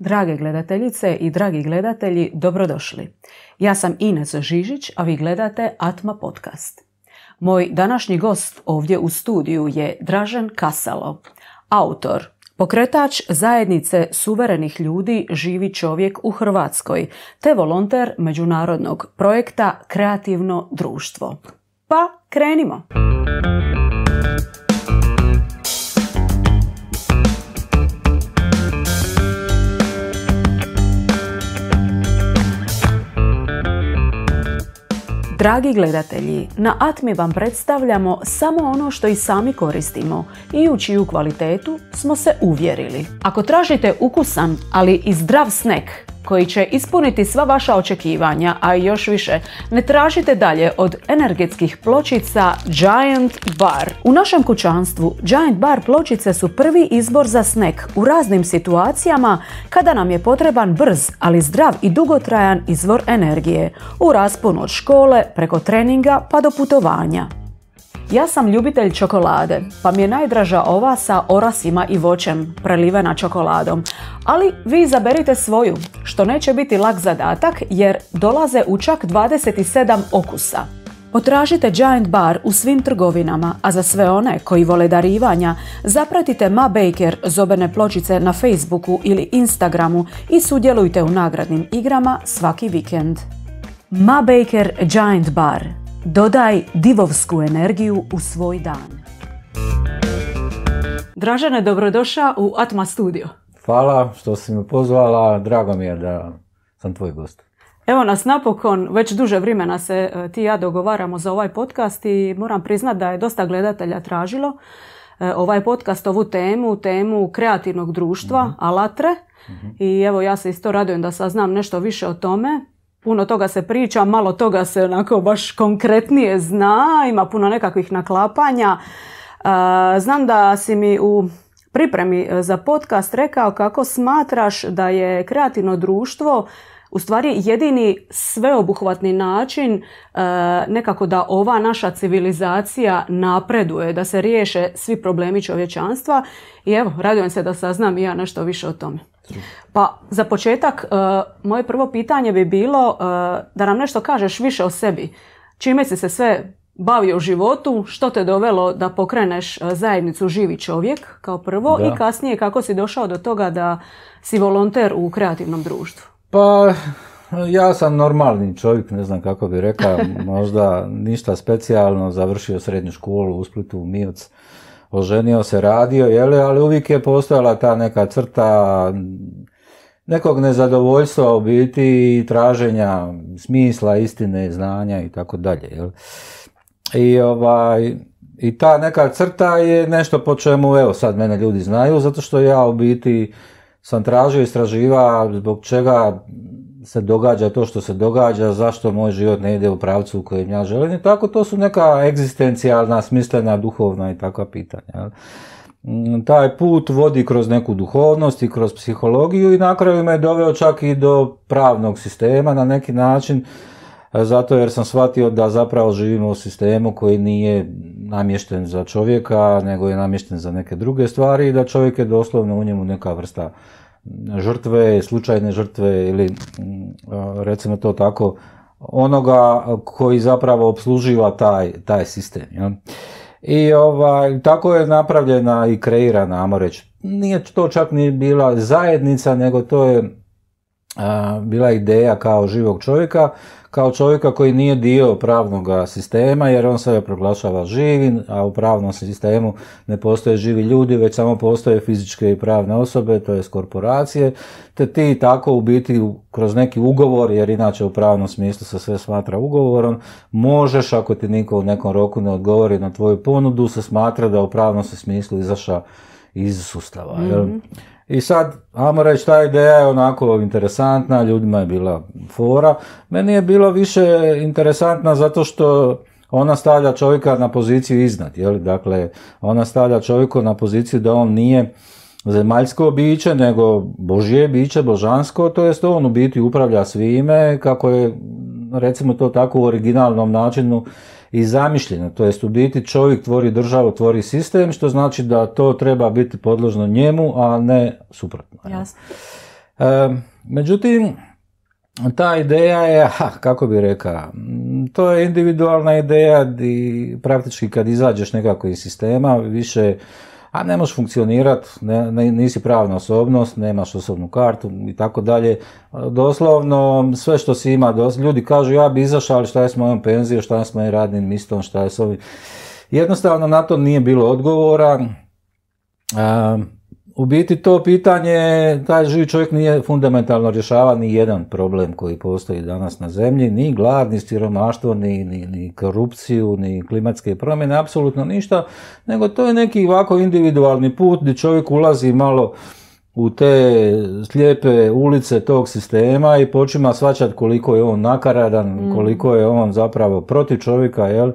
Drage gledateljice i dragi gledatelji, dobrodošli. Ja sam Ines Žižić, a vi gledate Atma Podcast. Moj današnji gost ovdje u studiju je Dražen Kasalo, autor, pokretač zajednice suverenih ljudi Živi čovjek u Hrvatskoj, te volonter međunarodnog projekta Kreativno društvo. Pa krenimo! Dragi gledatelji, na Atmi vam predstavljamo samo ono što i sami koristimo i u čiju kvalitetu smo se uvjerili. Ako tražite ukusan, ali i zdrav snack, koji će ispuniti sva vaša očekivanja, a još više, ne tražite dalje od energetskih pločica Giant Bar. U našem kućanstvu Giant Bar pločice su prvi izbor za snek u raznim situacijama kada nam je potreban brz, ali zdrav i dugotrajan izvor energije, u rasponu od škole, preko treninga pa do putovanja. Ja sam ljubitelj čokolade, pa mi je najdraža ova sa orasima i voćem, prelivena čokoladom. Ali vi izaberite svoju, što neće biti lak zadatak jer dolaze u čak 27 okusa. Potražite Giant Bar u svim trgovinama, a za sve one koji vole darivanja, zapratite Ma Baker zobene pločice na Facebooku ili Instagramu i sudjelujte u nagradnim igrama svaki vikend. Ma Baker Giant Bar – Dodaj divovsku energiju u svoj dan. Dražene, dobrodoša u Atma Studio. Hvala što si me pozvala, drago mi je da sam tvoj gost. Evo nas napokon, već duže vremena se e, ti i ja dogovaramo za ovaj podcast i moram priznat da je dosta gledatelja tražilo e, ovaj podcast, ovu temu, temu kreativnog društva, mhm. Alatre. Mhm. I evo ja se isto radujem da saznam nešto više o tome puno toga se priča, malo toga se onako baš konkretnije zna, ima puno nekakvih naklapanja. E, znam da si mi u pripremi e, za podcast rekao kako smatraš da je kreativno društvo u stvari jedini sveobuhvatni način e, nekako da ova naša civilizacija napreduje, da se riješe svi problemi čovječanstva i evo, radujem se da saznam i ja nešto više o tome. Pa za početak, e, moje prvo pitanje bi bilo e, da nam nešto kažeš više o sebi. Čime si se sve bavio u životu, što te dovelo da pokreneš e, zajednicu Živi čovjek kao prvo i kasnije kako si došao do toga da si volonter u kreativnom društvu? Pa, ja sam normalni čovjek, ne znam kako bi rekao, možda ništa specijalno, završio srednju školu u Splitu, u oženio se, radio, jeli, ali uvijek je postojala ta neka crta nekog nezadovoljstva u biti i traženja smisla, istine, znanja i tako dalje. I ovaj, i ta neka crta je nešto po čemu, evo sad mene ljudi znaju, zato što ja u biti sam tražio istraživa zbog čega se događa to što se događa, zašto moj život ne ide u pravcu u kojem ja želim i tako, to su neka egzistencijalna, smislena, duhovna i takva pitanja. Mm, taj put vodi kroz neku duhovnost i kroz psihologiju i na kraju me je doveo čak i do pravnog sistema na neki način, e, zato jer sam shvatio da zapravo živimo u sistemu koji nije namješten za čovjeka, nego je namješten za neke druge stvari i da čovjek je doslovno u njemu neka vrsta žrtve, slučajne žrtve ili mm, recimo to tako, onoga koji zapravo obsluživa taj, taj sistem. Ja? I ovaj, tako je napravljena i kreirana, ajmo reći. Nije to čak ni bila zajednica, nego to je bila ideja kao živog čovjeka, kao čovjeka koji nije dio pravnog sistema jer on sebe proglašava živim, a u pravnom sistemu ne postoje živi ljudi, već samo postoje fizičke i pravne osobe, to korporacije, te ti tako u biti kroz neki ugovor, jer inače u pravnom smislu se sve smatra ugovorom, možeš ako ti niko u nekom roku ne odgovori na tvoju ponudu, se smatra da u pravnom smislu izaša iz sustava. Mhm. I sad, ajmo reći, ta ideja je onako interesantna, ljudima je bila fora. Meni je bilo više interesantna zato što ona stavlja čovjeka na poziciju iznad, jel? Dakle, ona stavlja čovjeka na poziciju da on nije zemaljsko biće, nego božje biće, božansko, to jest on u biti upravlja svime, kako je, recimo to tako, u originalnom načinu i zamišljeno. To jest u biti čovjek tvori državu, tvori sistem, što znači da to treba biti podložno njemu, a ne suprotno. Jasno. E, međutim, ta ideja je, ha, kako bi rekao, to je individualna ideja di praktički kad izađeš nekako iz sistema, više a ne možeš funkcionirati, nisi pravna osobnost, nemaš osobnu kartu i tako dalje. Doslovno sve što si ima, ljudi kažu ja bi izašao, ali šta je s mojom penzijom, šta je s mojim radnim mistom, šta je s ovim. Jednostavno na to nije bilo odgovora u biti to pitanje, taj živi čovjek nije fundamentalno rješava ni jedan problem koji postoji danas na zemlji, ni glad, ni siromaštvo, ni, ni, korupciju, ni klimatske promjene, apsolutno ništa, nego to je neki ovako individualni put gdje čovjek ulazi malo u te slijepe ulice tog sistema i počima svačat koliko je on nakaradan, mm. koliko je on zapravo protiv čovjeka, jel?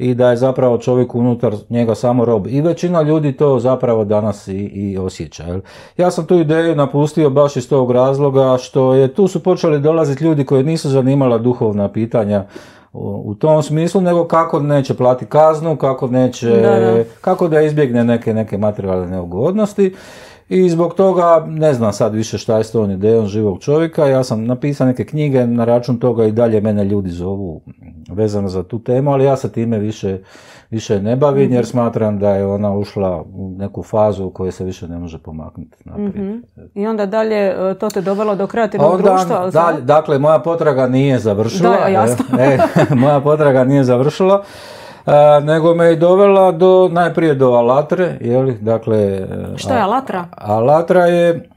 i da je zapravo čovjek unutar njega samo rob. I većina ljudi to zapravo danas i, i osjeća. Jel? Ja sam tu ideju napustio baš iz tog razloga što je tu su počeli dolaziti ljudi koji nisu zanimala duhovna pitanja u tom smislu, nego kako neće platiti kaznu, kako neće, da, kako da izbjegne neke, neke materijalne neugodnosti. I zbog toga ne znam sad više šta je s tom idejom živog čovjeka. Ja sam napisao neke knjige na račun toga i dalje mene ljudi zovu vezano za tu temu, ali ja se time više, više ne bavim mhm. jer smatram da je ona ušla u neku fazu u kojoj se više ne može pomaknuti naprijed. Mhm. I onda dalje e, to te dovelo do kreativnog društva? Dalje, dakle, moja potraga nije završila. Da, jasno. e, moja potraga nije završila nego me je dovela do, najprije do Alatre, li? dakle... Šta je Alatra? Alatra je,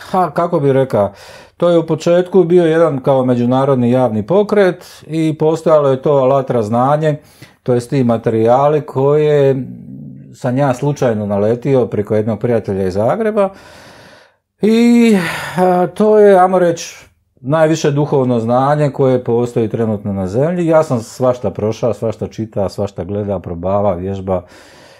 ha, kako bi rekao, to je u početku bio jedan kao međunarodni javni pokret i postojalo je to Alatra znanje, to je ti materijali koje sam ja slučajno naletio preko jednog prijatelja iz Zagreba i to je, ajmo reći, najviše duhovno znanje koje postoji trenutno na zemlji. Ja sam svašta prošao, svašta čita, svašta gleda, probava, vježba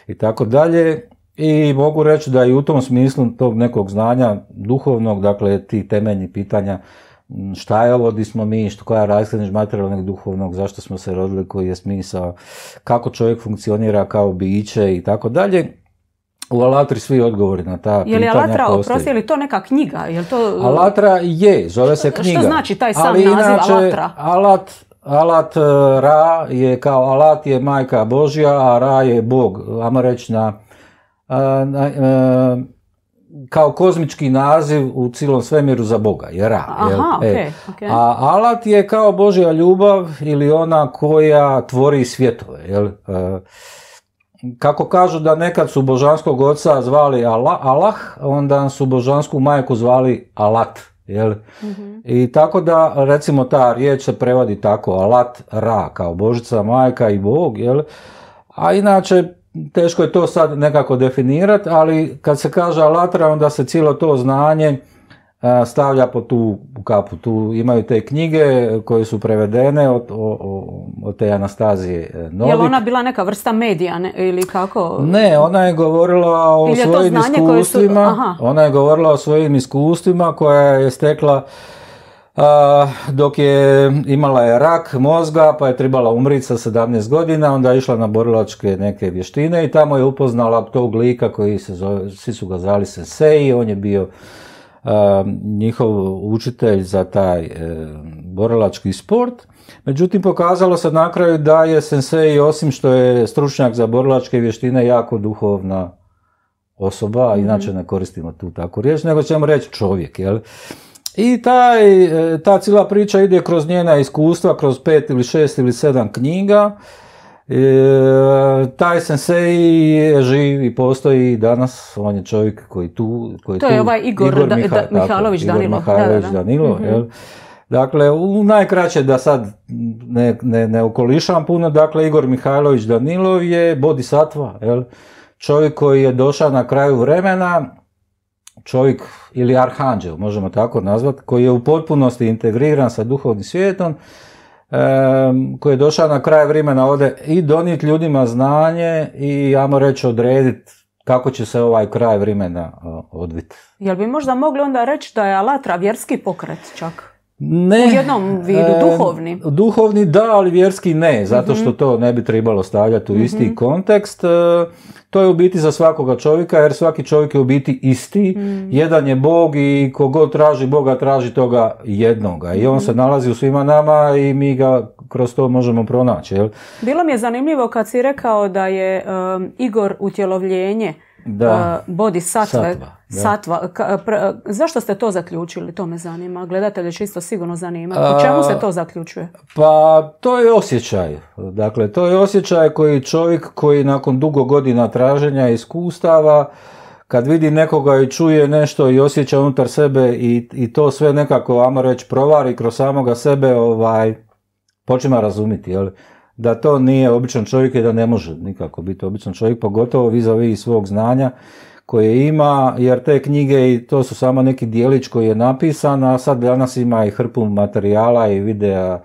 i tako dalje. I mogu reći da i u tom smislu tog nekog znanja duhovnog, dakle ti temeljni pitanja šta je ovo, di smo mi, što, koja je materijalnog duhovnog, zašto smo se rodili, koji je smisao, kako čovjek funkcionira kao biće i tako dalje u Alatri svi odgovori na ta pitanja Je li Alatra, oprosti, je li to neka knjiga? Je to... Alatra je, zove se knjiga. Što znači taj sam naziv Alatra? Alat, Alat eh, Ra je kao Alat je majka Božja, a Ra je Bog. Ajmo reći na, eh, eh, kao kozmički naziv u cijelom svemiru za Boga, je Ra. E, a Alat je kao Božja ljubav ili ona koja tvori svjetove. Jel? kako kažu da nekad su božanskog oca zvali Allah, onda su božansku majku zvali Alat. Mhm. I tako da, recimo, ta riječ se prevodi tako, Alat Ra, kao božica, majka i bog, A inače, teško je to sad nekako definirati, ali kad se kaže Alatra, onda se cijelo to znanje stavlja po tu kapu. Tu imaju te knjige koje su prevedene od, o, te Anastazije e, Novik. Je ona bila neka vrsta medija ne, ili kako? Ne, ona je govorila o svojim iskustvima. Su... Ona je govorila o svojim iskustvima koja je stekla dok je imala je rak mozga pa je trebala umriti sa 17 godina onda je išla na borilačke neke vještine i tamo je upoznala tog lika koji se zove, svi su ga zvali Sensei, on je bio Ehm, njihov učitelj za taj ehm, borilački sport. Međutim, pokazalo se na kraju da je sensei, osim što je stručnjak za borilačke vještine, jako duhovna osoba, inače mhm. ne koristimo tu takvu riječ, nego ćemo reći čovjek, jel? I e, ta cijela priča ide kroz njena iskustva, kroz pet ili šest ili sedam knjiga, E, taj sensei je živ i postoji i danas, on je čovjek koji tu... Koji to je ovaj Igor, Igor Mihajlović Danilo. Igor Mihajlović Danilo, mhm. Dakle, u najkraće da sad ne, ne, okolišam puno, dakle, Igor Mihajlović Danilo je bodhisattva. jel? Čovjek koji je došao na kraju vremena, čovjek ili arhanđel, možemo tako nazvati, koji je u potpunosti integriran sa duhovnim svijetom, koji je došao na kraj vremena ovdje i donijeti ljudima znanje i, ajmo reći, odrediti kako će se ovaj kraj vremena odviti. Jel bi možda mogli onda reći da je Alatra vjerski pokret čak? Ne. U jednom vidu, duhovni. duhovni da, ali vjerski ne, zato što mhm. to ne bi trebalo stavljati u isti mhm. kontekst. To je u biti za svakoga čovjeka, jer svaki čovjek je u biti isti. Mm. Jedan je Bog i kogod traži Boga, traži toga jednoga. I on mm. se nalazi u svima nama i mi ga kroz to možemo pronaći. Jel? Bilo mi je zanimljivo kad si rekao da je um, Igor utjelovljenje da. Uh, bodi satva. zašto ste to zaključili? To me zanima. Gledatelje isto sigurno zanima. Po čemu se to zaključuje? Pa to je osjećaj. Dakle, to je osjećaj koji čovjek koji nakon dugo godina traženja iskustava kad vidi nekoga i čuje nešto i osjeća unutar sebe i, i to sve nekako, ajmo reći, provari kroz samoga sebe, ovaj, počima razumiti, jel? da to nije običan čovjek i da ne može nikako biti običan čovjek, pogotovo vizavi svog znanja koje ima, jer te knjige i to su samo neki dijelić koji je napisan, a sad danas ima i hrpu materijala i videa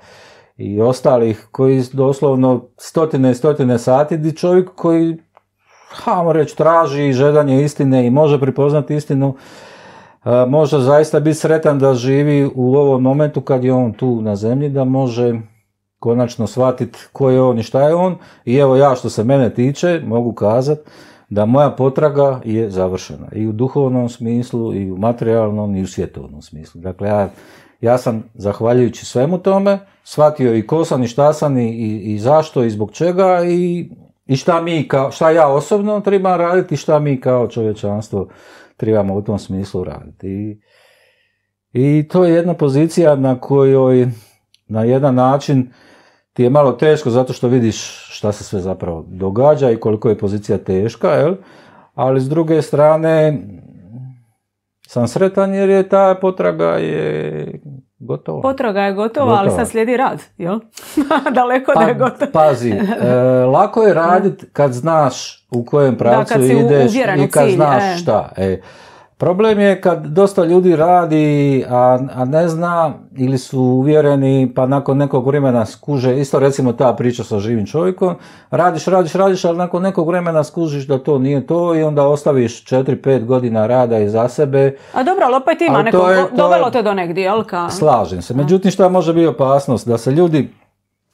i ostalih koji doslovno stotine i stotine sati di čovjek koji, hamo reći, traži i žedanje istine i može prepoznati istinu, može zaista biti sretan da živi u ovom momentu kad je on tu na zemlji, da može konačno shvatiti ko je on i šta je on. I evo ja što se mene tiče mogu kazati da moja potraga je završena. I u duhovnom smislu, i u materijalnom, i u svjetovnom smislu. Dakle, ja, ja sam, zahvaljujući svemu tome, shvatio i ko sam, i šta sam, i, i zašto, i zbog čega, i, i šta, mi kao, šta ja osobno trebam raditi, i šta mi kao čovječanstvo trebamo u tom smislu raditi. I, i to je jedna pozicija na kojoj na jedan način ti je malo teško zato što vidiš šta se sve zapravo događa i koliko je pozicija teška, jel? Ali s druge strane sam sretan jer je ta potraga je gotova. Potraga je gotova, ali sad slijedi rad, jel? Daleko da je pa, gotova. pazi, e, lako je raditi kad znaš u kojem pravcu da, kad ideš i kad znaš e. šta. E. Problem je kad dosta ljudi radi, a, a ne zna ili su uvjereni pa nakon nekog vremena skuže, isto recimo ta priča sa živim čovjekom, radiš, radiš, radiš, ali nakon nekog vremena skužiš da to nije to i onda ostaviš 4-5 godina rada iza sebe. A dobro, ali opet ima neko, dovelo te do negdje, jel ka? Slažem se, međutim šta može biti opasnost, da se ljudi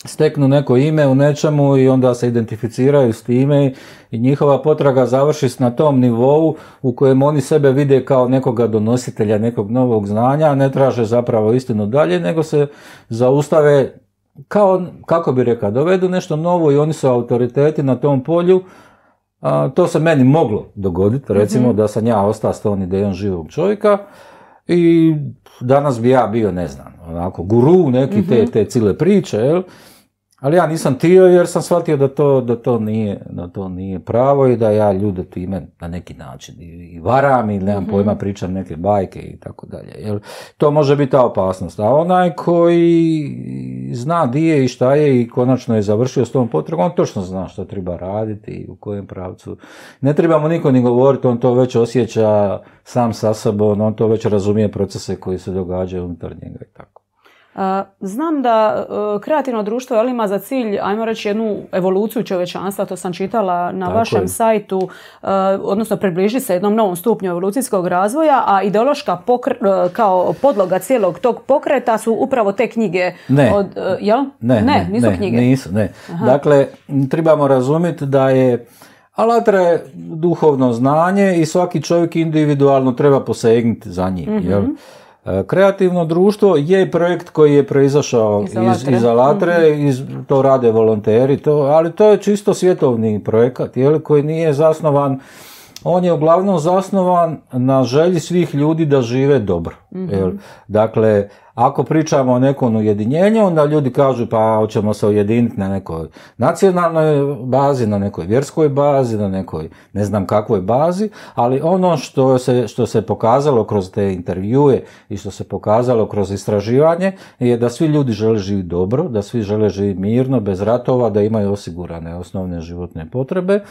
steknu neko ime u nečemu i onda se identificiraju s time i njihova potraga završi na tom nivou u kojem oni sebe vide kao nekoga donositelja nekog novog znanja, ne traže zapravo istinu dalje, nego se zaustave kao, kako bi rekao, dovedu nešto novo i oni su autoriteti na tom polju, to se meni moglo dogoditi, mhm. recimo da sam ja ostao s tom idejom živog čovjeka, i danas bi ja bio, ne znam, onako, guru neki te, mhm. te cile priče, jel? Ali ja nisam tio jer sam shvatio da to, da to, nije, da to nije pravo i da ja ljude time na neki način i, varam i nemam mhm. pojma pričam neke bajke i tako dalje. Jer to može biti ta opasnost. A onaj koji zna di je i šta je i konačno je završio s tom potragom, on točno zna što treba raditi i u kojem pravcu. Ne treba mu niko ni govoriti, on to već osjeća sam sa sobom, on to već razumije procese koji se događaju unutar njega i tako. Znam da e, kreativno društvo ima za cilj, ajmo reći, jednu evoluciju čovječanstva, to sam čitala na vašem je. sajtu, e, odnosno približi se jednom novom stupnju evolucijskog razvoja, a ideološka pokre, kao podloga cijelog tog pokreta su upravo te knjige. Ne, od, e, jel? ne, ne, nisu knjige. Nisu, ne. Dakle, trebamo razumjeti da je Alatra je duhovno znanje i svaki čovjek individualno treba posegnuti za njim. Mm-hmm. E, kreativno društvo je projekt koji je proizašao iz, iz Alatre, mhm. iz, to rade volonteri, to, ali to je čisto svjetovni projekat, jel, koji nije zasnovan on je uglavnom zasnovan na želji svih ljudi da žive dobro. Mhm. dakle, ako pričamo o nekom ujedinjenju, onda ljudi kažu pa hoćemo se ujediniti na nekoj nacionalnoj bazi, na nekoj vjerskoj bazi, na nekoj ne znam kakvoj bazi, ali ono što se, što se pokazalo kroz te intervjue i što se pokazalo kroz istraživanje je da svi ljudi žele živjeti dobro, da svi žele živjeti mirno, bez ratova, da imaju osigurane osnovne životne potrebe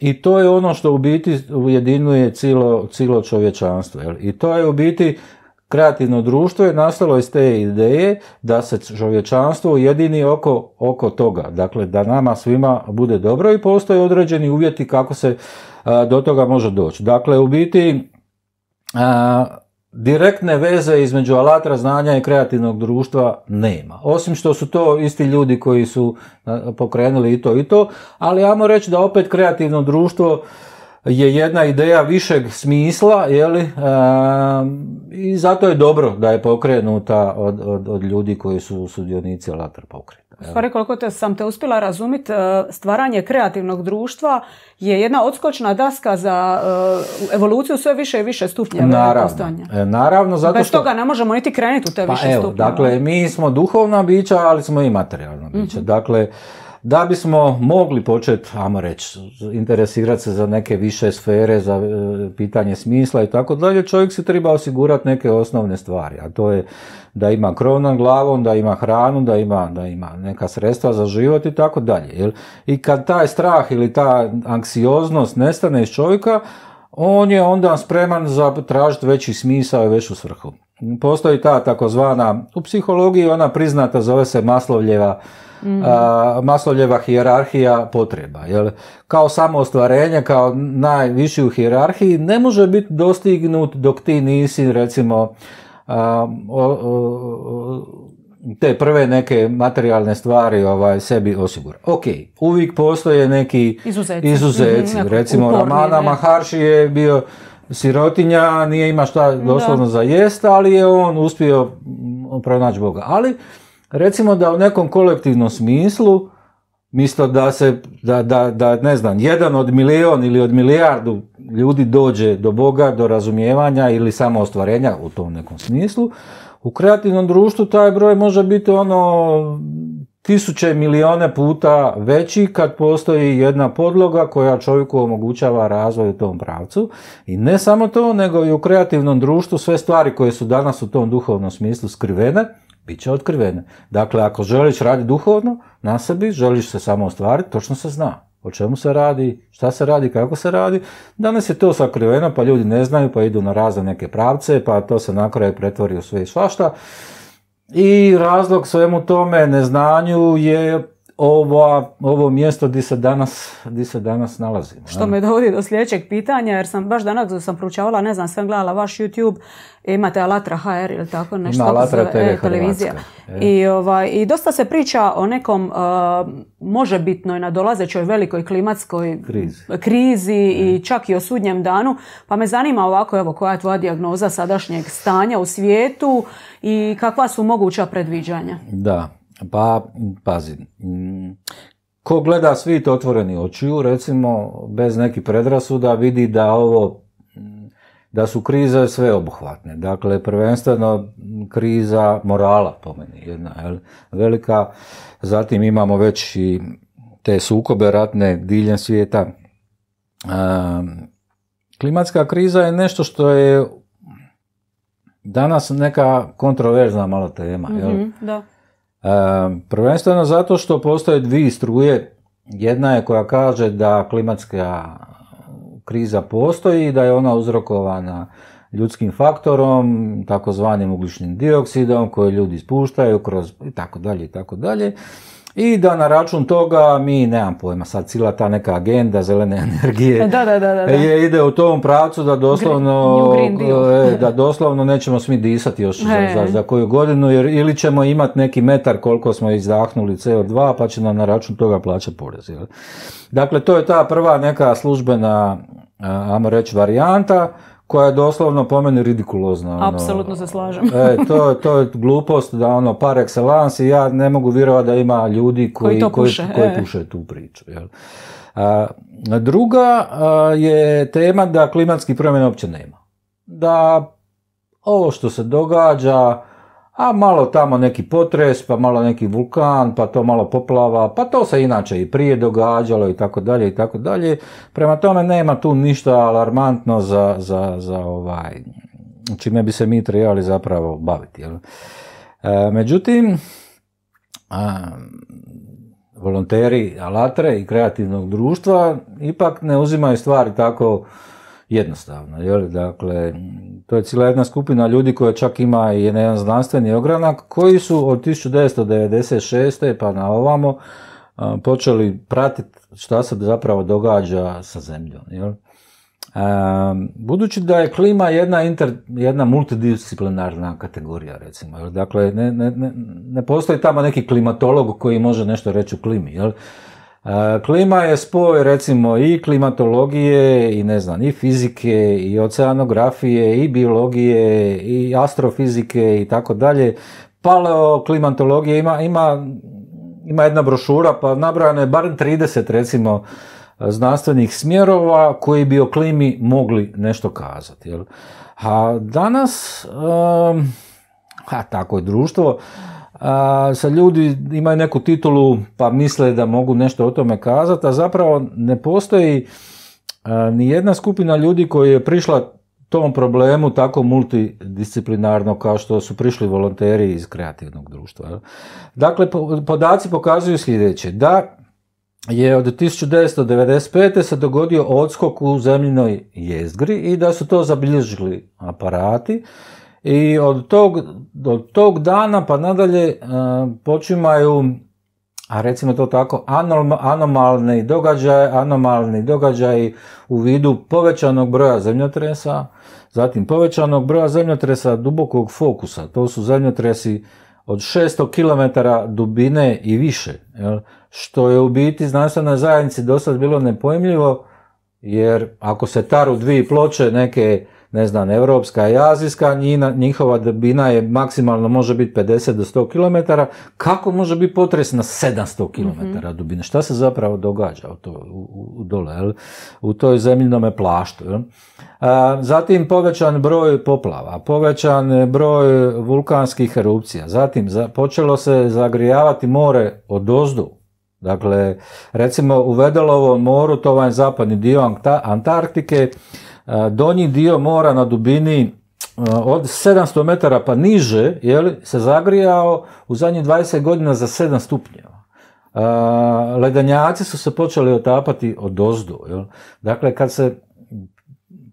i to je ono što u biti ujedinuje cilo cijelo čovječanstvo. Jel? I to je u biti kreativno društvo je nastalo iz te ideje da se čovječanstvo ujedini oko, oko toga. Dakle, da nama svima bude dobro i postoje određeni uvjeti kako se do toga može doći. Dakle, u biti direktne veze između alatra znanja i kreativnog društva nema. Osim što su to isti ljudi koji su pokrenuli i to i to, ali ajmo reći da opet kreativno društvo je jedna ideja višeg smisla, e, i zato je dobro da je pokrenuta od, od, od ljudi koji su sudionici alatra pokrenuti. Stvari koliko te sam te uspjela razumjeti, stvaranje kreativnog društva je jedna odskočna daska za e, evoluciju sve više i više stupnjeva naravno, e, naravno, zato Bez toga ne možemo niti krenuti u te pa više evo, stupnjeva. Dakle, mi smo duhovna bića, ali smo i materijalna mhm. bića. Dakle, da bismo mogli početi, ajmo reći, interesirati se za neke više sfere, za e, pitanje smisla i tako dalje, čovjek se treba osigurati neke osnovne stvari, a to je da ima krov nad glavom, da ima hranu, da ima, da ima neka sredstva za život i tako dalje. I kad taj strah ili ta anksioznost nestane iz čovjeka, on je onda spreman za tražiti veći smisao i veću svrhu postoji ta takozvana, u psihologiji ona priznata zove se Maslovljeva, mm. Maslovljeva hijerarhija potreba. Jel? Kao samo ostvarenje, kao najviši u hijerarhiji ne može biti dostignut dok ti nisi recimo te prve neke materijalne stvari ovaj, sebi osigura. Ok, uvijek postoje neki izuzeci, mm-hmm. recimo romana Ramana je bio sirotinja, nije ima šta doslovno za jest, ali je on uspio pronaći Boga. Ali recimo da u nekom kolektivnom smislu, mislo da se, da, da, da ne znam, jedan od milion ili od milijardu ljudi dođe do Boga, do razumijevanja ili samo ostvarenja u tom nekom smislu, u kreativnom društvu taj broj može biti ono tisuće milijone puta veći kad postoji jedna podloga koja čovjeku omogućava razvoj u tom pravcu. I ne samo to, nego i u kreativnom društvu sve stvari koje su danas u tom duhovnom smislu skrivene, bit će otkrivene. Dakle, ako želiš raditi duhovno, na sebi, želiš se samo ostvariti, točno se zna o čemu se radi, šta se radi, kako se radi. Danas je to sakriveno, pa ljudi ne znaju, pa idu na razne neke pravce, pa to se na pretvori u sve i svašta. I razlog svemu tome neznanju je ovo, ovo mjesto gdje se danas, di se danas nalazimo. Što me dovodi do sljedećeg pitanja, jer sam baš danas sam proučavala, ne znam, sam gledala vaš YouTube, e, imate Alatra HR ili tako nešto. Na e, televizija. E. I, ovaj, I dosta se priča o nekom uh, možebitnoj nadolazećoj velikoj klimatskoj krizi, krizi i čak i o sudnjem danu. Pa me zanima ovako, evo, koja je tvoja dijagnoza sadašnjeg stanja u svijetu i kakva su moguća predviđanja? Da, pa, pazi, mm, ko gleda svit otvoreni očiju, recimo, bez nekih predrasuda, vidi da ovo mm, da su krize obuhvatne. Dakle, prvenstveno kriza morala, po meni, jedna jel, velika. Zatim imamo već i te sukobe ratne diljem svijeta. Ehm, klimatska kriza je nešto što je danas neka kontroverzna malo tema. jel? Mhm, da. Prvenstveno zato što postoje dvije struje. Jedna je koja kaže da klimatska kriza postoji i da je ona uzrokovana ljudskim faktorom, takozvanim ugljičnim dioksidom koji ljudi ispuštaju kroz i tako dalje i tako dalje. I da na račun toga mi, nemam pojma, sad cijela ta neka agenda zelene energije da, da, da, da. Je, ide u tom pravcu da doslovno, e, da doslovno nećemo svi disati još za, za, koju godinu jer ili ćemo imati neki metar koliko smo izdahnuli CO2 pa će nam na račun toga plaćati porez. Dakle, to je ta prva neka službena, ajmo reći, varijanta koja je doslovno po meni ridikulozna. Ono. Apsolutno se slažem. E, to, to je glupost, da ono, par excellence i ja ne mogu vjerovati da ima ljudi koji, koji, puše. koji, e. puše tu priču. Jel? A, druga je tema da klimatski promjene uopće nema. Da ovo što se događa, a malo tamo neki potres, pa malo neki vulkan, pa to malo poplava, pa to se inače i prije događalo i tako dalje i tako dalje. Prema tome nema tu ništa alarmantno za, za, za ovaj, čime bi se mi trebali zapravo baviti. Jel? E, međutim, a, volonteri Alatre i kreativnog društva ipak ne uzimaju stvari tako jednostavno. Jel? Dakle, to je cijela jedna skupina ljudi koja čak ima i jedan znanstveni ogranak koji su od 1996. pa na ovamo počeli pratiti šta se zapravo događa sa zemljom. Jel? Budući da je klima jedna, inter, jedna multidisciplinarna kategorija, recimo, dakle ne, ne, ne, postoji tamo neki klimatolog koji može nešto reći o klimi, jel? Klima je spoj recimo i klimatologije i ne znam i fizike i oceanografije i biologije i astrofizike i tako dalje. Paleoklimatologije ima, ima, ima jedna brošura pa nabrojano je barem 30 recimo znanstvenih smjerova koji bi o klimi mogli nešto kazati. Jel? A danas, um, tako je društvo, a, sa ljudi imaju neku titulu pa misle da mogu nešto o tome kazati, a zapravo ne postoji ni jedna skupina ljudi koji je prišla tom problemu tako multidisciplinarno kao što su prišli volonteri iz kreativnog društva. Dakle, podaci pokazuju sljedeće. Da je od 1995. se dogodio odskok u zemljinoj jezgri i da su to zabilježili aparati i od tog, tog dana pa nadalje e, počimaju, a recimo to tako, anomalni događaj, anomalni događaj u vidu povećanog broja zemljotresa, zatim povećanog broja zemljotresa dubokog fokusa, to su zemljotresi od 600 km dubine i više, što je u biti znanstvenoj zajednici dosad bilo nepojmljivo, jer ako se taru dvije ploče neke ne znam, europska i azijska, njihova dubina je maksimalno može biti 50 do 100 km, kako može biti potres na 700 mhm. km dubine? Šta se zapravo događa u, to, u, u dole, jel? u toj zemljinome plaštu? Jel? zatim povećan broj poplava, povećan broj vulkanskih erupcija, zatim za, počelo se zagrijavati more od ozdu, Dakle, recimo u Vedelovom moru, to je zapadni dio Antarktike, E, donji dio mora na dubini e, od 700 metara pa niže li se zagrijao u zadnjih 20 godina za 7 stupnjeva. E, ledenjaci su se počeli otapati od ozdu. Jel. Dakle, kad se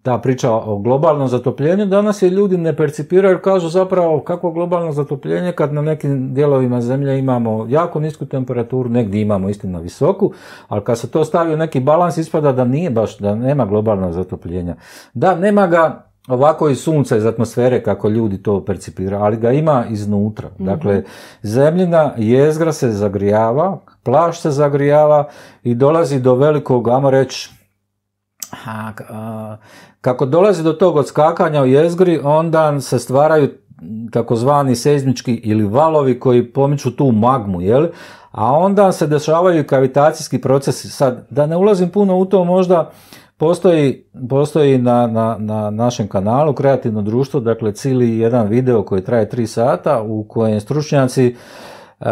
ta priča o globalnom zatopljenju, danas je ljudi ne percipiraju jer kažu zapravo kako globalno zatopljenje kad na nekim dijelovima zemlje imamo jako nisku temperaturu, negdje imamo istina visoku, ali kad se to stavio neki balans ispada da nije baš, da nema globalnog zatopljenja. Da, nema ga ovako iz sunca, iz atmosfere, kako ljudi to percipiraju ali ga ima iznutra. Mhm. Dakle, zemljina jezgra se zagrijava, plaš se zagrijava i dolazi do velikog, ajmo reći, kako dolazi do tog odskakanja u jezgri, onda se stvaraju takozvani seizmički ili valovi koji pomiču tu magmu, jel? A onda se dešavaju kavitacijski procesi. Sad, da ne ulazim puno u to, možda postoji, postoji na, na, na, našem kanalu Kreativno društvo, dakle cijeli jedan video koji traje 3 sata u kojem stručnjaci e,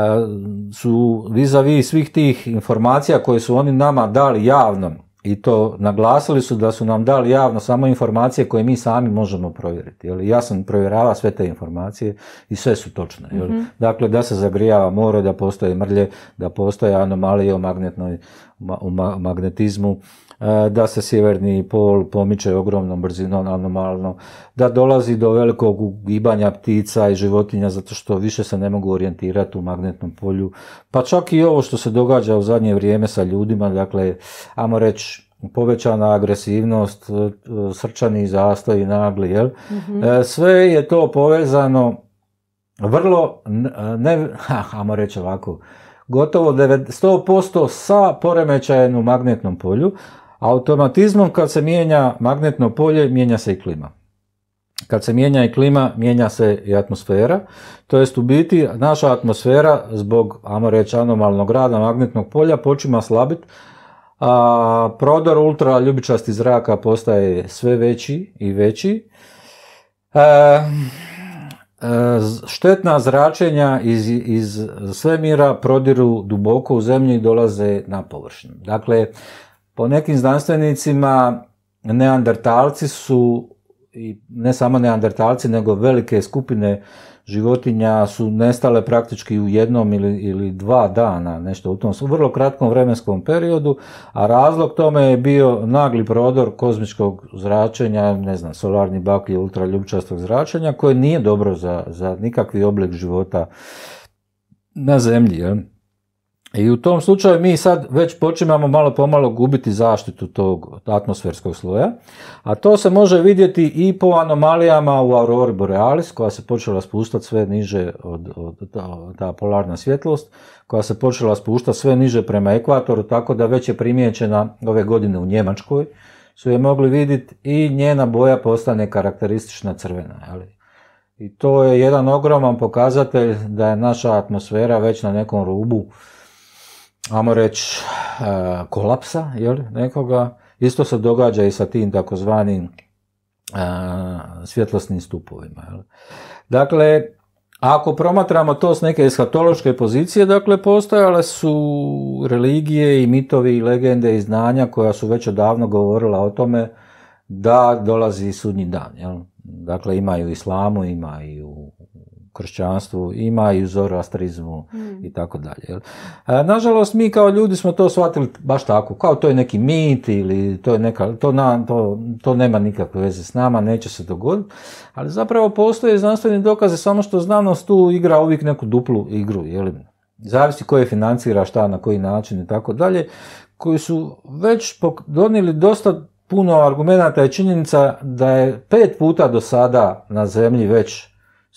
su vis-a-vis svih tih informacija koje su oni nama dali javno i to naglasili su da su nam dali javno samo informacije koje mi sami možemo provjeriti. Jel? Ja sam provjerava sve te informacije i sve su točne. Jel? Mhm. Dakle, da se zagrijava more, da postoje mrlje, da postoje anomalije u, magnetnoj, u magnetizmu, E, da se sjeverni pol pomiče ogromnom brzinom anomalno, da dolazi do velikog gibanja ptica i životinja zato što više se ne mogu orijentirati u magnetnom polju. Pa čak i ovo što se događa u zadnje vrijeme sa ljudima, dakle, ajmo reći, povećana agresivnost, e, srčani zastoj i nagli, jel? Mhm. E, sve je to povezano vrlo, ne, ajmo reći ovako, gotovo 100% sa poremećajem u magnetnom polju, Automatizmom kad se mijenja magnetno polje, mijenja se i klima. Kad se mijenja i klima, mijenja se i atmosfera. To jest u biti naša atmosfera zbog, ajmo reći, anomalnog rada magnetnog polja počima slabit. A, prodor ultra ljubičasti zraka postaje sve veći i veći. E, e, štetna zračenja iz, iz svemira prodiru duboko u zemlju i dolaze na površinu. Dakle, po nekim znanstvenicima, neandertalci su, i ne samo neandertalci, nego velike skupine životinja su nestale praktički u jednom ili, ili dva dana, nešto u tom u vrlo kratkom vremenskom periodu, a razlog tome je bio nagli prodor kozmičkog zračenja, ne znam, solarni i ultraljubčastog zračenja, koje nije dobro za, za nikakvi oblik života na zemlji. I u tom slučaju mi sad već počinjemo malo pomalo gubiti zaštitu tog atmosferskog sloja, a to se može vidjeti i po anomalijama u aurori borealis koja se počela spuštati sve niže od, ta, polarna svjetlost, koja se počela spuštati sve niže prema ekvatoru, tako da već je primijećena ove godine u Njemačkoj, su je mogli vidjeti i njena boja postane karakteristična crvena. I to je jedan ogroman pokazatelj da je naša atmosfera već na nekom rubu ajmo reći, e, kolapsa jel, nekoga, isto se događa i sa tim takozvanim e, svjetlosnim stupovima. Jel. Dakle, ako promatramo to s neke eskatološke pozicije, dakle, postojale su religije i mitovi i legende i znanja koja su već odavno govorila o tome da dolazi sudnji dan. Jel? Dakle, ima i u islamu, ima i u kršćanstvu, ima i u zoroastrizmu hmm. i tako dalje. Nažalost, mi kao ljudi smo to shvatili baš tako, kao to je neki mit ili to, je neka, to, to, to nema nikakve veze s nama, neće se dogoditi, ali zapravo postoje znanstveni dokaze, samo što znanost tu igra uvijek neku duplu igru, jel? Zavisi koje je financira, šta, na koji način i tako dalje, koji su već donijeli dosta puno argumenata i činjenica da je pet puta do sada na zemlji već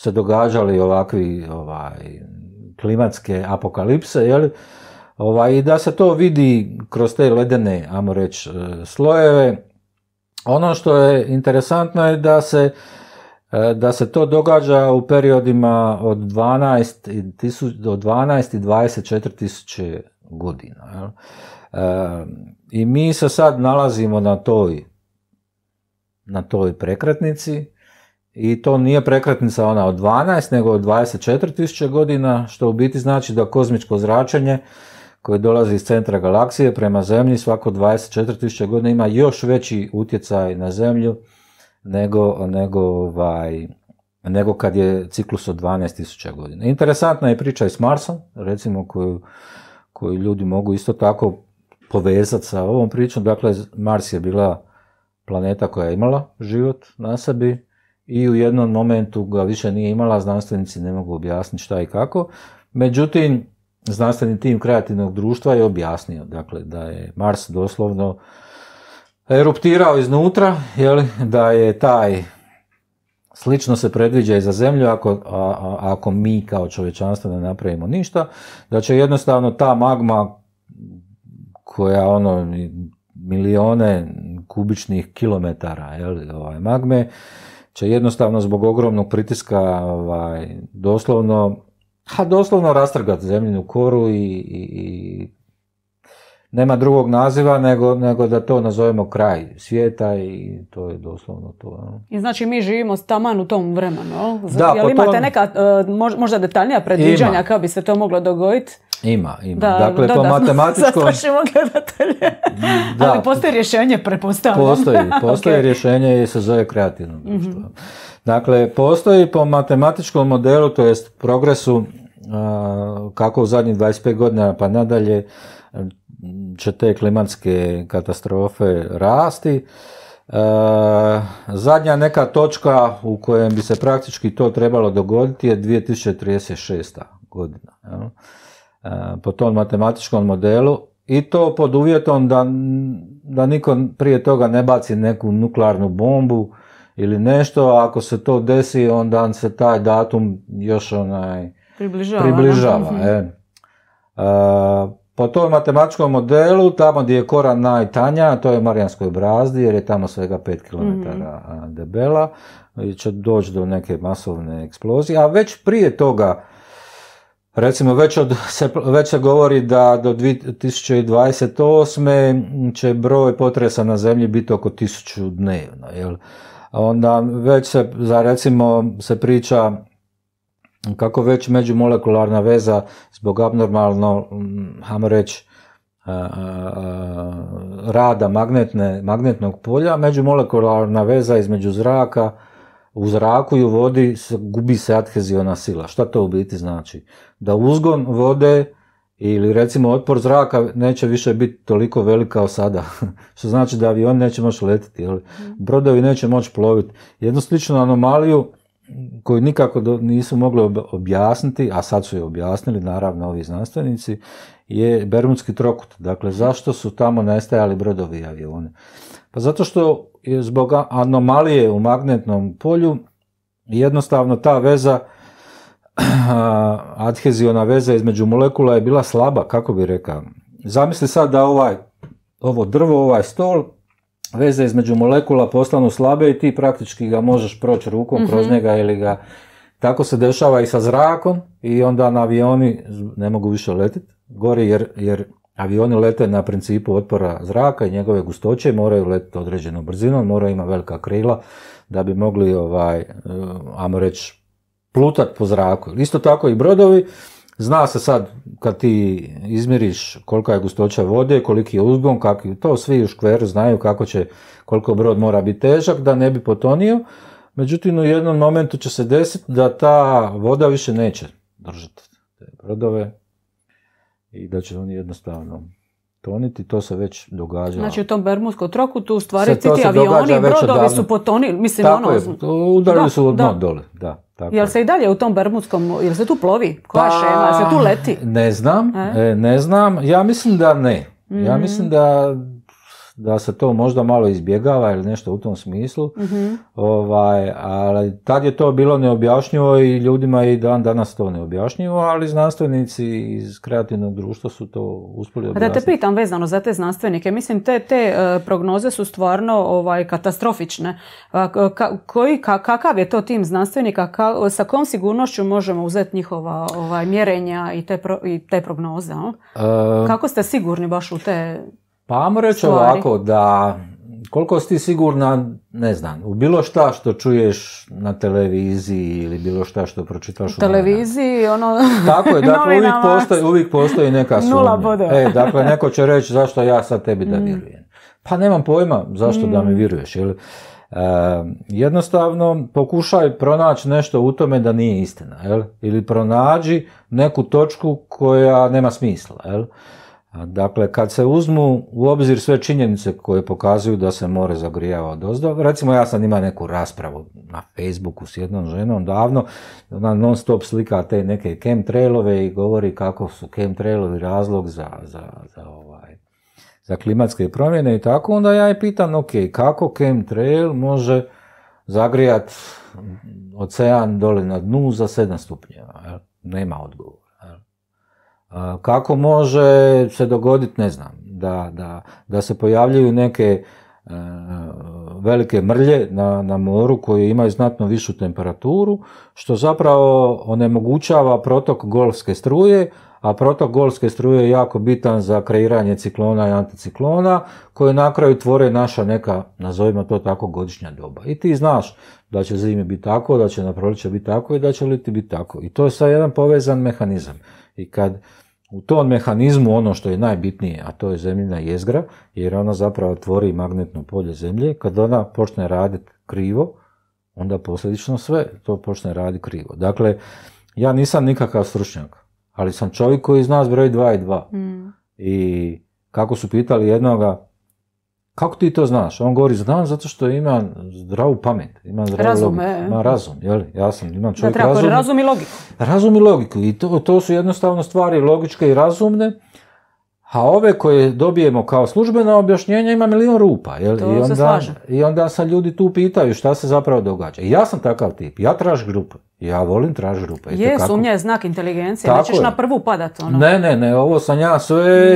se događali ovakvi ovaj, klimatske apokalipse, li Ovaj, i da se to vidi kroz te ledene, ajmo reći, e, slojeve. Ono što je interesantno je da se e, da se to događa u periodima od 12, do 12 24 godina. Jel? E, I mi se sad nalazimo na toj, na toj prekretnici i to nije prekretnica ona od 12, nego od 24.000 godina, što u biti znači da kozmičko zračenje koje dolazi iz centra galaksije prema Zemlji svako 24.000 godina ima još veći utjecaj na Zemlju nego, nego, ovaj, nego kad je ciklus od 12.000 godina. Interesantna je priča i s Marsom, recimo koju, koju ljudi mogu isto tako povezati sa ovom pričom. Dakle, Mars je bila planeta koja je imala život na sebi, i u jednom momentu ga više nije imala, znanstvenici ne mogu objasniti šta i kako. Međutim, znanstveni tim kreativnog društva je objasnio dakle, da je Mars doslovno eruptirao iznutra, jeli, da je taj Slično se predviđa i za zemlju ako, a, ako mi kao čovječanstvo ne napravimo ništa, da će jednostavno ta magma koja ono milione kubičnih kilometara ovaj, magme će jednostavno zbog ogromnog pritiska ovaj, doslovno, ha, doslovno rastrgati zemljinu koru i, i, i nema drugog naziva nego, nego da to nazovemo kraj svijeta i to je doslovno to. Ono. I znači mi živimo taman u tom vremenu, ali Da, imate neka e, možda detaljnija predviđanja kako bi se to moglo dogoditi? Ima, ima. Da, dakle, da, po da, gledatelje. da, Ali postoji rješenje, prepostavljam. Postoji, postoji rješenje i se zove kreativno mhm. društvo. Dakle, postoji po matematičkom modelu, to jest progresu, kako u zadnjih 25 godina pa nadalje će te klimatske katastrofe rasti. Zadnja neka točka u kojem bi se praktički to trebalo dogoditi je 2036. godina. E, po tom matematičkom modelu i to pod uvjetom da, da niko prije toga ne baci neku nuklearnu bombu ili nešto, a ako se to desi onda se taj datum još onaj približava. približava e. a, e, po tom matematičkom modelu, tamo gdje je kora najtanja, to je u Marijanskoj brazdi, jer je tamo svega 5 km mm-hmm. debela, će doći do neke masovne eksplozije, a već prije toga Recimo već, od, se, već se govori da do 2028. će broj potresa na zemlji biti oko 1000 dnevno. Jel? Onda već se, za recimo, se priča kako već međumolekularna veza zbog abnormalno, hajmo reći, rada magnetne, magnetnog polja, međumolekularna veza između zraka, u zraku i u vodi gubi se adheziona sila. Šta to u biti znači? da uzgon vode ili recimo otpor zraka neće više biti toliko velik kao sada. Što znači da avion neće moći letiti, ali mm. brodovi neće moći ploviti. Jednu sličnu anomaliju koju nikako nisu mogli objasniti, a sad su je objasnili naravno ovi znanstvenici, je Bermudski trokut. Dakle, zašto su tamo nestajali brodovi i avioni? Pa zato što je zbog anomalije u magnetnom polju jednostavno ta veza adheziona veza između molekula je bila slaba, kako bi rekao. Zamisli sad da ovaj, ovo drvo, ovaj stol, veze između molekula postanu slabe i ti praktički ga možeš proći rukom kroz mhm. njega ili ga... Tako se dešava i sa zrakom i onda na avioni ne mogu više letiti gori jer, jer avioni lete na principu otpora zraka i njegove gustoće, moraju letiti određenom brzinom, moraju imati velika krila da bi mogli, ovaj, eh, ajmo reći, plutat po zraku. Isto tako i brodovi, zna se sad kad ti izmiriš kolika je gustoća vode, koliki je uzgon, to svi u škveru znaju kako će, koliko brod mora biti težak da ne bi potonio. Međutim, u jednom momentu će se desiti da ta voda više neće držati te brodove i da će oni jednostavno toniti, to se već događa. Znači u tom Bermudskom troku tu stvari ti avioni, brodovi su potonili, mislim Tako ono Je, udarili su od dna dole, da. Tako. Jel se i dalje u tom Bermudskom, jel se tu plovi? Koja pa, šema? se tu leti? Ne znam, e? E, ne znam. Ja mislim da ne. Ja mhm. mislim da da se to možda malo izbjegava ili nešto u tom smislu. Mhm. Ovaj, ali tad je to bilo neobjašnjivo i ljudima i dan danas to neobjašnjivo, ali znanstvenici iz kreativnog društva su to uspjeli objasniti. Da te pitam vezano za te znanstvenike, mislim te, te e, prognoze su stvarno ovaj, katastrofične. koji, kakav je to tim znanstvenika, sa kom sigurnošću možemo uzeti njihova ovaj, mjerenja i te, i te prognoze? Kako ste sigurni baš u te pa ajmo reći ovako, da koliko si sigurna, ne znam, u bilo šta što čuješ na televiziji ili bilo šta što pročitaš u televiziji, ono... Tako je, dakle uvijek postoji, uvijek postoji neka sumnja. E, dakle, neko će reći zašto ja sad tebi da mm. vjerujem. Pa nemam pojma zašto da mi mm. vjeruješ, jel? E, jednostavno pokušaj pronaći nešto u tome da nije istina, jel? Ili pronađi neku točku koja nema smisla, jel? Dakle, kad se uzmu u obzir sve činjenice koje pokazuju da se more zagrijava od ozdo, recimo ja sam imao neku raspravu na Facebooku s jednom ženom davno, ona non stop slika te neke chemtrailove i govori kako su chemtrailovi razlog za, za, za, ovaj, za klimatske promjene i tako, onda ja je pitam, ok, kako chemtrail može zagrijat ocean dole na dnu za 7 stupnjeva? Nema odgovora. Kako može se dogoditi, ne znam, da, da, da se pojavljaju neke e, velike mrlje na, na moru koje imaju znatno višu temperaturu, što zapravo onemogućava protok golfske struje, a protok golske struje je jako bitan za kreiranje ciklona i anticiklona koje na kraju tvore naša neka, nazovimo to tako, godišnja doba. I ti znaš da će zime biti tako, da će na proljeće biti tako i da će liti biti tako. I to je sad jedan povezan mehanizam. I kad u tom mehanizmu ono što je najbitnije, a to je zemljina jezgra, jer ona zapravo tvori magnetno polje zemlje, kad ona počne raditi krivo, onda posljedično sve to počne raditi krivo. Dakle, ja nisam nikakav stručnjak ali sam čovjek koji zna zbroj 2 i 2. Mm. I kako su pitali jednoga, kako ti to znaš? On govori, znam zato što imam zdravu pamet, imam zdravu razum, logiku. Imam e. razum, Ja sam, imam čovjek razum. i logiku. Razum i logiku. I to, to su jednostavno stvari logičke i razumne a ove koje dobijemo kao službena objašnjenja ima milion rupa. Jel? To I, onda, se slaže. I onda se ljudi tu pitaju šta se zapravo događa. ja sam takav tip, ja tražim grupu. Ja volim tražiti grupe. Je, sumnja je znak inteligencije, Tako nećeš na prvu padat. Ono. Ne, ne, ne, ovo sam ja sve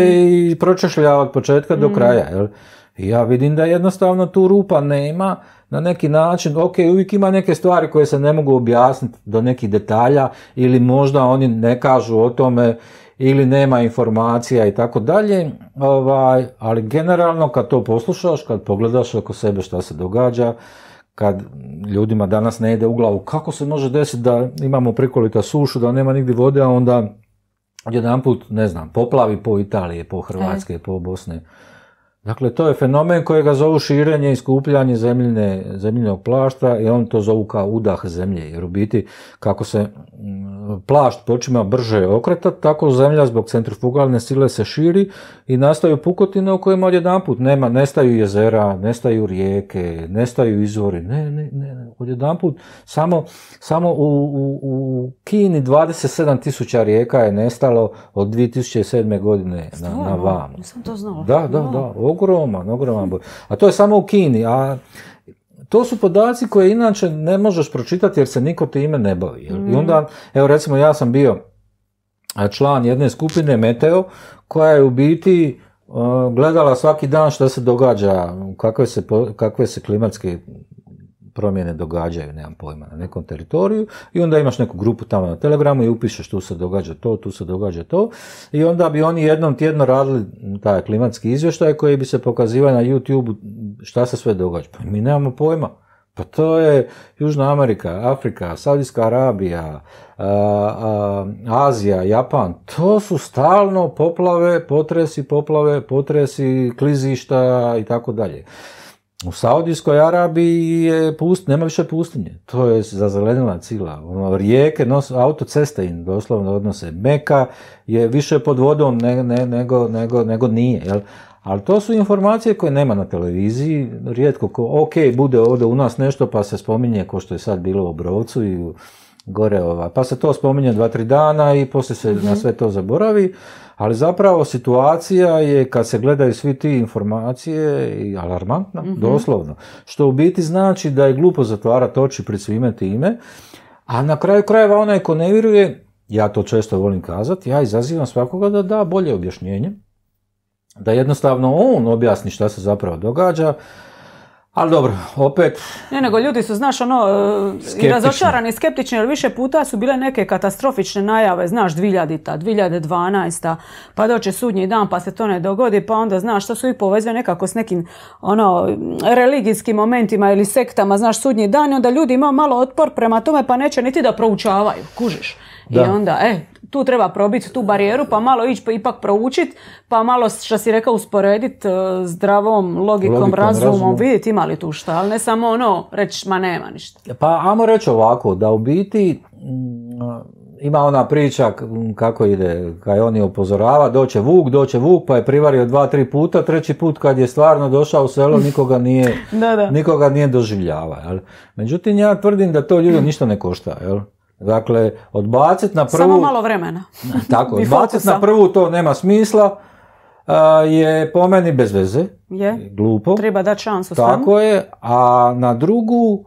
mm. od početka do mm. kraja. ja vidim da jednostavno tu rupa nema, na neki način, ok, uvijek ima neke stvari koje se ne mogu objasniti do nekih detalja ili možda oni ne kažu o tome ili nema informacija i tako dalje, ovaj, ali generalno kad to poslušaš, kad pogledaš oko sebe šta se događa, kad ljudima danas ne ide u glavu kako se može desiti da imamo prikolita sušu, da nema nigdje vode, a onda jedan put, ne znam, poplavi po Italije, po e. Hrvatske, po Bosne Dakle, to je fenomen kojega zovu širenje i skupljanje zemljine, zemljinog plašta i on to zovu kao udah zemlje, jer u biti kako se mm, plašt počima brže okretati, tako zemlja zbog centrifugalne sile se širi i nastaju pukotine u kojima odjedanput nema, nestaju jezera, nestaju rijeke, nestaju izvori, ne, ne, ne, odjedanput samo, samo u, Kini u Kini 27.000 rijeka je nestalo od 2007. godine na, na vam. to Da, da, da, ogroman, ogroman broj. A to je samo u Kini, a to su podaci koje inače ne možeš pročitati jer se niko time ne bavi. I mm. onda, evo recimo ja sam bio član jedne skupine Meteo koja je u biti gledala svaki dan što se događa, kakve se, kakve se klimatske promjene događaju, nemam pojma, na nekom teritoriju i onda imaš neku grupu tamo na Telegramu i upišeš tu se događa to, tu se događa to i onda bi oni jednom tjedno radili taj klimatski izvještaj koji bi se pokazivao na YouTube šta se sve događa. Pa mi nemamo pojma. Pa to je Južna Amerika, Afrika, Saudijska Arabija, Azija, Japan. To su stalno poplave, potresi, poplave, potresi, klizišta i tako dalje u Saudijskoj Arabiji je pust, nema više pustinje. To je zazelenila cila. Ono, rijeke, nos, autoceste im doslovno odnose. Meka je više pod vodom nego, nego, nego nije. Jel? Ali to su informacije koje nema na televiziji, rijetko ko, ok, bude ovdje u nas nešto pa se spominje ko što je sad bilo u Obrovcu i u gore pa se to spominje dva, tri dana i poslije se na mhm. sve to zaboravi ali zapravo situacija je kad se gledaju svi ti informacije i alarmantna, mhm. doslovno. Što u biti znači da je glupo zatvarati oči pred svime time, a na kraju krajeva onaj ko ne vjeruje, ja to često volim kazati, ja izazivam svakoga da da bolje objašnjenje, da jednostavno on objasni šta se zapravo događa, ali dobro, opet... Ne, nego ljudi su, znaš, ono, e, i razočarani, skeptični, jer više puta su bile neke katastrofične najave, znaš, 2000-ta, 2012-ta, pa doće sudnji dan, pa se to ne dogodi, pa onda, znaš, to su ih povezuje nekako s nekim, ono, religijskim momentima ili sektama, znaš, sudnji dan, i onda ljudi imaju malo otpor prema tome, pa neće niti da proučavaju, kužiš. I onda, e, tu treba probiti tu barijeru, pa malo ići, pa ipak proučiti pa malo, što si rekao, usporediti e, zdravom logikom, logikom razumom, razumom. vidjeti ima li tu šta, ali ne samo ono, reći, ma nema ništa. Pa, ajmo reći ovako, da u biti mm, ima ona priča kako ide, kaj oni upozorava, doće vuk, doće vuk, pa je privario dva, tri puta, treći put kad je stvarno došao u selo, nikoga nije, Nikoga nije doživljava. Jel? Međutim, ja tvrdim da to ljudi ništa ne košta. Jel? Dakle, odbaciti na prvu... Samo malo vremena. Tako, odbaciti na prvu to nema smisla, je po meni bez veze. Je. Glupo. Treba dati šansu Tako je, a na drugu,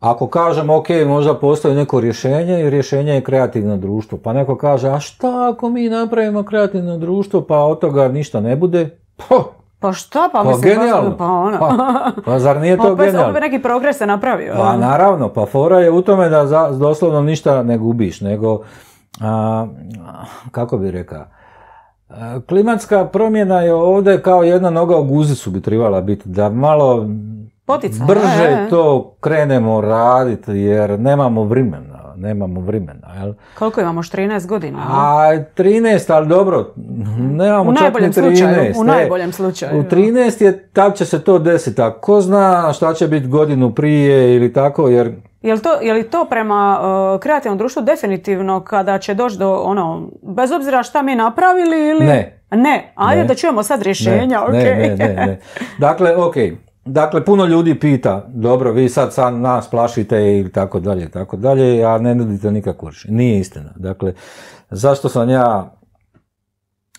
ako kažem, ok, možda postoji neko rješenje i rješenje je kreativno društvo. Pa neko kaže, a šta ako mi napravimo kreativno društvo, pa od toga ništa ne bude? Poh, pa šta, pa, pa mislim, Pa, ono. Pa, pa, zar nije to genijalno? neki progres se napravio. Pa ono. naravno, pa fora je u tome da doslovno ništa ne gubiš, nego, kako bi rekao, Klimatska promjena je ovdje kao jedna noga u guzicu bi trebala biti, da malo brže e, e. to krenemo raditi jer nemamo vremena nemamo vremena. Jel? Koliko imamo, 13 godina? A, 13, ali dobro, nemamo u čak 13. Slučaju, u e. najboljem slučaju. U 13 je, tako će se to desiti, a ko zna šta će biti godinu prije ili tako, jer je li, to, je li to prema e, kreativnom društvu definitivno kada će doći do ono, bez obzira šta mi napravili ili... Ne. Ne, ajde da čujemo sad rješenja, ne. ne, ne, ne, Dakle, ok. Dakle, puno ljudi pita, dobro, vi sad, sam nas plašite i tako dalje, tako dalje, a ne nudite nikakvu Nije istina. Dakle, zašto sam ja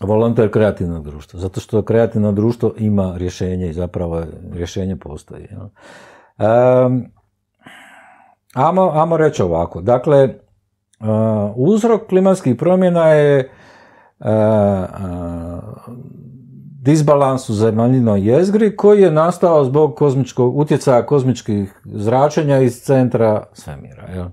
volonter kreativnog društva? Zato što kreativno društvo ima rješenje i zapravo rješenje postoji. amo, reći ovako, dakle, e, uzrok klimatskih promjena je e, e, disbalans u jezgri koji je nastao zbog kozmičkog, utjecaja kozmičkih zračenja iz centra svemira. Jel?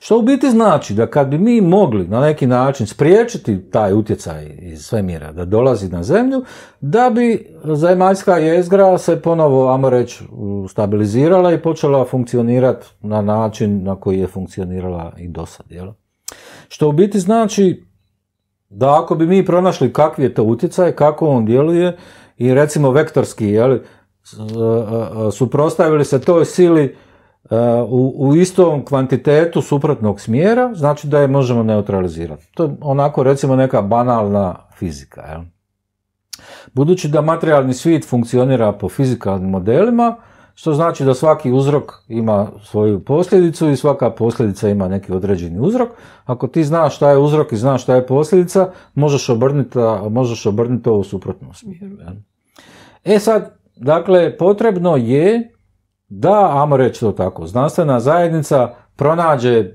Što u biti znači da kad bi mi mogli na neki način spriječiti taj utjecaj iz svemira da dolazi na zemlju, da bi zemaljska jezgra se ponovo, ajmo reći, stabilizirala i počela funkcionirati na način na koji je funkcionirala i dosad. Jel? Što u biti znači da ako bi mi pronašli kakvi je to utjecaj, kako on djeluje i recimo vektorski, jel, e, e, suprostavili se toj sili e, u, istom kvantitetu suprotnog smjera, znači da je možemo neutralizirati. To je onako recimo neka banalna fizika. Budući da materijalni svijet funkcionira po fizikalnim modelima, što znači da svaki uzrok ima svoju posljedicu i svaka posljedica ima neki određeni uzrok. Ako ti znaš šta je uzrok i znaš šta je posljedica, možeš obrniti, možeš obrniti u suprotnom smjeru. E sad, dakle, potrebno je da, ajmo reći to tako, znanstvena zajednica pronađe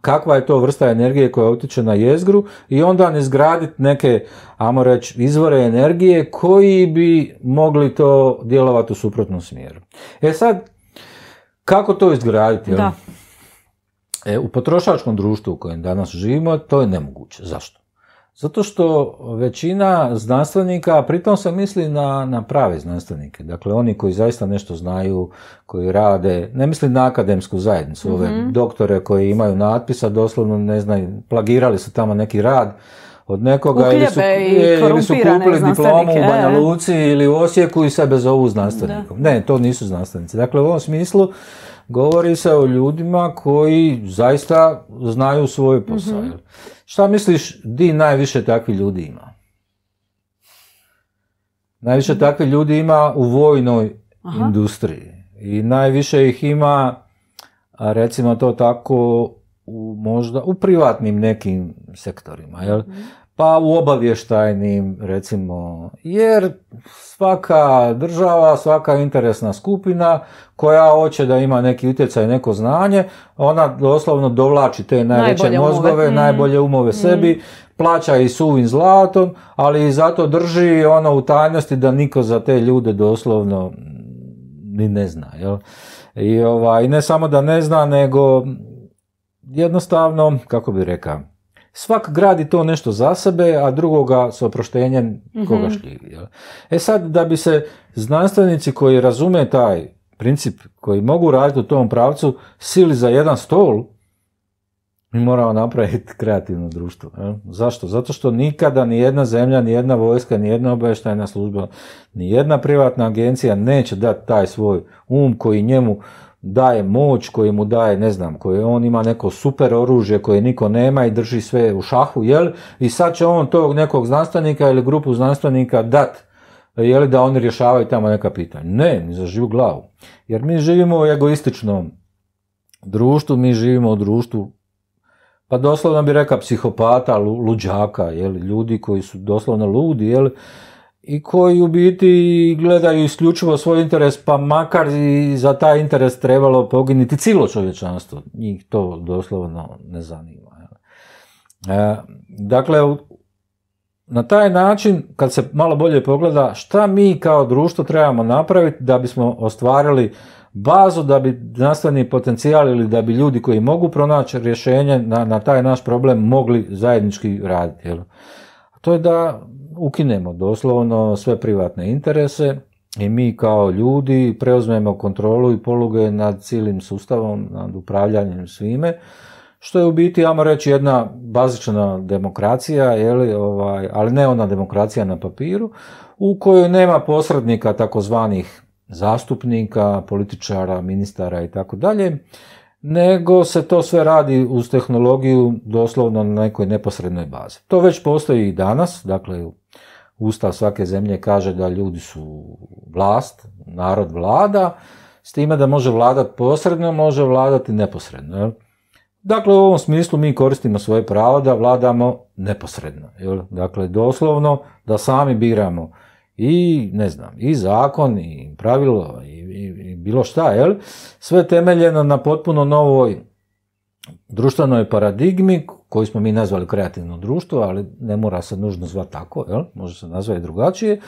kakva je to vrsta energije koja utječe na jezgru i onda ne zgraditi neke, ajmo reći, izvore energije koji bi mogli to djelovati u suprotnom smjeru. E sad, kako to izgraditi? E, u potrošačkom društvu u kojem danas živimo to je nemoguće. Zašto? Zato što većina znanstvenika, pritom se misli na, na prave znanstvenike, dakle oni koji zaista nešto znaju, koji rade, ne mislim na akademsku zajednicu, ove mhm. doktore koji imaju natpisa, doslovno ne znaju, plagirali su tamo neki rad od nekoga ili su, ili su kupili diplomu u e, e. Banja Luci ili u Osijeku i sebe zovu znanstvenikom. Ne, to nisu znanstvenici. Dakle, u ovom smislu Govori se o ljudima koji zaista znaju svoj posao. mm Šta misliš, di najviše takvih ljudi ima? Najviše mhm. takvih ljudi ima u vojnoj industriji. I najviše ih ima, recimo to tako, u možda u privatnim nekim sektorima. Jel? Mhm. Pa u obavještajnim, recimo, jer svaka država, svaka interesna skupina koja hoće da ima neki utjecaj, neko znanje, ona doslovno dovlači te najveće najbolje mozgove, umove. Mm. najbolje umove mm. sebi, plaća i suvim zlatom, ali i zato drži ono u tajnosti da niko za te ljude doslovno ni ne zna. Jel? I ovaj, ne samo da ne zna, nego jednostavno, kako bi rekao, Svak gradi to nešto za sebe, a drugoga s oproštenjem mhm. koga šljivi. E sad, da bi se znanstvenici koji razume taj princip, koji mogu raditi u tom pravcu, sili za jedan stol, mi moramo napraviti kreativno društvo. Zašto? Zato što nikada ni jedna zemlja, ni jedna vojska, ni jedna obavještajna služba, ni jedna privatna agencija neće dati taj svoj um koji njemu daje moć, koji mu daje, ne znam, koji on ima neko super oružje koje niko nema i drži sve u šahu, jel? I sad će on tog nekog znanstvenika ili grupu znanstvenika dat, jel, da oni rješavaju tamo neka pitanja. Ne, ni za živu glavu. Jer mi živimo u egoističnom društvu, mi živimo u društvu pa doslovno bi rekao psihopata, luđaka, jel, ljudi koji su doslovno ludi, jel, i koji u biti gledaju isključivo svoj interes, pa makar i za taj interes trebalo poginiti cijelo čovječanstvo. Njih to doslovno ne zanima. E, dakle, na taj način, kad se malo bolje pogleda šta mi kao društvo trebamo napraviti da bismo ostvarili bazu, da bi znanstveni potencijal ili da bi ljudi koji mogu pronaći rješenje na, na taj naš problem mogli zajednički raditi. To je da ukinemo doslovno sve privatne interese i mi kao ljudi preuzmemo kontrolu i poluge nad cijelim sustavom, nad upravljanjem svime, što je u biti, ajmo reći, jedna bazična demokracija, ovaj, ali ne ona demokracija na papiru, u kojoj nema posrednika takozvanih zastupnika, političara, ministara i tako dalje, nego se to sve radi uz tehnologiju doslovno na nekoj neposrednoj bazi. To već postoji i danas, dakle Ustav svake zemlje kaže da ljudi su vlast, narod vlada, s time da može vladati posredno, može vladati neposredno. Dakle, u ovom smislu mi koristimo svoje pravo da vladamo neposredno. Jel? Dakle, doslovno da sami biramo i ne znam, i zakon, i pravilo, i, i, bilo šta, jel? Sve temeljeno na potpuno novoj društvenoj paradigmi koju smo mi nazvali kreativno društvo, ali ne mora se nužno zvati tako, jel? može se nazvati drugačije.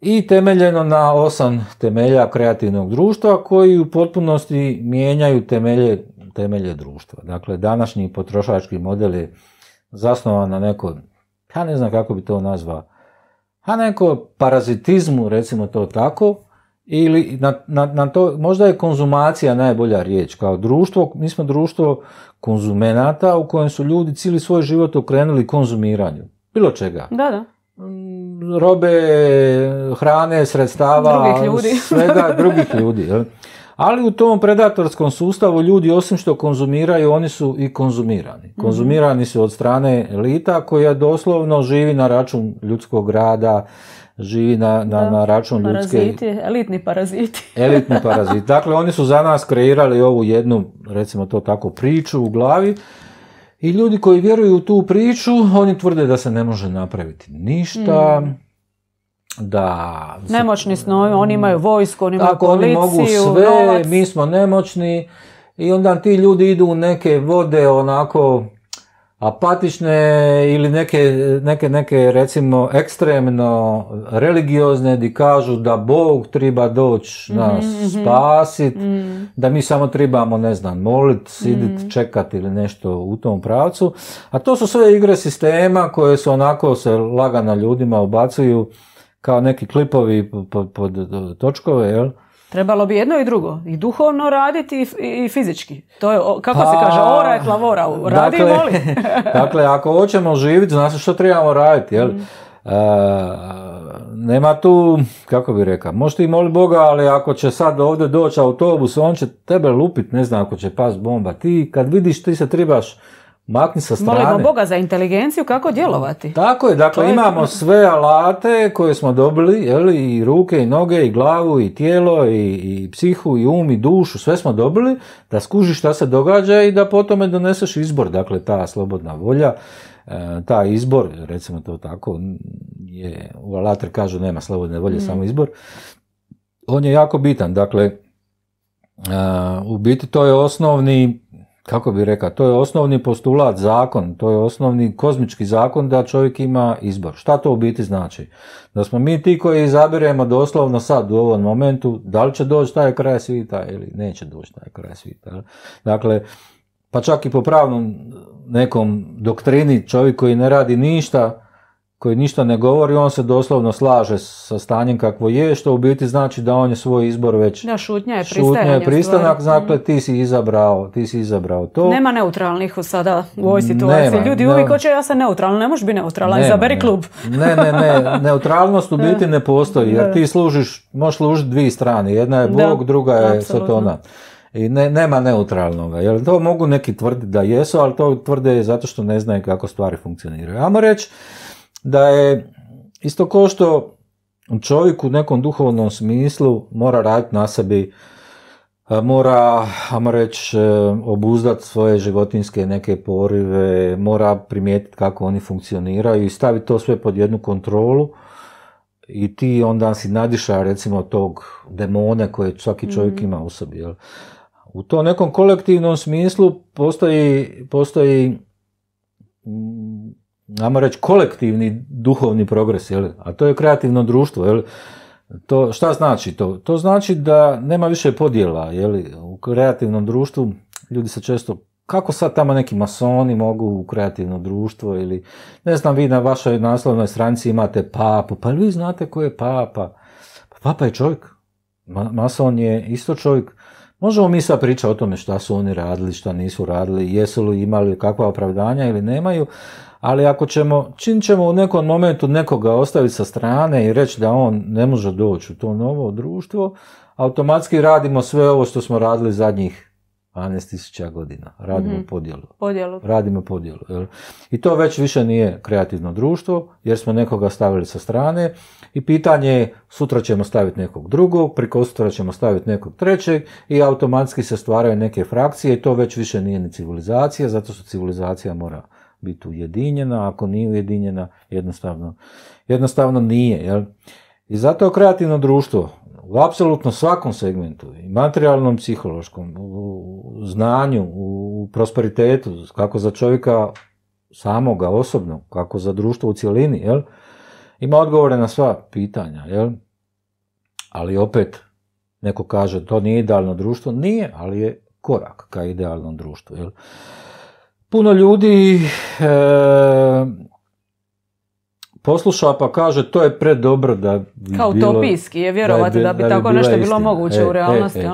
I temeljeno na osam temelja kreativnog društva koji u potpunosti mijenjaju temelje, temelje društva. Dakle, današnji potrošački model je zasnovan na nekoj, ja ne znam kako bi to nazvao, a pa neko parazitizmu, recimo to tako, ili na, na, na to, možda je konzumacija najbolja riječ, kao društvo, mi smo društvo konzumenata u kojem su ljudi cijeli svoj život okrenuli konzumiranju, bilo čega. Da, da. Mm, robe, hrane, sredstava, drugih ljudi. svega drugih ljudi ali u tom predatorskom sustavu ljudi osim što konzumiraju, oni su i konzumirani. Mhm. Konzumirani su od strane elita koja doslovno živi na račun ljudskog rada, živi na, na, da, na račun paraziti, elitni paraziti. elitni paraziti. Dakle, oni su za nas kreirali ovu jednu, recimo to tako, priču u glavi. I ljudi koji vjeruju u tu priču, oni tvrde da se ne može napraviti ništa, mhm da... Nemoćni smo, oni imaju vojsku, oni imaju tako, policiju, oni mogu sve, mi smo nemoćni i onda ti ljudi idu u neke vode onako apatične ili neke, neke, neke recimo ekstremno religiozne di kažu da Bog treba doći nas mhm, mhm. spasit, mhm. da mi samo trebamo, ne znam, molit, sidit, čekati čekat ili nešto u tom pravcu. A to su sve igre sistema koje su onako se lagano ljudima obacuju kao neki klipovi pod, pod točkove, jel? Trebalo bi jedno i drugo. I duhovno raditi i, fizički. To je, kako se pa, kaže, ora je klavora. Radi dakle, i dakle, ako hoćemo živjeti, znaš što trebamo raditi, jel? Mm. E, nema tu, kako bi rekao, možeš ti moli Boga, ali ako će sad ovdje doći autobus, on će tebe lupit, ne znam ako će pas bomba. Ti kad vidiš, ti se trebaš makni sa strane. Molimo Boga za inteligenciju kako djelovati. Tako je, dakle imamo sve alate koje smo dobili, jeli, i ruke, i noge, i glavu, i tijelo, i, i psihu, i um, i dušu, sve smo dobili, da skužiš šta se događa i da potome doneseš izbor, dakle ta slobodna volja, e, ta izbor, recimo to tako, je, u alatr kažu nema slobodne volje, mm. samo izbor, on je jako bitan, dakle, e, u biti to je osnovni kako bi rekao, to je osnovni postulat, zakon, to je osnovni kozmički zakon da čovjek ima izbor. Šta to u biti znači? Da smo mi ti koji izabiremo doslovno sad u ovom momentu, da li će doći taj kraj svita ili neće doći taj kraj svita. Dakle, pa čak i po pravnom nekom doktrini čovjek koji ne radi ništa, koji ništa ne govori, on se doslovno slaže sa stanjem kakvo je, što u biti znači da on je svoj izbor već... Da, šutnja je Šutnja je pristanak, znači ti si izabrao, ti si izabrao to. Nema neutralnih sada u ovoj situaciji. Ljudi uvijek hoće, ja sam neutralan, ne možeš biti neutralan, izaberi klub. ne, ne, ne, neutralnost u biti ne postoji, jer ti služiš, možeš služiti dvije strane, jedna je Bog, druga je Satona. I nema neutralnoga, jer to mogu neki tvrditi da jesu, ali to tvrde zato što ne znaju kako stvari funkcioniraju. Ajmo reći, da je isto kao što čovjek u nekom duhovnom smislu mora raditi na sebi, mora, ajmo reći, e, obuzdati svoje životinske neke porive, mora primijetiti kako oni funkcioniraju i staviti to sve pod jednu kontrolu i ti onda si nadiša recimo tog demona koje svaki čovjek mhm. ima u sebi. U to nekom kolektivnom smislu postoji, postoji mm, ajmo reći, kolektivni duhovni progres, jel? a to je kreativno društvo. Jel? To, šta znači to? To znači da nema više podjela jel? u kreativnom društvu. Ljudi se često kako sad tamo neki masoni mogu u kreativno društvo ili ne znam vi na vašoj naslovnoj stranici imate papu, pa vi znate ko je papa? Pa papa je čovjek, mason je isto čovjek. Možemo mi sad pričati o tome šta su oni radili, šta nisu radili, jesu li imali kakva opravdanja ili nemaju, ali ako ćemo, čim ćemo u nekom momentu nekoga ostaviti sa strane i reći da on ne može doći u to novo društvo, automatski radimo sve ovo što smo radili zadnjih 12.000 godina. Radimo mm podjelu. podjelu. Radimo podjelu. Jel? I to već više nije kreativno društvo, jer smo nekoga stavili sa strane i pitanje je sutra ćemo staviti nekog drugog, preko sutra ćemo staviti nekog trećeg i automatski se stvaraju neke frakcije i to već više nije ni civilizacija, zato što civilizacija mora biti ujedinjena, ako nije ujedinjena, jednostavno, jednostavno nije. Jel? I zato je kreativno društvo u apsolutno svakom segmentu, i materijalnom, psihološkom, u znanju, u prosperitetu, kako za čovjeka samoga, osobno, kako za društvo u cjelini, jel? Ima odgovore na sva pitanja, jel? Ali opet, neko kaže, to nije idealno društvo. Nije, ali je korak ka idealnom društvu, jel? puno ljudi e, posluša pa kaže to je predobro da bi Kao utopijski je vjerovati da, bi, tako nešto bilo moguće u e, e, realnosti. E.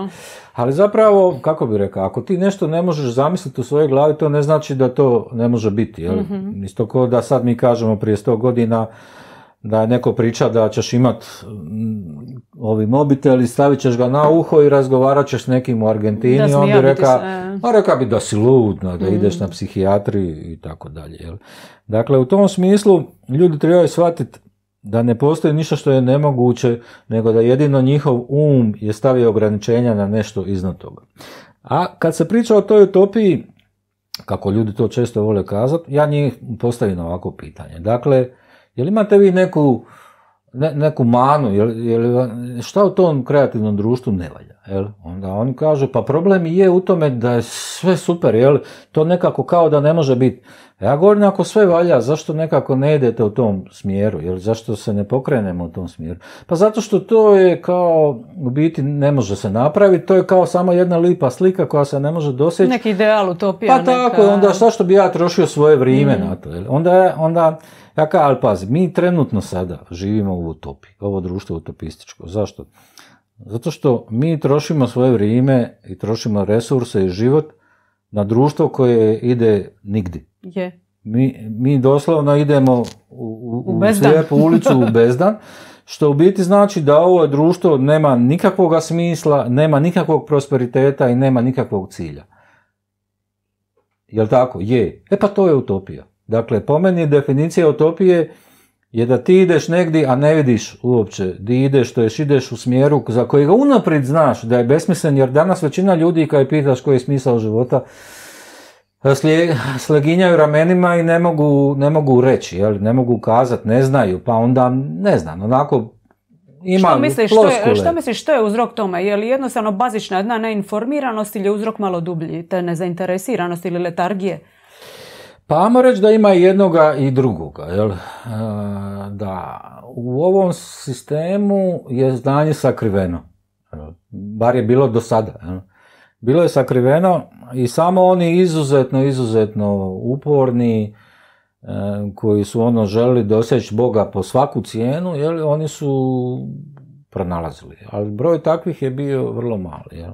Ali zapravo, kako bi rekao, ako ti nešto ne možeš zamisliti u svojoj glavi, to ne znači da to ne može biti. Mhm. Isto kao da sad mi kažemo prije sto godina, da je neko priča da ćeš imat mm, ovi mobitel i stavit ćeš ga na uho i razgovarat ćeš s nekim u Argentini, on bi reka, a e. reka bi da si ludna, da mm. ideš na psihijatriju i tako dalje. Dakle, u tom smislu ljudi trebaju shvatiti da ne postoji ništa što je nemoguće, nego da jedino njihov um je stavio ograničenja na nešto iznad toga. A kad se priča o toj utopiji, kako ljudi to često vole kazati, ja njih postavim ovako pitanje. Dakle, Jel imate vi neku, neku manu, jel, šta u tom kreativnom društvu ne valja? Jel? Onda oni kažu, pa problem je u tome da je sve super, jel? to nekako kao da ne može biti. Ja govorim, ako sve valja, zašto nekako ne idete u tom smjeru, jel? zašto se ne pokrenemo u tom smjeru? Pa zato što to je kao, u biti ne može se napraviti, to je kao samo jedna lipa slika koja se ne može doseći. Neki ideal, utopija. Pa tako, onda šta što bi ja trošio svoje vrijeme mm. na to. Jel? Onda, onda ja ali pazi, mi trenutno sada živimo u utopiji. Ovo društvo je utopističko. Zašto? Zato što mi trošimo svoje vrijeme i trošimo resurse i život na društvo koje ide nigdje. Je. Mi, mi doslovno idemo u, u, u, ulicu u bezdan, što u biti znači da ovo društvo nema nikakvog smisla, nema nikakvog prosperiteta i nema nikakvog cilja. Jel tako? Je. E pa to je utopija. Dakle, po meni definicija utopije je da ti ideš negdje, a ne vidiš uopće di ideš, to ješ ideš u smjeru za kojega unaprijed znaš da je besmislen, jer danas većina ljudi kada je pitaš koji je smisao života, sleginjaju ramenima i ne mogu, ne mogu reći, ne mogu kazat, ne znaju, pa onda ne znam, onako ima što misliš, što je, što misliš, što je uzrok tome? Je li jednostavno bazična jedna neinformiranost ili je uzrok malo dublji, te nezainteresiranost ili letargije? Pa ajmo reći da ima jednoga i drugoga. Jel? E, da, u ovom sistemu je znanje sakriveno. Bar je bilo do sada. Jel? Bilo je sakriveno i samo oni izuzetno, izuzetno uporni e, koji su ono želi doseći Boga po svaku cijenu, jel? oni su pronalazili. Ali broj takvih je bio vrlo mali. Jel?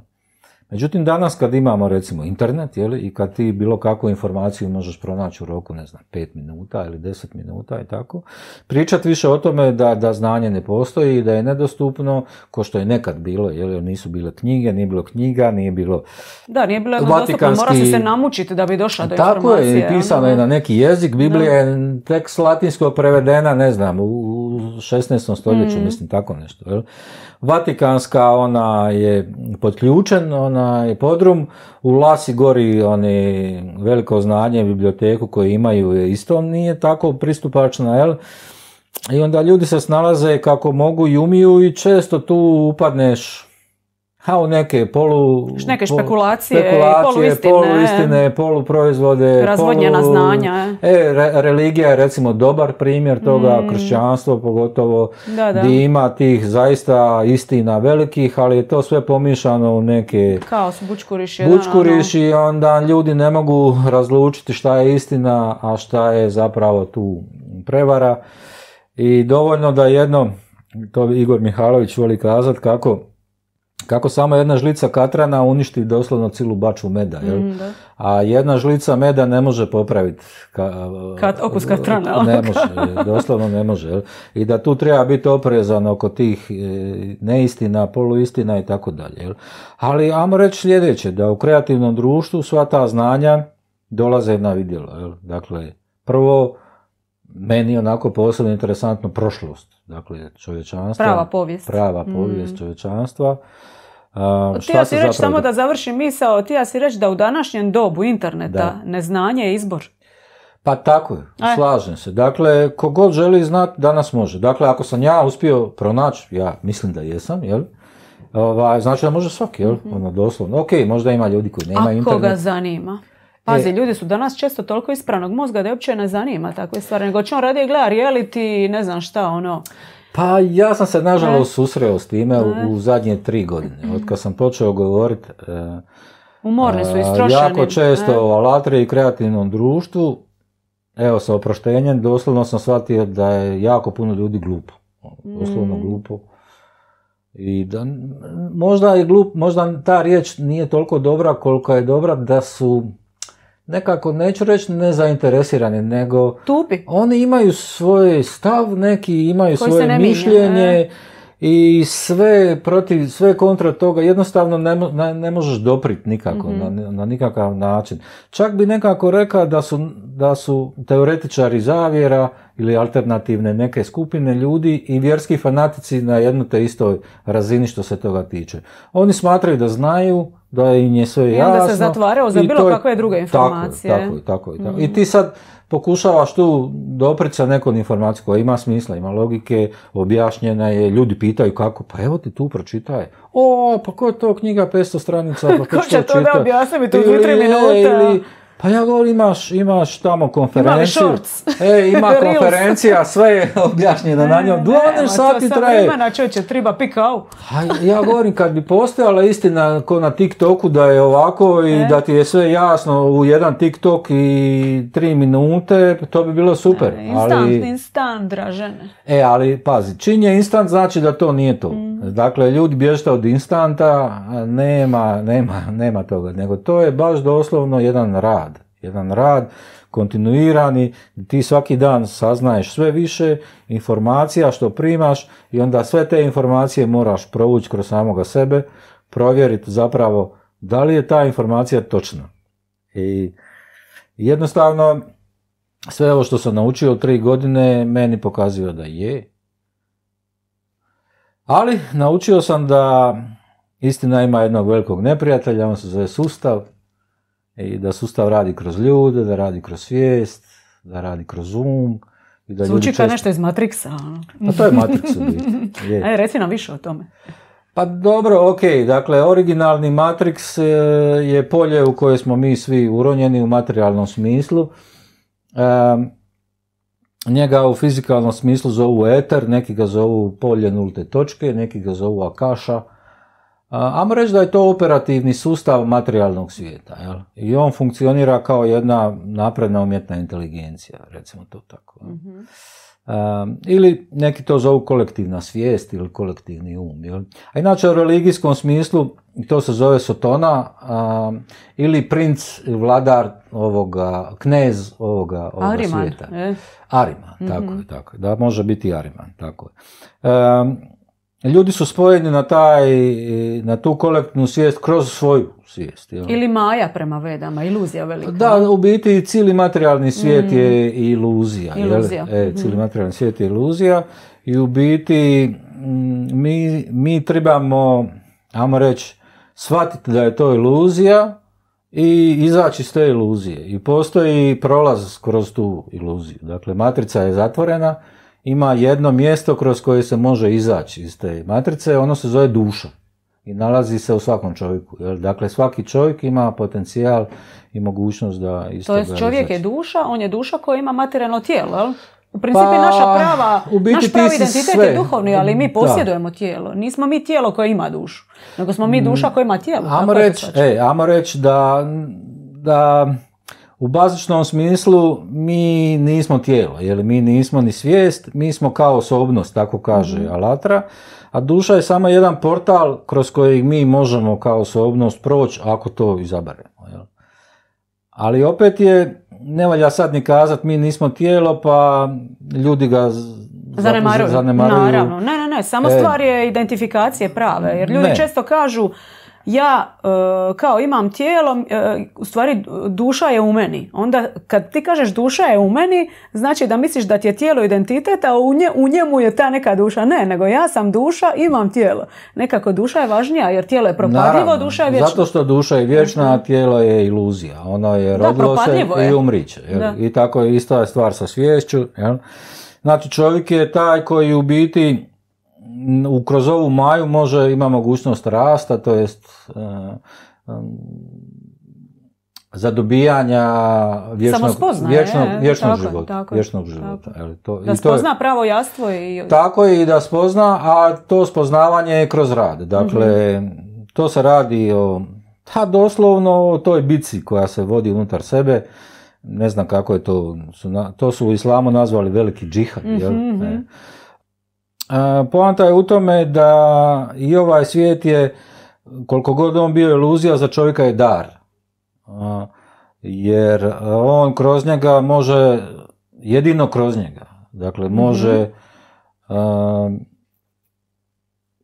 Međutim, danas kad imamo recimo internet i kad ti bilo kakvu informaciju možeš pronaći u roku, ne znam, pet minuta ili deset minuta i tako, pričat više o tome da, da znanje ne postoji i da je nedostupno, ko što je nekad bilo, jel, nisu bile knjige, nije bilo knjiga, nije bilo Da, nije bilo vatikanski... mora se se namučiti da bi došla do tako informacije. Tako je, i pisano ono. je na neki jezik, Biblija je tekst latinskog prevedena, ne znam, u 16. stoljeću, mhm. mislim, tako nešto. Jel. Vatikanska, ona je podključen, ona je podrum, u Lasi gori oni veliko znanje, biblioteku koju imaju je isto nije tako pristupačna, jel? I onda ljudi se snalaze kako mogu i umiju i često tu upadneš Ha u neke polu... Neke špekulacije, špekulacije istine poluproizvode, razvodnjena polu, znanja. E, religija je recimo dobar primjer toga, mm. kršćanstvo pogotovo, da, ima tih zaista istina velikih, ali je to sve pomišano u neke... Kaos, bučkuriši. Bučkuriši ono. i onda ljudi ne mogu razlučiti šta je istina, a šta je zapravo tu prevara. I dovoljno da jedno, to Igor Mihalović voli kazati kako kako samo jedna žlica katrana uništi doslovno cilu baču meda, mm, A jedna žlica meda ne može popraviti ka, Kat, okus katrana. Ne može, doslovno ne može. I da tu treba biti oprezan oko tih e, neistina, poluistina i tako dalje. Ali ajmo reći sljedeće, da u kreativnom društvu sva ta znanja dolaze na vidjelo. Jel? Dakle, prvo, meni onako posebno interesantno prošlost, dakle čovječanstva. Prava povijest. Prava mm. povijest mm. čovječanstva. Uh, ja si reći samo da završim misao, ti ja si reći da u današnjem dobu interneta neznanje je izbor. Pa tako je, e. slažem se. Dakle, kogod želi znati, danas može. Dakle, ako sam ja uspio pronaći, ja mislim da jesam, jel? znači da može svaki, jel? Mhm. Ono, doslovno. Ok, možda ima ljudi koji nema internet. Ako ga zanima. Pazi, e. ljudi su danas često toliko ispravnog mozga da je uopće ne zanima takve stvari. Nego će on radije gleda reality, ne znam šta, ono. Pa ja sam se nažalost e? susreo s time e? u zadnje tri godine. Od kad sam počeo govoriti e, Umorni su istrošeni. Jako često o alatri i kreativnom društvu, evo sa oproštenjem, doslovno sam shvatio da je jako puno ljudi glupo. Doslovno mm. glupo. I da, možda je glup, možda ta riječ nije toliko dobra koliko je dobra da su nekako, neću reći nezainteresirani, nego... Tupi. Oni imaju svoj stav, neki imaju svoje mišljenje. I sve protiv, sve kontra toga, jednostavno ne, ne, možeš doprit nikako, na, mhm. na nikakav način. Čak bi nekako rekao da su, da su teoretičari zavjera ili alternativne neke skupine ljudi i vjerski fanatici na jednoj te istoj razini što se toga tiče. Oni smatraju da znaju, da im je sve I jasno. I onda se zatvarao za bilo je, kakve druge informacije. Tako, tako, tako. Mm. I ti sad pokušavaš tu doprići sa nekom informacijom koja ima smisla, ima logike, objašnjena je, ljudi pitaju kako, pa evo ti tu pročitaj. O, pa ko je to knjiga 500 stranica, pa ko će to da objasniti u 3 minuta? Pa ja govorim, imaš, imaš tamo konferenciju. E, ima konferencija, sve je objašnjeno na njom. 12 sati traje. na čoče, treba pikao. ja govorim, kad bi postojala istina ko na TikToku da je ovako i e? da ti je sve jasno u jedan TikTok i tri minute, to bi bilo super. E, instant, instant, dražene. E, ali pazi, činje instant znači da to nije to. Mm. Dakle, ljudi bježite od instanta, nema, nema, nema toga. Nego to je baš doslovno jedan rad jedan rad kontinuirani, ti svaki dan saznaješ sve više informacija što primaš i onda sve te informacije moraš provući kroz samoga sebe, provjeriti zapravo da li je ta informacija točna. I jednostavno sve ovo što sam naučio tri godine meni pokazuje da je. Ali naučio sam da istina ima jednog velikog neprijatelja, on se zove sustav i da sustav radi kroz ljude, da radi kroz svijest, da radi kroz um. I da Zvuči kao nešto iz Matrixa. Ono. Pa to je Matrix u biti. reci nam više o tome. Pa dobro, ok, dakle, originalni Matrix e, je polje u koje smo mi svi uronjeni u materijalnom smislu. E, njega u fizikalnom smislu zovu eter, neki ga zovu polje nulte točke, neki ga zovu akaša, Ajmo reći da je to operativni sustav materijalnog svijeta. Jel? I on funkcionira kao jedna napredna umjetna inteligencija, recimo to tako. Mm-hmm. ili neki to zovu kolektivna svijest ili kolektivni um. Jel? A inače u religijskom smislu to se zove Sotona ili princ, vladar ovoga, knez ovoga, ovoga Ariman, svijeta. E. Ariman, tako mhm. je, tako Da, može biti Ariman, tako je. Ljudi su spojeni na, taj, na tu kolektivnu svijest kroz svoju svijest. Jel? Ili maja prema vedama, iluzija velika. Pa da, u biti cijeli materijalni svijet mm. je iluzija. iluzija. E, mm. cijeli materijalni svijet je iluzija i u biti mm, mi, mi trebamo, ajmo reći, shvatiti da je to iluzija i izaći iz te iluzije. I postoji prolaz kroz tu iluziju. Dakle, matrica je zatvorena ima jedno mjesto kroz koje se može izaći iz te matrice, ono se zove duša i nalazi se u svakom čovjeku. Dakle, svaki čovjek ima potencijal i mogućnost da iz To je čovjek je duša, on je duša koja ima materijalno tijelo, jel? U principu pa, naša prava, u naš pravi identitet je duhovni, ali mi posjedujemo tijelo. Nismo mi tijelo koje ima dušu, nego smo mi duša mm. koja ima tijelo. Amo e, reći, da, da u bazičnom smislu mi nismo tijelo, jer mi nismo ni svijest, mi smo kao osobnost, tako kaže mhm. Alatra, a duša je samo jedan portal kroz kojeg mi možemo kao osobnost proći ako to izaberemo. Jel? Ali opet je, ne valja sad ni kazati, mi nismo tijelo, pa ljudi ga zanemaruju. Naravno, ne, ne, ne, samo e. stvar je identifikacije prave, jer ljudi često kažu ja e, kao imam tijelo, e, u stvari duša je u meni. Onda kad ti kažeš duša je u meni, znači da misliš da ti je tijelo identitet, a u, nje, u njemu je ta neka duša. Ne, nego ja sam duša, imam tijelo. Nekako duša je važnija jer tijelo je propadljivo, duša je vječna. Zato što duša je vječna, a mhm. tijelo je iluzija. Ono je rodilo da, je. i umriće. I tako je ista stvar sa sviješću. Jel? Znači čovjek je taj koji u biti u, kroz ovu maju može, ima mogućnost rasta, to jest e, zadobijanja vječnog, vječnog, e, je, vječnog tako, života. Tako, vječnog života to, da spozna je, pravo jastvo. I... Tako i da spozna, a to spoznavanje je kroz rad. Dakle, mhm. to se radi o, ta pa doslovno o toj bici koja se vodi unutar sebe. Ne znam kako je to, su to su u islamu nazvali veliki džihad. Mhm, mhm. E, Poanta je u tome da i ovaj svijet je, koliko god on bio iluzija, za čovjeka je dar. Jer on kroz njega može, jedino kroz njega, dakle mhm. može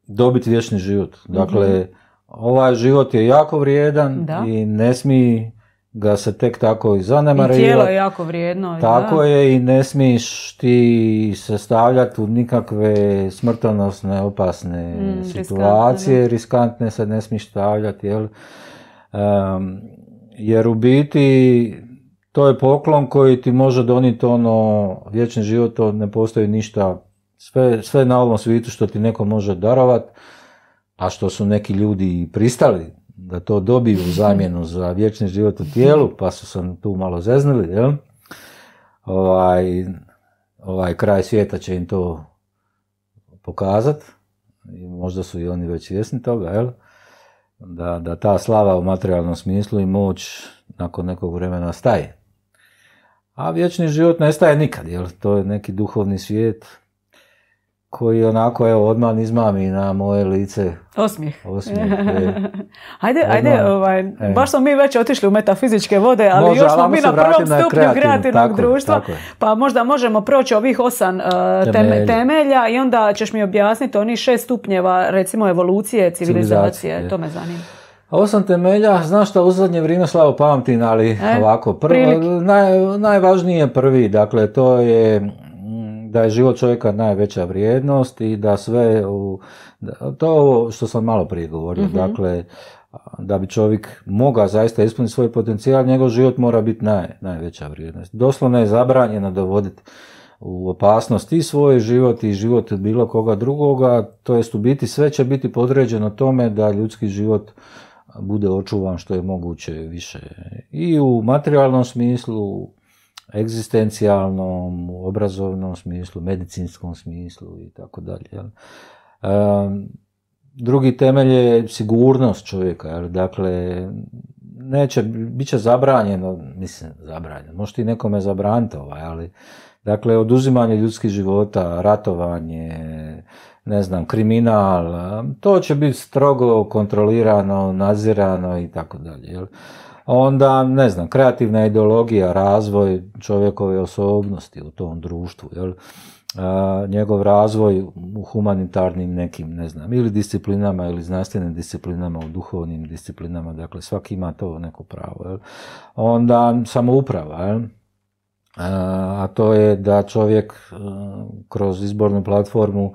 dobiti vječni život. Dakle, mhm. ovaj život je jako vrijedan i ne smije ga se tek tako i zanemarivati. tijelo je jako vrijedno. Tako je i ne smiješ ti se stavljati u nikakve smrtonosne, opasne mm, situacije, riskantne. se ne smiješ stavljati. Jel? jer u biti to je poklon koji ti može donijeti ono vječni život, to ne postoji ništa, sve, sve na ovom svijetu što ti neko može darovat, a što su neki ljudi pristali da to dobiju u zamjenu za vječni život u tijelu, pa su se tu malo zeznili, jel? Ovaj, ovaj kraj svijeta će im to pokazat, možda su i oni već svjesni toga, jel? Da, da ta slava u materijalnom smislu i moć nakon nekog vremena staje. A vječni život ne staje nikad, jel? To je neki duhovni svijet, koji onako evo odmah izmami na moje lice. Osmijeh. Osmijeh. ajde, ajde, ovaj, e. baš smo mi već otišli u metafizičke vode, ali još smo mi na prvom stupnju kreativnog društva, pa možda možemo proći ovih osam e, temelja. i onda ćeš mi objasniti oni šest stupnjeva recimo evolucije, civilizacije, to me zanima. Osam temelja, znaš što, u zadnje vrijeme slavo pamtim, ali e, ovako, prv, naj, najvažniji je prvi, dakle to je da je život čovjeka najveća vrijednost i da sve, u, to ovo što sam malo prije govorio, mhm. dakle, da bi čovjek mogao zaista ispuniti svoj potencijal, njegov život mora biti najveća vrijednost. Doslovno je zabranjeno dovoditi u opasnost i svoj život i život bilo koga drugoga, to jest u biti sve će biti podređeno tome da ljudski život bude očuvan što je moguće više. I u materijalnom smislu, egzistencijalnom, obrazovnom smislu, medicinskom smislu i tako dalje. Drugi temelj je sigurnost čovjeka, jel? dakle, neće, bit će zabranjeno, mislim, zabranjeno, možeš ti nekome zabraniti ovaj, ali, dakle, oduzimanje ljudskih života, ratovanje, ne znam, kriminal, to će biti strogo kontrolirano, nazirano i tako dalje, onda ne znam, kreativna ideologija, razvoj čovjekove osobnosti u tom društvu, jel? njegov razvoj u humanitarnim nekim, ne znam, ili disciplinama ili znanstvenim disciplinama, u duhovnim disciplinama, dakle svaki ima to neko pravo. Jel? Onda samouprava, jel? a to je da čovjek e, kroz izbornu platformu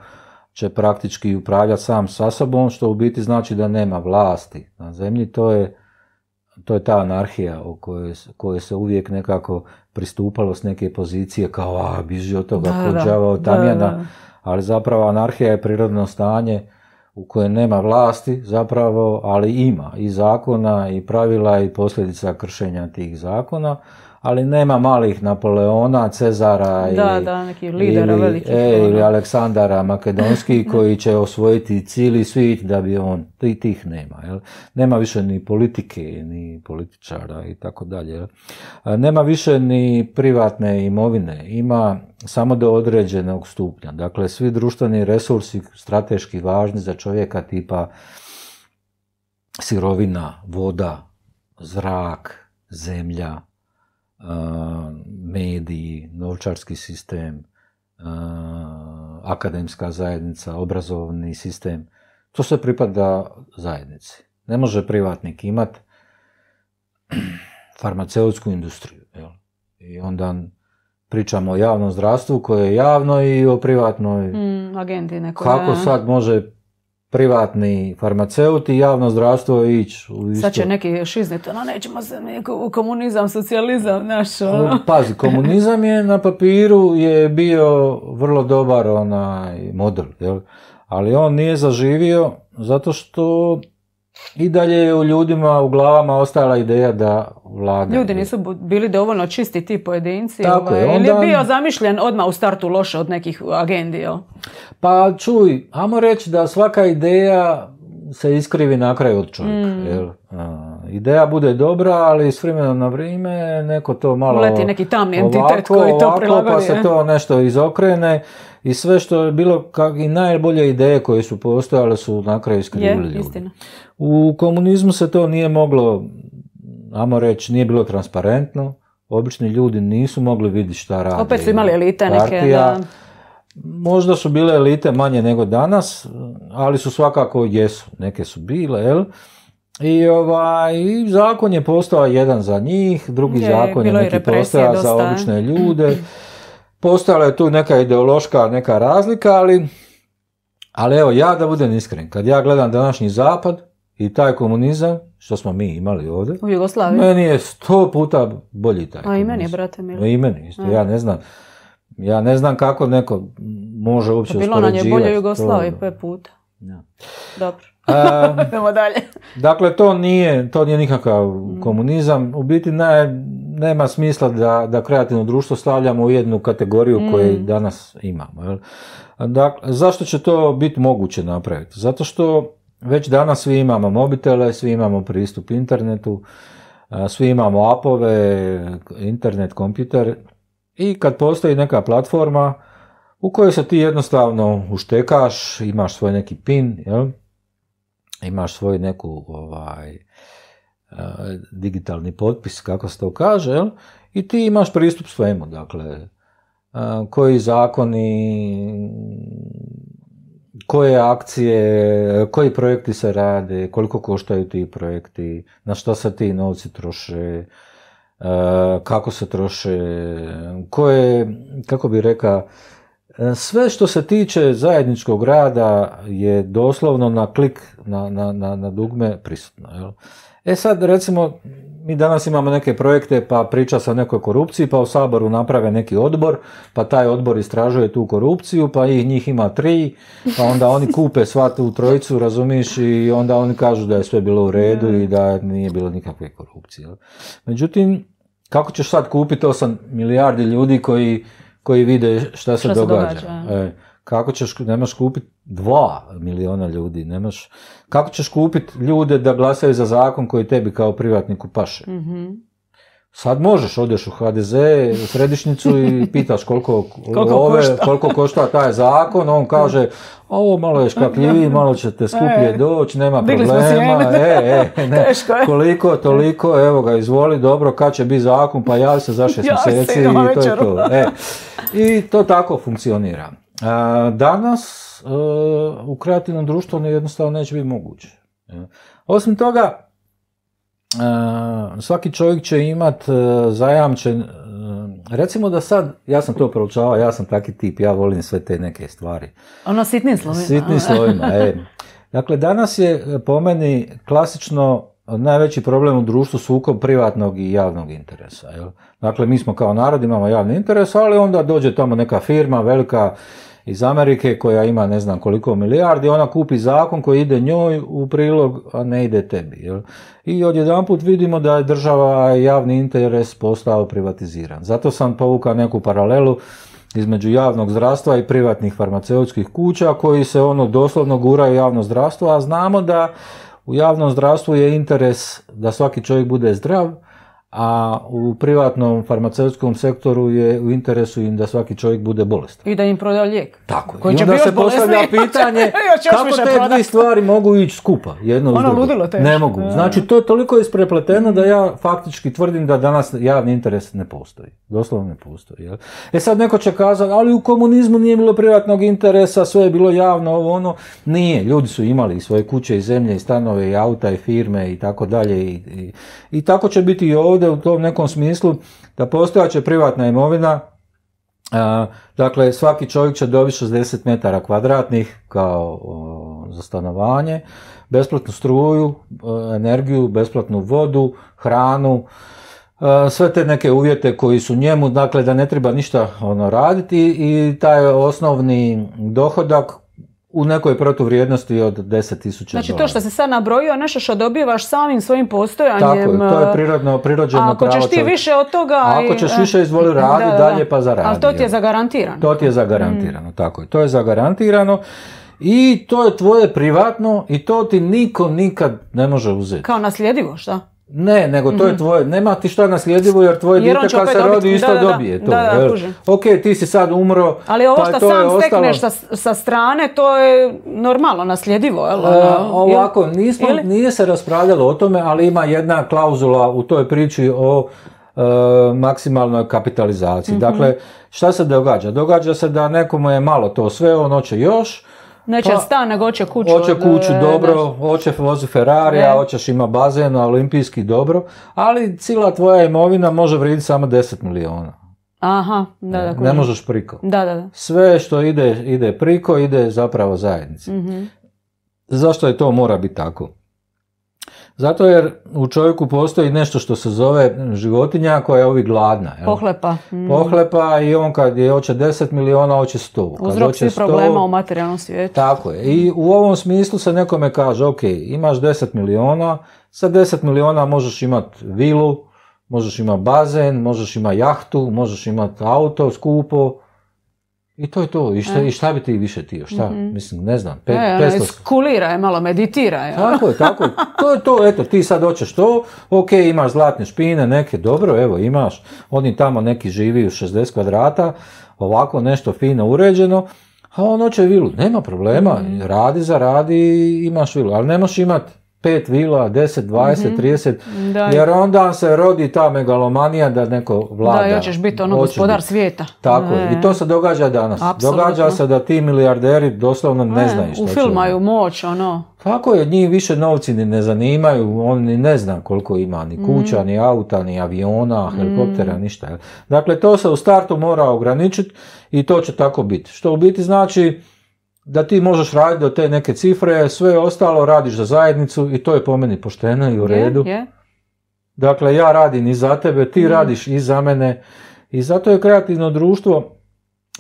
će praktički upravljati sam sa sobom, što u biti znači da nema vlasti na zemlji, to je to je ta anarhija o kojoj, se uvijek nekako pristupalo s neke pozicije kao a biži od toga kođava od tamjana, ali zapravo anarhija je prirodno stanje u kojem nema vlasti zapravo, ali ima i zakona i pravila i posljedica kršenja tih zakona ali nema malih Napoleona, Cezara i, da, neki lidera, ili, e, ono. ili Aleksandara Makedonski koji će osvojiti cijeli svijet da bi on, i tih nema. Jel? Nema više ni politike, ni političara i tako dalje. Nema više ni privatne imovine, ima samo do određenog stupnja. Dakle, svi društveni resursi strateški važni za čovjeka tipa sirovina, voda, zrak, zemlja, mediji, novčarski sistem, akademska zajednica, obrazovni sistem. To sve pripada zajednici. Ne može privatnik imati farmaceutsku industriju. I onda pričamo o javnom zdravstvu koje je javno i o privatnoj. Mm, Kako sad može privatni farmaceuti, javno zdravstvo ići u isto. Sad će neki još ono nećemo se, neko, komunizam, socijalizam, naš, ono. Pazi, komunizam je na papiru je bio vrlo dobar onaj model, ali on nije zaživio zato što i dalje je u ljudima, u glavama ostala ideja da vlada... Ljudi nisu bili dovoljno čisti ti pojedinci. Ovaj, je. Ili bio zamišljen odmah u startu loše od nekih agendi, jel? Pa čuj, ajmo reći da svaka ideja se iskrivi na kraju od čovjeka, mm ideja bude dobra, ali s vremenom na vrijeme neko to malo... Uleti neki tamni entitet to ovako, Pa se e. to nešto izokrene i sve što je bilo, kak, i najbolje ideje koje su postojale su na kraju iskrivili ljudi. U komunizmu se to nije moglo, ajmo reći, nije bilo transparentno. Obični ljudi nisu mogli vidjeti šta radi. Opet su imali elite partija. neke, da... Možda su bile elite manje nego danas, ali su svakako jesu. Neke su bile, jel? I, ovaj, zakon je postao jedan za njih, drugi je, zakon je neki postao za obične ljude. postala je tu neka ideološka neka razlika, ali, ali evo ja da budem iskren, kad ja gledam današnji zapad i taj komunizam, što smo mi imali ovdje, u Jugoslaviji, meni je sto puta bolji taj A i meni je, brate, mili. I meni, isto, ja ne znam. Ja ne znam kako neko može uopće uspoređivati. Bilo nam je bolje Jugoslaviji pet puta. Dobro. Ehm, dakle, to nije, to nije nikakav mm. komunizam. U biti nema smisla da, da kreativno društvo stavljamo u jednu kategoriju mm. koju danas imamo. Dakle, zašto će to biti moguće napraviti? Zato što već danas svi imamo mobitele, svi imamo pristup internetu, svi imamo apove, internet, kompjuter i kad postoji neka platforma u kojoj se ti jednostavno uštekaš, imaš svoj neki pin, jel? imaš svoj neku ovaj, e, digitalni potpis, kako se to kaže, i ti imaš pristup svemu, dakle, e, koji zakoni, koje akcije, koji projekti se rade, koliko koštaju ti projekti, na što se ti novci troše, e, kako se troše, koje, kako bi rekao, E, sve što se tiče zajedničkog rada je doslovno na klik na, na, na, na dugme prisutno. Jel? E sad recimo mi danas imamo neke projekte pa priča se o nekoj korupciji pa u Saboru naprave neki odbor pa taj odbor istražuje tu korupciju pa ih njih ima tri pa onda oni kupe sva tu trojicu razumiš i onda oni kažu da je sve bilo u redu i da nije bilo nikakve korupcije. Međutim, kako ćeš sad kupiti 8 milijardi ljudi koji koji vide šta se događa. E, kako ćeš, nemaš kupiti dva miliona ljudi, nemaš, kako ćeš kupiti ljude da glasaju za zakon koji tebi kao privatniku paše? Mhm. Sad možeš, odeš u HDZ, u središnicu i pitaš koliko, košta. taj zakon, on kaže, ovo malo je škakljiviji, malo će te skuplje e. doći, nema problema, e, koliko, toliko, evo ga, izvoli, dobro, kad će biti zakon, pa javi se za šest mjeseci i to je to. I to tako funkcionira. Danas e, u kreativnom društvu ono jednostavno neće biti moguće. E, osim toga, e, svaki čovjek će imat zajamčen, recimo da sad, ja sam to proučavao, ja sam taki tip, ja volim sve te neke stvari. Ono sitnim slovima. Sitnim slovima, e. Dakle, danas je po meni klasično najveći problem u društvu sukob privatnog i javnog interesa. Jel? Dakle, mi smo kao narod, imamo javni interes, ali onda dođe tamo neka firma velika iz Amerike koja ima ne znam koliko milijardi, ona kupi zakon koji ide njoj u prilog, a ne ide tebi. Jel? I odjedanput vidimo da je država javni interes postao privatiziran. Zato sam povukao neku paralelu između javnog zdravstva i privatnih farmaceutskih kuća koji se ono doslovno guraju javno zdravstvo, a znamo da u javnom zdravstvu je interes da svaki čovjek bude zdrav, a u privatnom farmaceutskom sektoru je u interesu im da svaki čovjek bude bolestan. I da im proda lijek. Tako. Koji I onda se postavlja pitanje kako te dvije stvari mogu ići skupa. Jedno ono ludilo te Ne mogu. Znači to je toliko isprepleteno da ja faktički tvrdim da danas javni interes ne postoji. Doslovno ne postoji. Jel? E sad neko će kazati, ali u komunizmu nije bilo privatnog interesa, sve je bilo javno, ovo ono. Nije. Ljudi su imali svoje kuće i zemlje i stanove i auta i firme i tako dalje. I, i, i tako će biti i ovdje u tom nekom smislu da postojaće privatna imovina, dakle svaki čovjek će dobiti 60 metara kvadratnih kao za stanovanje, besplatnu struju, e, energiju, besplatnu vodu, hranu, e, sve te neke uvjete koji su njemu, dakle da ne treba ništa ono raditi i taj osnovni dohodak u nekoj protuvrijednosti od 10.000 znači, to što se sad nabrojio, nešto što dobivaš samim svojim postojanjem. Tako je, to je e, prirodno, prirođeno ako Ako ćeš ti više od toga... A ako e, ćeš više e, izvoli radi, dalje pa zaradi. Ali to ti je zagarantirano. To ti je mm. zagarantirano, tako je. To je zagarantirano i to je tvoje privatno i to ti niko nikad ne može uzeti. Kao nasljedivo, šta? Ne, nego to je mhm. tvoje, nema ti šta nasljedivo jer tvoje jer kad se rodi isto da, dobije to. ok, ti si sad umro. Ali ovo pa što sam stekneš sa, strane, to je normalno nasljedivo, jel? E, ono, ovako, nije se raspravljalo o tome, ali ima jedna klauzula u toj priči o e, maksimalnoj kapitalizaciji. Mhm. Dakle, šta se događa? Događa se da nekomu je malo to sve, on hoće još, Znači, pa, stan, nego hoće kuću. Hoće kuću, e, dobro, hoće vozi Ferrarija, hoćeš ima bazen, olimpijski, dobro, ali cijela tvoja imovina može vrijediti samo 10 milijuna. Aha, da, da. Ne možeš priko. Da, da, da. Sve što ide, ide priko, ide zapravo zajednici. mm Zašto je to mora biti tako? Zato jer u čovjeku postoji nešto što se zove životinja koja je uvijek gladna. Jel? Pohlepa. Mm. Pohlepa i on kad je oče 10 miliona, oće 100. Uzrok svi problema u materijalnom svijetu. Tako je. I u ovom smislu se nekome kaže, ok, imaš 10 miliona, sa 10 miliona možeš imati vilu, možeš imati bazen, možeš imati jahtu, možeš imati auto skupo, i to je to. I šta, e. i šta bi ti više tio? Šta? Mhm. Mislim, ne znam. Pe, e, Skulira je, malo meditira je. Tako je, tako je. To je to, eto, ti sad hoćeš to, ok, imaš zlatne špine, neke, dobro, evo, imaš. Oni tamo neki živi u 60 kvadrata, ovako nešto fino uređeno, a on hoće vilu. Nema problema, mm-hmm. radi, zaradi, imaš vilu, ali ne možeš imati pet vila, 10, 20, mhm. jer onda se rodi ta megalomanija da neko vlada. Da, ćeš biti ono gospodar svijeta. Tako, je i to se događa danas. Događa se da ti milijarderi doslovno ne e, znaju što U filmaju moć, ono. Kako je, njih više novci ni ne zanimaju, oni ni ne zna koliko ima, ni mhm. kuća, ni auta, ni aviona, mhm. helikoptera, ništa. Dakle, to se u startu mora ograničiti i to će tako biti. Što u biti znači, da ti možeš raditi do te neke cifre, sve ostalo radiš za zajednicu i to je po meni pošteno i u redu. Dakle, ja radim i za tebe, ti mhm. radiš i za mene i zato je kreativno društvo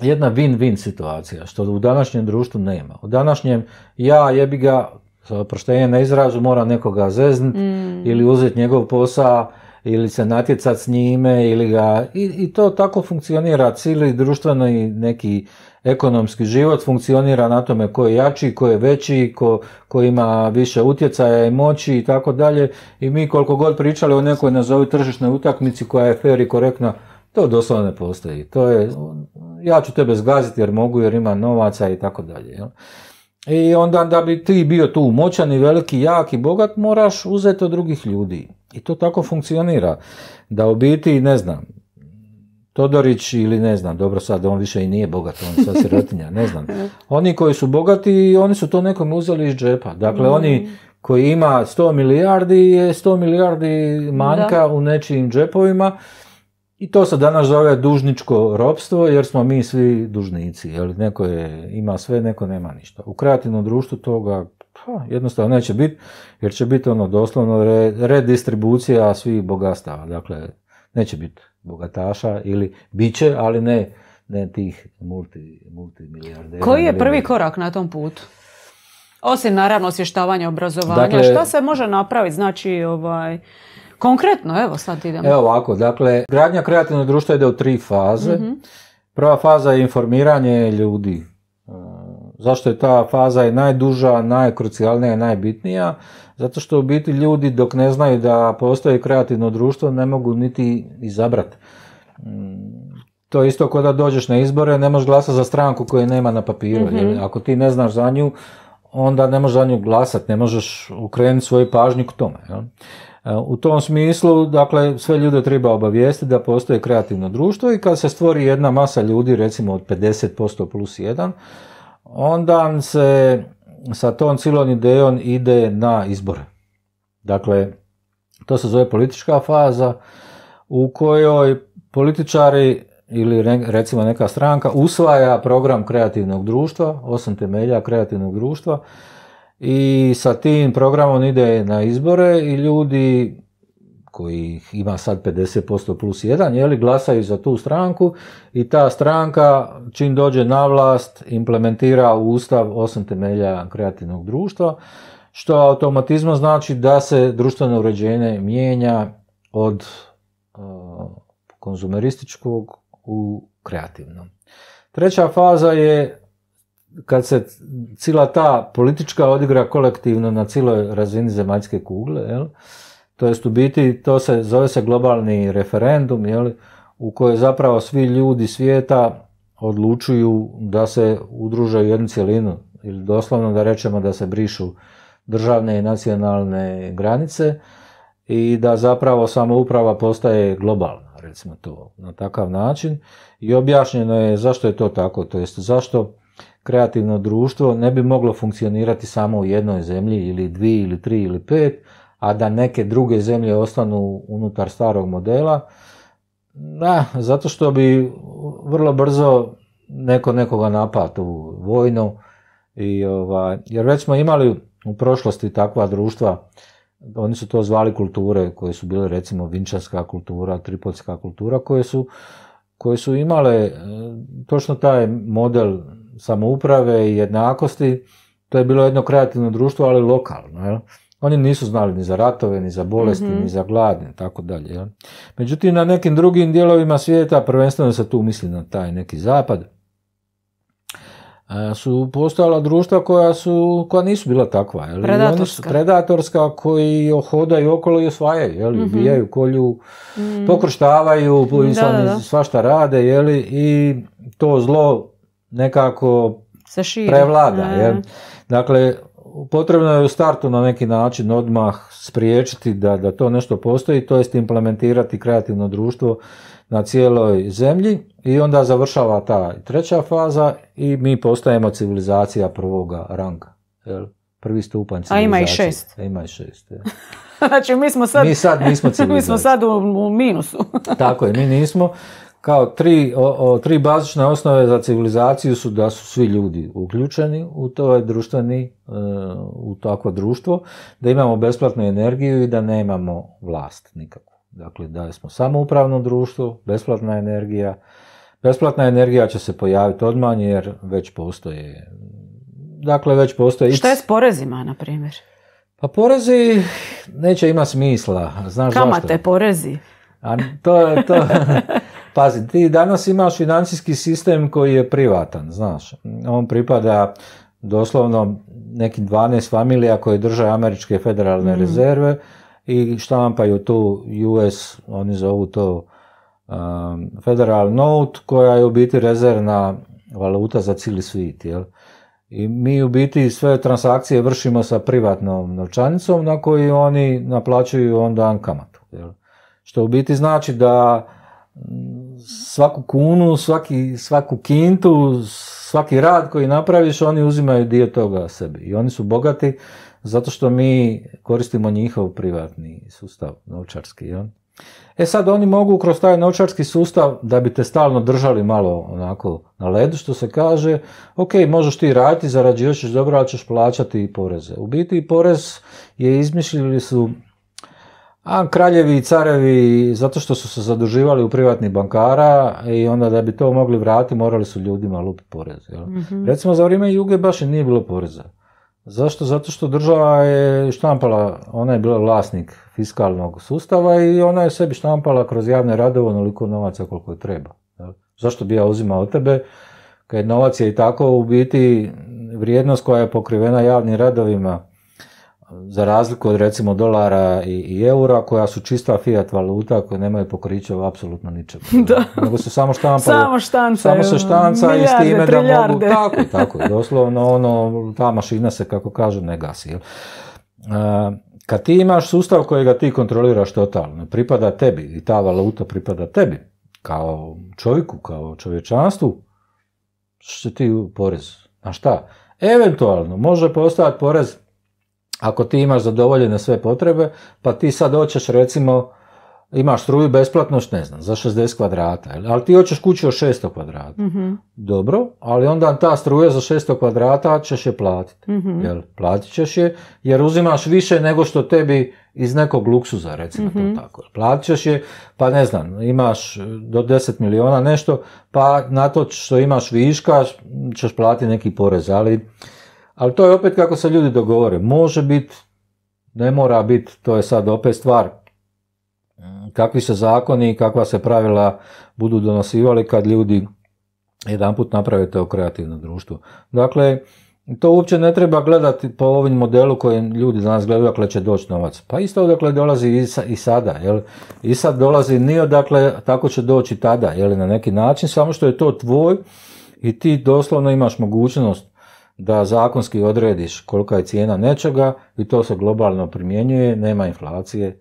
jedna win-win situacija, što u današnjem društvu nema. U današnjem ja jebi ga, oproštenjem na izrazu, mora nekoga zezniti mhm. ili uzeti njegov posao ili se natjecati s njime ili ga i, i to tako funkcionira cijeli društveni i neki ekonomski život funkcionira na tome ko je jači, ko je veći, ko, ko ima više utjecaja i moći i tako dalje i mi koliko god pričali o nekoj nazovi tržišnoj utakmici koja je fair i korektna, to doslovno ne postoji. To je, ja ću tebe zgaziti jer mogu, jer ima novaca i tako dalje. I onda da bi ti bio tu moćan i veliki, jak i bogat, moraš uzeti od drugih ljudi. I to tako funkcionira. Da u biti, ne znam, Todorić ili ne znam, dobro sad on više i nije bogat, on sad sirotinja, ne znam. Oni koji su bogati, oni su to nekom uzeli iz džepa. Dakle, mm. oni koji ima 100 milijardi je 100 milijardi manjka u nečijim džepovima. I to se danas zove dužničko ropstvo jer smo mi svi dužnici. Jel? Neko je, ima sve, neko nema ništa. U kreativnom društvu toga Ha, jednostavno neće biti, jer će biti ono doslovno redistribucija svih bogatstava. Dakle, neće biti bogataša ili bit će, ali ne, ne tih multi, multimilijardera. Koji je prvi korak na tom putu? Osim naravno osvještavanja obrazovanja, dakle, šta se može napraviti? Znači, ovaj, konkretno, evo sad idemo. Evo ovako, dakle, gradnja kreativnog društva ide u tri faze. Mhm. Prva faza je informiranje ljudi Zašto je ta faza je najduža, najkrucijalnija i najbitnija? Zato što u biti ljudi dok ne znaju da postoji kreativno društvo ne mogu niti izabrati. Mm, to je isto kao da dođeš na izbore, ne možeš glasati za stranku koju nema na papiru. Jer mhm. ako ti ne znaš za nju, onda ne možeš za nju glasati, ne možeš ukrenuti svoju pažnju k tome. E, u tom smislu, dakle, sve ljude treba obavijestiti da postoji kreativno društvo i kad se stvori jedna masa ljudi, recimo od 50% plus 1, onda se sa tom cilom idejom ide na izbore. Dakle, to se zove politička faza u kojoj političari ili recimo neka stranka usvaja program kreativnog društva, osam temelja kreativnog društva i sa tim programom ide na izbore i ljudi kojih ima sad 50% plus 1, jeli, glasaju za tu stranku i ta stranka čim dođe na vlast implementira ustav osam temelja kreativnog društva, što automatizmo znači da se društveno uređenje mijenja od uh, konzumerističkog u kreativnom. Treća faza je kad se cijela ta politička odigra kolektivno na cijeloj razini zemaljske kugle, jel, to jest u biti to se zove se globalni referendum jeli, u kojoj zapravo svi ljudi svijeta odlučuju da se udruže u jednu cjelinu ili doslovno da rečemo da se brišu državne i nacionalne granice i da zapravo samouprava postaje globalna, recimo to, na takav način. I objašnjeno je zašto je to tako, to jest zašto kreativno društvo ne bi moglo funkcionirati samo u jednoj zemlji ili dvije ili tri ili pet, a da neke druge zemlje ostanu unutar starog modela, da, zato što bi vrlo brzo neko nekoga napao u vojnu, i, ovaj, jer već smo imali u prošlosti takva društva, oni su to zvali kulture koje su bile recimo vinčanska kultura, tripolska kultura, koje su, koje su imale e, točno taj model samouprave i jednakosti, to je bilo jedno kreativno društvo, ali lokalno. Jel? Oni nisu znali ni za ratove, ni za bolesti, mhm. ni za gladne tako dalje. Ja. Međutim, na nekim drugim dijelovima svijeta, prvenstveno se tu misli na taj neki zapad, su postojala društva koja, su, koja nisu bila takva. Predatorska. Oni su predatorska koji ohodaju okolo i osvajaju, jel? Mm-hmm. ubijaju, kolju, mm-hmm. pokrštavaju, svašta rade i to zlo nekako se prevlada. Mhm. Dakle, potrebno je u startu na neki način odmah spriječiti da, da to nešto postoji, to jest implementirati kreativno društvo na cijeloj zemlji i onda završava ta treća faza i mi postajemo civilizacija prvoga ranga. Jel? Prvi stupanj civilizacije. A ima i šest. A ima i šest. Jel? znači mi smo sad, mi sad mi smo sad u, u minusu. Tako je, mi nismo kao tri, tri bazične osnove za civilizaciju su da su svi ljudi uključeni u to ovaj društveni, e, u takvo društvo, da imamo besplatnu energiju i da nemamo vlast nikakvu. Dakle, da smo samoupravno društvo, besplatna energija. Besplatna energija će se pojaviti odmah jer već postoje. Dakle, već postoje... Šta je s porezima, na primjer? Pa porezi neće imati smisla. Znaš Kamate, porezi. A to, to, Pazi, ti danas imaš financijski sistem koji je privatan, znaš. On pripada doslovno nekim 12 familija koje drže američke federalne mhm. rezerve i štampaju tu US, oni zovu to um, federal note, koja je u biti rezervna valuta za cijeli svijet, jel? I mi u biti sve transakcije vršimo sa privatnom novčanicom na koju oni naplaćuju onda kamatu. Jel? Što u biti znači da svaku kunu, svaki, svaku kintu, svaki rad koji napraviš, oni uzimaju dio toga sebi. I oni su bogati zato što mi koristimo njihov privatni sustav novčarski. E sad oni mogu kroz taj novčarski sustav da bi te stalno držali malo onako na ledu što se kaže, ok, možeš ti raditi, ćeš dobro, ali ćeš plaćati i poreze. U biti porez je izmišljili su a kraljevi i carevi, zato što su se zaduživali u privatnih bankara i onda da bi to mogli vratiti, morali su ljudima lupiti porez. mm Recimo za vrijeme Juge baš i nije bilo poreza. Zašto? Zato što država je štampala, ona je bila vlasnik fiskalnog sustava i ona je sebi štampala kroz javne radove onoliko novaca koliko je treba. Zašto bi ja uzimao od tebe? Kad novac je i tako u biti vrijednost koja je pokrivena javnim radovima, za razliku od recimo dolara i, eura koja su čista fiat valuta koje nemaju u apsolutno ničemu. Da. Nego su samo štampa. samo štanca. Samo se štanca i s time da mogu. Tako, tako. Doslovno ono, ta mašina se kako kažu ne gasi. kad ti imaš sustav kojega ti kontroliraš totalno, pripada tebi i ta valuta pripada tebi, kao čovjeku, kao čovječanstvu, što ti porez? A šta? Eventualno može postati porez ako ti imaš zadovoljene sve potrebe, pa ti sad hoćeš recimo, imaš struju besplatno, ne znam, za 60 kvadrata, ali ti hoćeš kući od 600 kvadrata. mm Dobro, ali onda ta struja za 600 kvadrata ćeš je platiti. Mhm. Jel, platit ćeš je jer uzimaš više nego što tebi iz nekog luksuza, recimo mm to mhm. tako. Platit ćeš je, pa ne znam, imaš e, do 10 milijuna nešto, pa na to što imaš viška ćeš platiti neki porez, ali ali to je opet kako se ljudi dogovore. Može biti, ne mora biti, to je sad opet stvar mm, kakvi se zakoni i kakva se pravila budu donosivali kad ljudi jedanput naprave to kreativno društvo. Dakle, to uopće ne treba gledati po ovim modelu kojem ljudi danas gledaju dakle će doći novac. Pa isto odakle dolazi i, sada. Jel? I sad dolazi ni odakle, tako će doći tada. Jel? Na neki način, samo što je to tvoj i ti doslovno imaš mogućnost da zakonski odrediš kolika je cijena nečega i to se globalno primjenjuje, nema inflacije.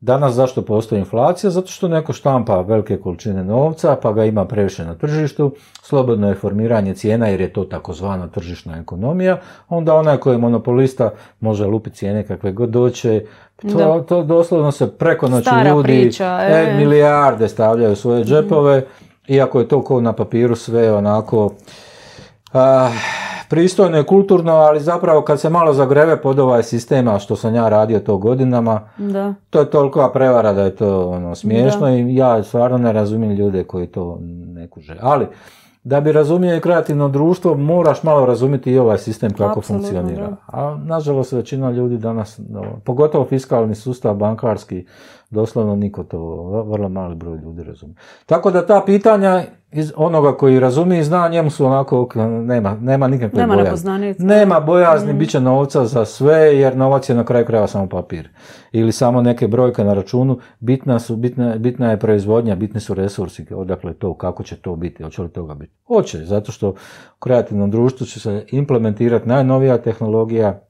Danas zašto postoji inflacija? Zato što neko štampa velike količine novca pa ga ima previše na tržištu, slobodno je formiranje cijena jer je to takozvana tržišna ekonomija, onda onaj koji je monopolista može lupiti cijene kakve god doće, to, to doslovno se preko noći ljudi e, e. milijarde stavljaju svoje mhm. džepove, iako je to ko na papiru sve onako... Ah, pristojno je kulturno, ali zapravo kad se malo zagreve pod ovaj sistema što sam ja radio to godinama, to je toliko prevara da je to ono smiješno i ja stvarno ne razumijem ljude koji to ne kuže. Ali, da bi razumio i kreativno društvo, moraš malo razumjeti i ovaj sistem kako funkcionira. A nažalost većina ljudi danas, ono, pogotovo fiskalni sustav, bankarski, doslovno niko to, vrlo mali broj ljudi razumije. Tako da ta pitanja iz onoga koji razumije i zna, njemu su onako, nema, nema nikakve nema bojazni. Nema bojazni, mm. bit će novca za sve, jer novac je na kraju krajeva samo papir. Ili samo neke brojke na računu, bitna, su, bitna, bitna je proizvodnja, bitni su resursi, odakle to, kako će to biti, hoće li toga biti. Hoće, zato što u kreativnom društvu će se implementirati najnovija tehnologija,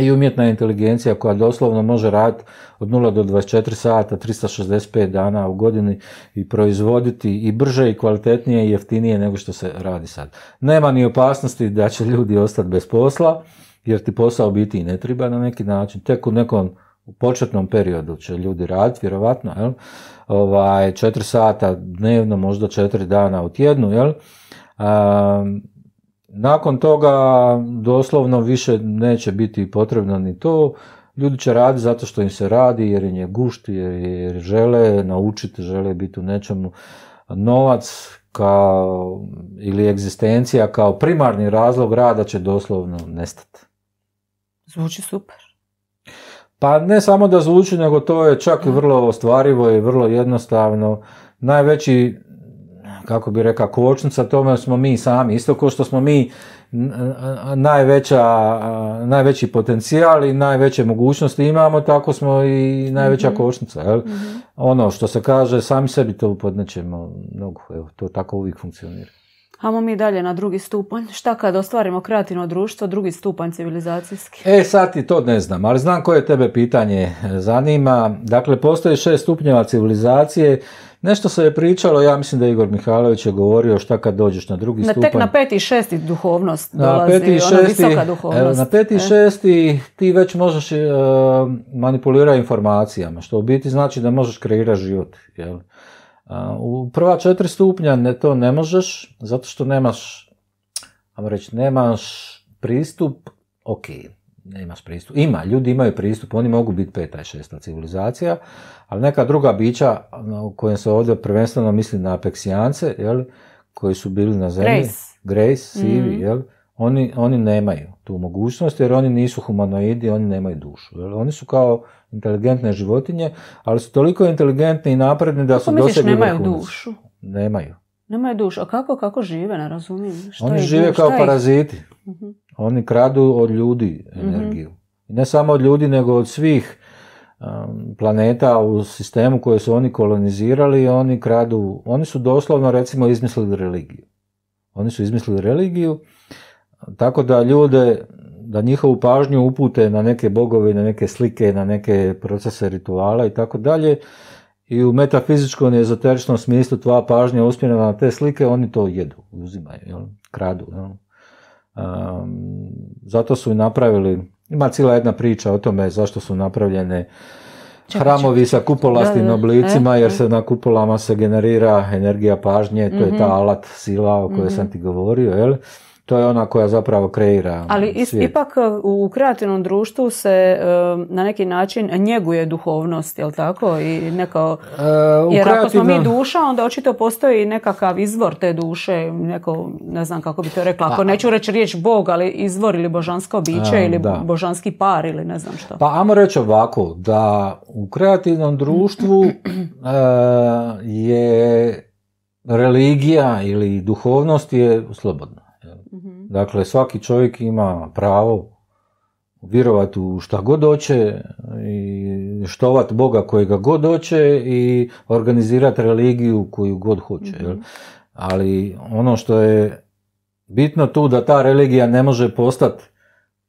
i umjetna inteligencija koja doslovno može raditi od 0 do 24 sata, 365 dana u godini i proizvoditi i brže i kvalitetnije i jeftinije nego što se radi sad. Nema ni opasnosti da će ljudi ostati bez posla, jer ti posao biti i ne treba na neki način. Tek u nekom početnom periodu će ljudi raditi, vjerovatno, jel? Ovaj, 4 sata dnevno, možda 4 dana u tjednu, jel? Nakon toga doslovno više neće biti potrebno ni to. Ljudi će raditi zato što im se radi, jer im je gušti, jer žele naučiti, žele biti u nečemu. Novac kao, ili egzistencija kao primarni razlog rada će doslovno nestati. Zvuči super. Pa ne samo da zvuči, nego to je čak i vrlo ostvarivo i vrlo jednostavno. Najveći kako bi rekao, kočnica tome smo mi sami. Isto kao što smo mi najveća, najveći potencijal i najveće mogućnosti imamo, tako smo i najveća mm kočnica. Mhm. Ono što se kaže, sami sebi to podnećemo Evo, to tako uvijek funkcionira. Hamo mi dalje na drugi stupanj. Šta kad ostvarimo kreativno društvo, drugi stupanj civilizacijski? E, sad ti to ne znam, ali znam koje tebe pitanje e, zanima. Dakle, postoji šest stupnjeva civilizacije. Nešto se je pričalo, ja mislim da je Igor Mihajlović je govorio šta kad dođeš na drugi stupanj. Tek na peti i šesti duhovnost dolazi, ona visoka duhovnost. Na peti i e, e. šesti ti već možeš manipulirati informacijama, što u biti znači da možeš kreirati život. U prva četiri stupnja ne, to ne možeš, zato što nemaš, ajmo reći, nemaš pristup, ok, nemaš pristup. Ima, ljudi imaju pristup, oni mogu biti peta i šesta civilizacija, ali neka druga bića, ono, u kojem se ovdje prvenstveno misli na apeksijance, jel, koji su bili na zemlji, Grace, sivi, mhm. jel, oni, oni nemaju tu mogućnost jer oni nisu humanoidi, oni nemaju dušu. Oni su kao inteligentne životinje, ali su toliko inteligentni i napredni da Kako su nemaju dušu? Nemaju. Nemaju dušu. A kako, kako žive? Ne razumijem. Oni žive kao paraziti. Mhm. Oni kradu od ljudi mhm. energiju. Ne samo od ljudi, nego od svih um, planeta u sistemu koje su oni kolonizirali, oni kradu, oni su doslovno recimo izmislili religiju. Oni su izmislili religiju, tako da ljude da njihovu pažnju upute na neke bogove, na neke slike, na neke procese rituala i tako dalje. I u metafizičkom i ezoteričnom smislu tvoja pažnja usmjerena na te slike, oni to jedu, uzimaju, jel? kradu. zato su i napravili, ima cijela jedna priča o tome zašto su napravljene hramovi sa kupolastim oblicima, e, jer e. se na kupolama se generira energija pažnje, to je ta mhm. alat sila o kojoj sam mhm. ti govorio, jel? to je ona koja zapravo kreira Ali ipak e, u kreativnom društvu se e, na neki način njeguje duhovnost, jel tako? I neko. E, jer ako smo mi duša, onda očito postoji nekakav izvor te duše, neko, ne znam kako bi to rekla, ako pa- neću reći riječ Bog, ali izvor ili božansko biće ili božanski par ili ne znam što. Pa ajmo reći ovako, da u kreativnom društvu je religija ili duhovnost je slobodna. Dakle, svaki čovjek ima pravo vjerovati u šta god hoće i štovat Boga kojega god hoće i organizirati religiju koju god hoće. Mhm. Ali ono što je bitno tu da ta religija ne može postati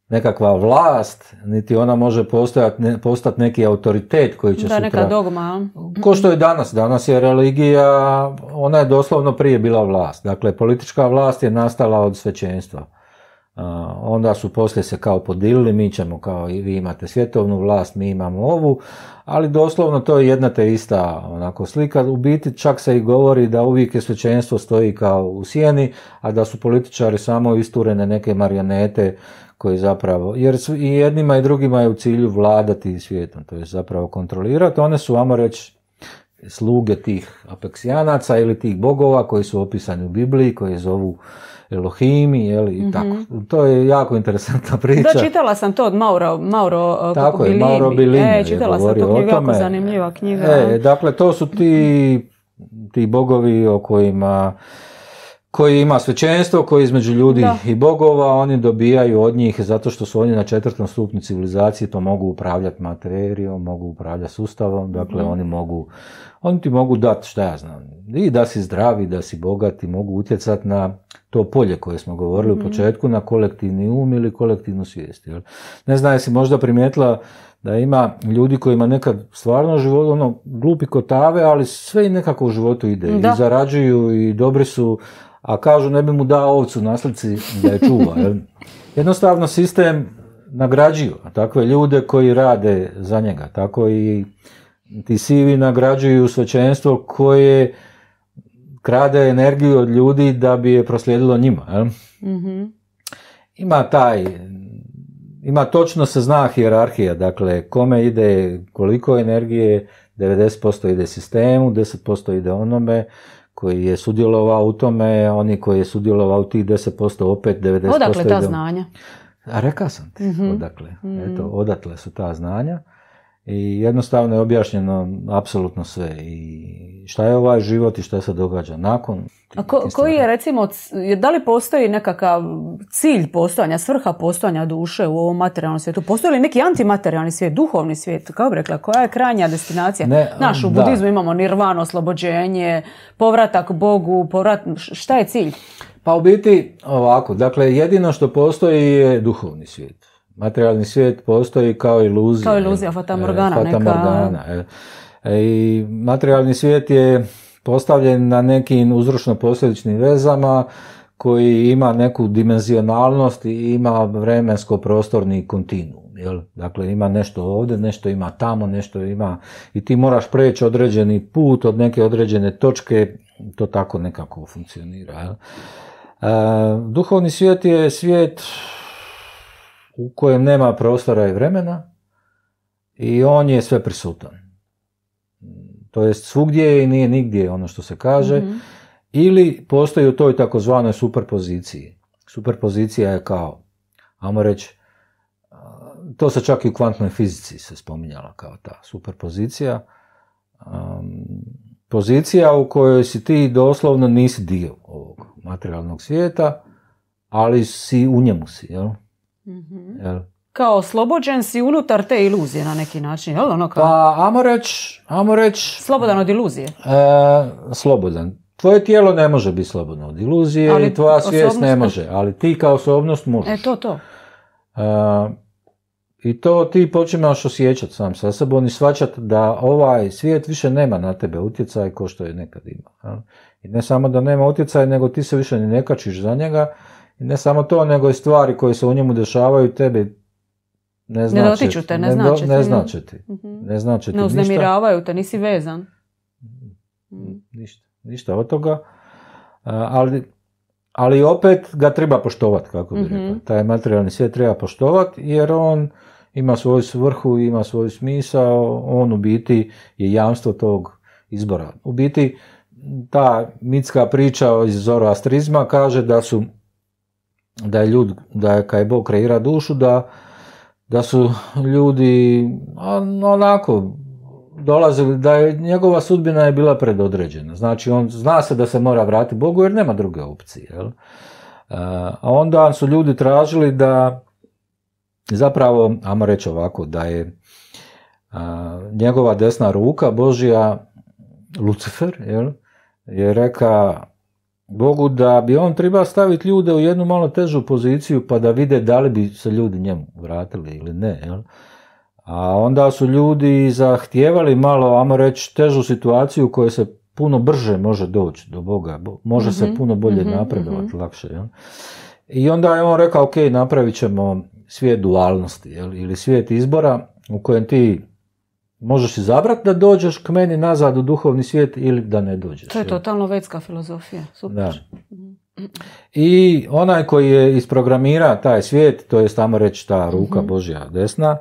nekakva vlast, niti ona može postojati, postati neki autoritet koji će da, neka dogma. Ko što je danas. Danas je religija, ona je doslovno prije bila vlast. Dakle, politička vlast je nastala od svećenstva onda su poslije se kao podilili, mi ćemo kao i vi imate svjetovnu vlast, mi imamo ovu, ali doslovno to je jedna te ista onako slika. U biti čak se i govori da uvijek je svećenstvo stoji kao u sjeni, a da su političari samo isturene neke marionete koji zapravo, jer su i jednima i drugima je u cilju vladati svijetom, to je zapravo kontrolirati. One su, vamo reći, sluge tih apeksijanaca ili tih bogova koji su opisani u Bibliji, koji zovu Elohimi, je li, mm-hmm. tako. To je jako interesantna priča. Da, čitala sam to od Mauro, Mauro e, tako je, Mauro Bilini e, čitala sam to knjigu, jako zanimljiva knjiga. E, dakle, to su ti, ti bogovi o kojima koji ima svećenstvo, koji između ljudi i bogova, oni dobijaju od njih zato što su oni na četvrtom stupnju civilizacije, to mogu upravljati materijom, mogu upravljati sustavom, dakle mhm. oni mogu, oni ti mogu dati šta ja znam, i da si zdravi, da si bogati, mogu utjecati na to polje koje smo govorili u mhm. početku, na kolektivni um ili kolektivnu svijest. Ne znam, jesi možda primijetila da ima ljudi kojima nekad stvarno život, ono, glupi kotave, ali sve i nekako u životu ide. I zarađuju i dobri su, a kažu ne bi mu dao ovcu naslici da je čuva. Jednostavno sistem nagrađuju takve ljude koji rade za njega. Tako i ti sivi nagrađuju svećenstvo koje krade energiju od ljudi da bi je proslijedilo njima. Mhm. Ima taj, ima točno se zna hijerarhija, dakle kome ide koliko energije, 90% ide sistemu, 10% ide onome, koji je sudjelovao u tome, oni koji je sudjelovao u tih 10%, opet 90%. Odakle ta znanja? Rekao sam ti, mhm. odakle. Mhm. odatle su ta znanja i jednostavno je objašnjeno apsolutno sve i šta je ovaj život i šta se događa nakon. A koji je recimo, da li postoji nekakav cilj postojanja, svrha postojanja duše u ovom materijalnom svijetu? Postoji li neki antimaterijalni svijet, duhovni svijet? Kao bi rekla, koja je krajnja destinacija? Ne, Naš, u budizmu imamo nirvano, oslobođenje, povratak Bogu, povrat... šta je cilj? Pa u biti ovako, dakle jedino što postoji je duhovni svijet materijalni svijet postoji kao iluzija. Kao iluzija, fata e, e, I materijalni svijet je postavljen na nekim uzročno-posljedičnim vezama koji ima neku dimenzionalnost i ima vremensko-prostorni kontinuum. Jel? Dakle, ima nešto ovdje, nešto ima tamo, nešto ima... I ti moraš preći određeni put od neke određene točke, to tako nekako funkcionira. E, duhovni svijet je svijet u kojem nema prostora i vremena i on je sve prisutan. To jest svugdje je i nije nigdje ono što se kaže. Mhm. Ili postoji u toj takozvanoj superpoziciji. Superpozicija je kao, ajmo reći, to se čak i u kvantnoj fizici se spominjala kao ta superpozicija. pozicija u kojoj si ti doslovno nisi dio ovog materijalnog svijeta, ali si u njemu si, jel? Mhm. Kao oslobođen si unutar te iluzije na neki način, jel ono kao? Pa, amo reći, Slobodan od iluzije. E, slobodan. Tvoje tijelo ne može biti slobodno od iluzije ali i tvoja svijest ne može, ali ti kao osobnost možeš. E, to, to. E, I to ti počinaš osjećati sam sa sobom i shvaćati da ovaj svijet više nema na tebe utjecaj ko što je nekad imao. I ne samo da nema utjecaj, nego ti se više ni ne kačiš za njega, ne samo to, nego i stvari koje se u njemu dešavaju tebi ne znači. Ne te, ne, znači. Ne znači ti. Ne znači Ne uznemiravaju te, nisi vezan. Mm, ništa, od toga. E, ali, ali opet ga treba poštovati, kako bi mhm. rekao. Taj materijalni svijet treba poštovati jer on ima svoju svrhu, ima svoju smisao, on u biti je jamstvo tog izbora. U biti ta mitska priča iz zoroastrizma kaže da su da je ljud, da je kaj Bog kreira dušu, da, da su ljudi onako dolazili, da je njegova sudbina je bila predodređena. Znači on zna se da se mora vratiti Bogu jer nema druge opcije. Jel? E, a onda su ljudi tražili da zapravo, ajmo reći ovako, da je njegova desna ruka Božija Lucifer, jel? je reka Bogu da bi on treba staviti ljude u jednu malo težu poziciju pa da vide da li bi se ljudi njemu vratili ili ne. Jel? A onda su ljudi zahtijevali malo, ajmo reći, težu situaciju u kojoj se puno brže može doći do Boga, može se mhm, puno bolje mm napredovati, mhm. lakše. Jel? I onda je on rekao, ok, napravit ćemo svijet dualnosti jel? ili svijet izbora u kojem ti Možeš izabrati da dođeš k meni nazad u duhovni svijet ili da ne dođeš. To je totalno vetska filozofija. Super. Da. I onaj koji je isprogramira taj svijet, to je samo reći ta ruka mhm. Božja desna,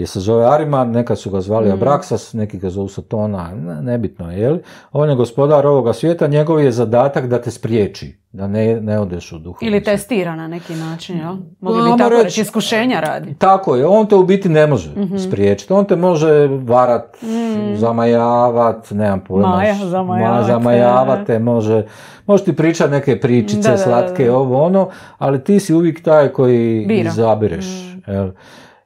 je se zove arima nekad su ga zvali mm. neki ga zovu Satona, nebitno je, jel? On je gospodar ovoga svijeta, njegov je zadatak da te spriječi, da ne, ne odeš u duhovnost. Ili testira na neki način, jel? Mogli tako reći, iskušenja radi. Tako je, on te u biti ne može mhm. spriječiti, on te može varat, mm. zamajavat, nemam pojma. Maja, zamajavat. te, može, može ti pričati neke pričice, slatke, ovo ono, ali ti si uvijek taj koji izabireš, mm. jel?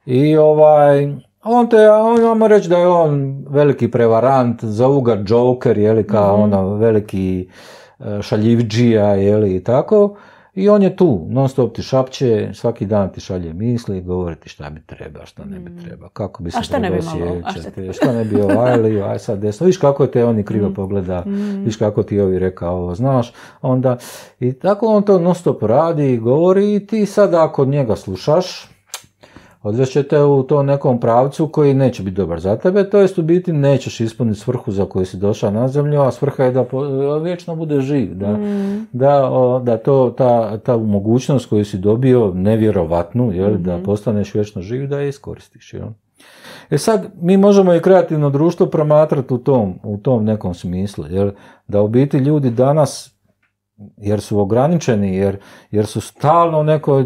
I ovaj, on te, on, imamo reći da je on veliki prevarant, zovu ga Joker, je li, kao mm. ono, veliki e, šaljivđija, je li, i tako. I on je tu, non stop ti šapće, svaki dan ti šalje misli, govori ti šta bi treba, šta ne bi mhm. treba, kako bi se ne šta ne bi ovaj ili aj sad desno. Viš kako te oni krivo mhm. pogleda, mhm. viš kako ti ovi rekao ovo, znaš, onda i tako on to non stop radi i govori i ti sad ako njega slušaš, će te u to nekom pravcu koji neće biti dobar za tebe, to jest u biti nećeš ispuniti svrhu za koju si došao na zemlju, a svrha je da vječno bude živ, da, mm. da, da to, ta, ta mogućnost koju si dobio, nevjerovatnu, jel, da mhm. postaneš vječno živ, da je iskoristiš. Jel? E sad, mi možemo i kreativno društvo promatrati u tom, u tom nekom smislu, jer da u biti ljudi danas jer su ograničeni, jer, jer su stalno u nekoj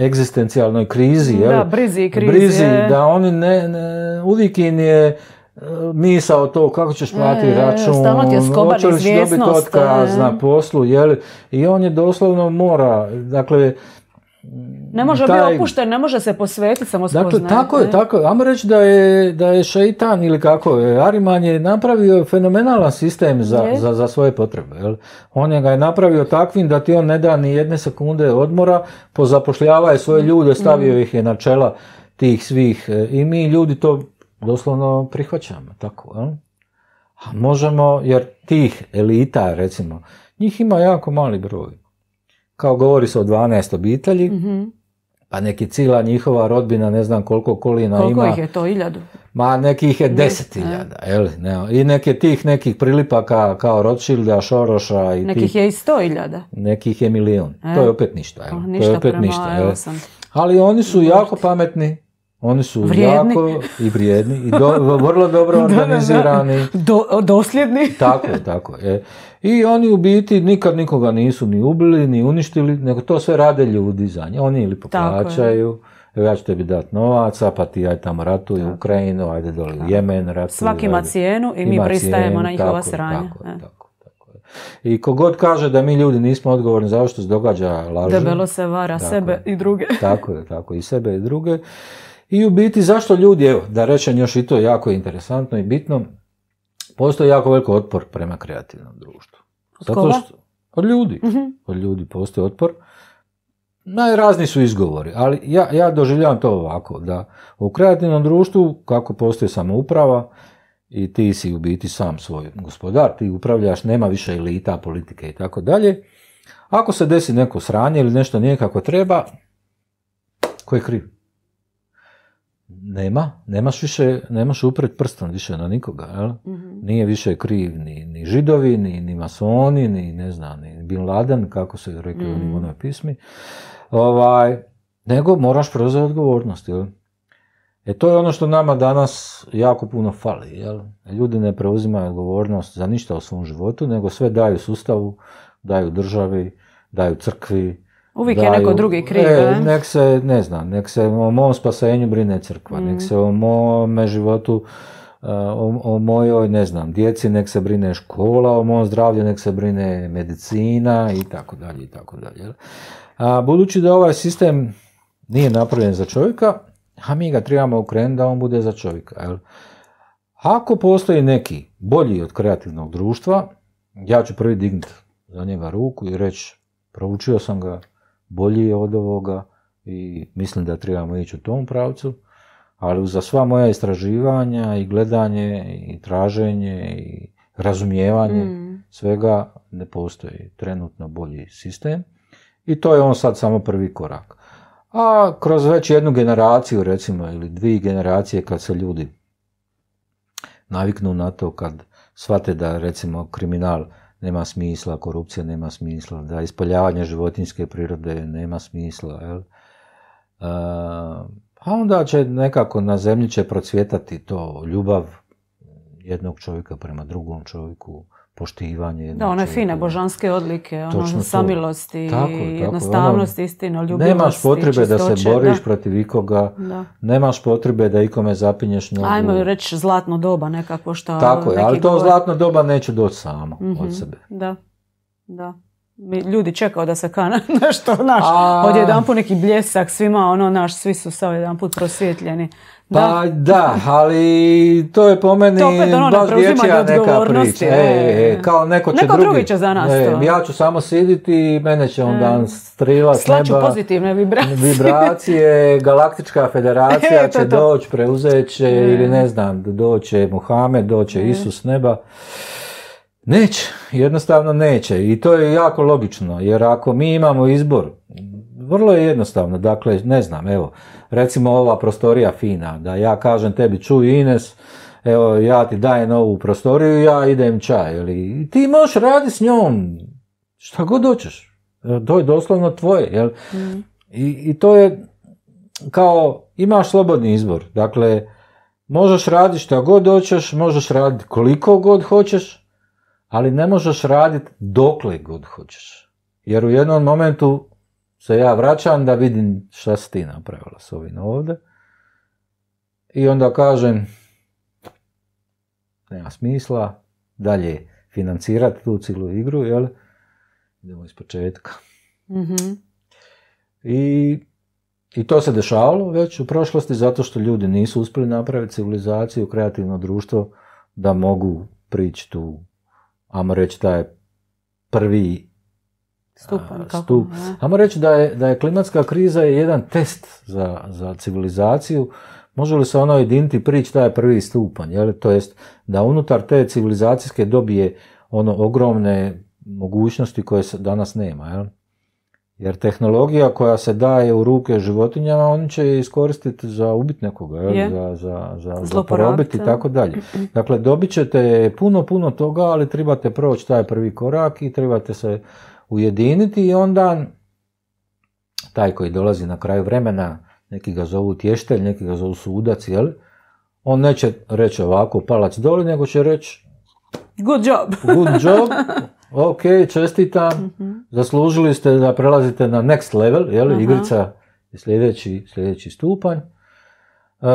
egzistencijalnoj krizi. Da, brizi krizi. Brizi, da oni ne, ne uvijek im je e, misao to kako ćeš platiti e, račun, hoće li dobiti otkaz e. na poslu, jel? I on je doslovno mora, dakle, ne može biti opušten, ne može se posvetiti samo Dakle, tako je, tako je. Amo reći da je, da je šeitan ili kako je. Ariman je napravio fenomenalan sistem za, za, za svoje potrebe. Jel? On je ga je napravio takvim da ti on ne da ni jedne sekunde odmora, pozapošljava je svoje mm. ljude, stavio mm. ih je na čela tih svih e, i mi ljudi to doslovno prihvaćamo. Tako, jel? možemo, jer tih elita recimo, njih ima jako mali broj kao govori se o 12 obitelji, mm-hmm. pa neki cila njihova rodbina, ne znam koliko kolina ima. Koliko ih je to, iljadu? Ma nekih je deset iljada, li? Ne, I neke tih nekih prilipaka kao Rothschilda, Šoroša i Nekih je i sto iljada. Nekih je milijun. E. To je opet ništa, ništa pa to je opet prema, ništa, Sam... Ali oni su jako pametni. Oni su vrijedni. jako i vrijedni i vrlo dobro organizirani. dosljedni. tako tako je. E, i oni u biti nikad nikoga nisu ni ubili, ni uništili, nego to sve rade ljudi za nje. Oni ili poplaćaju, evo ja ću tebi dati novaca, pa ti aj tamo ratuj Ukrajinu, ajde dole u Jemen, ratuj. Svaki ima cijenu i mi pristajemo na njihova sranja. Tako, e. tako, I kogod kaže da mi ljudi nismo odgovorni za ovo što se događa, laži. Debelo se vara sebe i druge. Tako je, tako i sebe i druge. I u biti zašto ljudi, evo, da rečem još i to jako interesantno i bitno, postoji jako veliko otpor prema kreativnom društvu. Zato što, od ljudi. Mhm. Od ljudi postoji otpor. Najrazni su izgovori, ali ja, ja doživljavam to ovako, da u kreativnom društvu, kako postoji samouprava, i ti si u biti sam svoj gospodar, ti upravljaš, nema više elita, politike i tako dalje. Ako se desi neko sranje ili nešto nije kako treba, ko je kriv? nema, nemaš više, nemaš upred prstom više na nikoga, mhm. Nije više kriv ni, ni židovi, ni, masoni, ni ne znam, ni Bin Laden, kako se rekli mm u mhm. onoj pismi. Ovaj, nego moraš preuzeti odgovornost, jel? E to je ono što nama danas jako puno fali, jel? Ljudi ne preuzimaju odgovornost za ništa u svom životu, nego sve daju sustavu, daju državi, daju crkvi, Uvijek je neko drugi kriv, ne? Nek se, ne znam, nek se o mom spasenju brine crkva, nek mm. se o mome životu, e, o, o, mojoj, ne znam, djeci nek se brine škola, o mom zdravlju nek se brine medicina i tako dalje i tako dalje. A budući da ovaj sistem nije napravljen za čovjeka, a mi ga trebamo ukrenuti da on bude za čovjeka. Jel? Ako postoji neki bolji od kreativnog društva, ja ću prvi dignuti za njega ruku i reći, proučio sam ga, bolji je od ovoga i mislim da trebamo ići u tom pravcu. Ali za sva moja istraživanja i gledanje i traženje i razumijevanje mm. svega ne postoji trenutno bolji sistem. I to je on sad samo prvi korak. A kroz već jednu generaciju recimo ili dvije generacije kad se ljudi naviknu na to kad shvate da recimo kriminal nema smisla, korupcija nema smisla, da ispoljavanje životinske prirode nema smisla, jel? A onda će nekako na zemlji će procvjetati to ljubav jednog čovjeka prema drugom čovjeku, poštivanje. Da, one fine božanske odlike, ono samilosti, jednostavnost, istina, jednostavnosti, ono, istino, Nemaš potrebe da se boriš protiv ikoga, nemaš potrebe da ikome zapinješ nogu. Ajmo reći zlatno doba nekako što... Tako je, ali to zlatno doba neće doći samo od mhm, sebe. Da, da. Ljudi čekao da se kana nešto, naš, A... put neki bljesak svima, ono, naš, svi su sad put prosvjetljeni. Pa da, ali to je po meni ono baš neka priča. E, e, e, kao neko će drugi, će za nas e, to. Ja ću samo siditi i mene će onda mm. strilat Slaću pozitivne vibracije. vibracije galaktička federacija će doći, preuzet će mm. ili ne znam, doće Muhamed, doće mm. Isus neba. Neće, jednostavno neće i to je jako logično jer ako mi imamo izbor vrlo je jednostavno, dakle, ne znam, evo, recimo ova prostorija fina, da ja kažem tebi, čuj Ines, evo, ja ti dajem ovu prostoriju, ja idem čaj, ili ti možeš raditi s njom, šta god hoćeš, e, to je doslovno tvoje, jel? Mm. I, to je kao, imaš slobodni izbor, dakle, možeš raditi šta god hoćeš, možeš raditi koliko god hoćeš, ali ne možeš raditi dokle god hoćeš. Jer u jednom momentu se ja vraćam da vidim šta si ti napravila s ovim ovdje. I onda kažem, nema smisla dalje financirati tu cijelu igru, jel? Idemo iz početka. Mhm. I, I to se dešavalo već u prošlosti zato što ljudi nisu uspjeli napraviti civilizaciju, kreativno društvo da mogu prići tu, ajmo reći, taj prvi Stupanj, kako? stup. ajmo reći da je, da je klimatska kriza je jedan test za, za civilizaciju. Može li se ono jediniti prići taj prvi stupanj, jel? to jest da unutar te civilizacijske dobije ono ogromne mogućnosti koje se danas nema. Jel? Jer tehnologija koja se daje u ruke životinjama, oni će je iskoristiti za ubit nekoga, za, za, za, i tako dalje. Dakle, dobit ćete puno, puno toga, ali trebate proći taj prvi korak i trebate se ujediniti i onda taj koji dolazi na kraju vremena, neki ga zovu tještelj, neki ga zovu sudac, jel? On neće reći ovako palac dolje, nego će reći good job, good job ok, čestitam, mhm. zaslužili ste da prelazite na next level, jel? Aha. Igrica je sljedeći, sljedeći stupanj. Uh,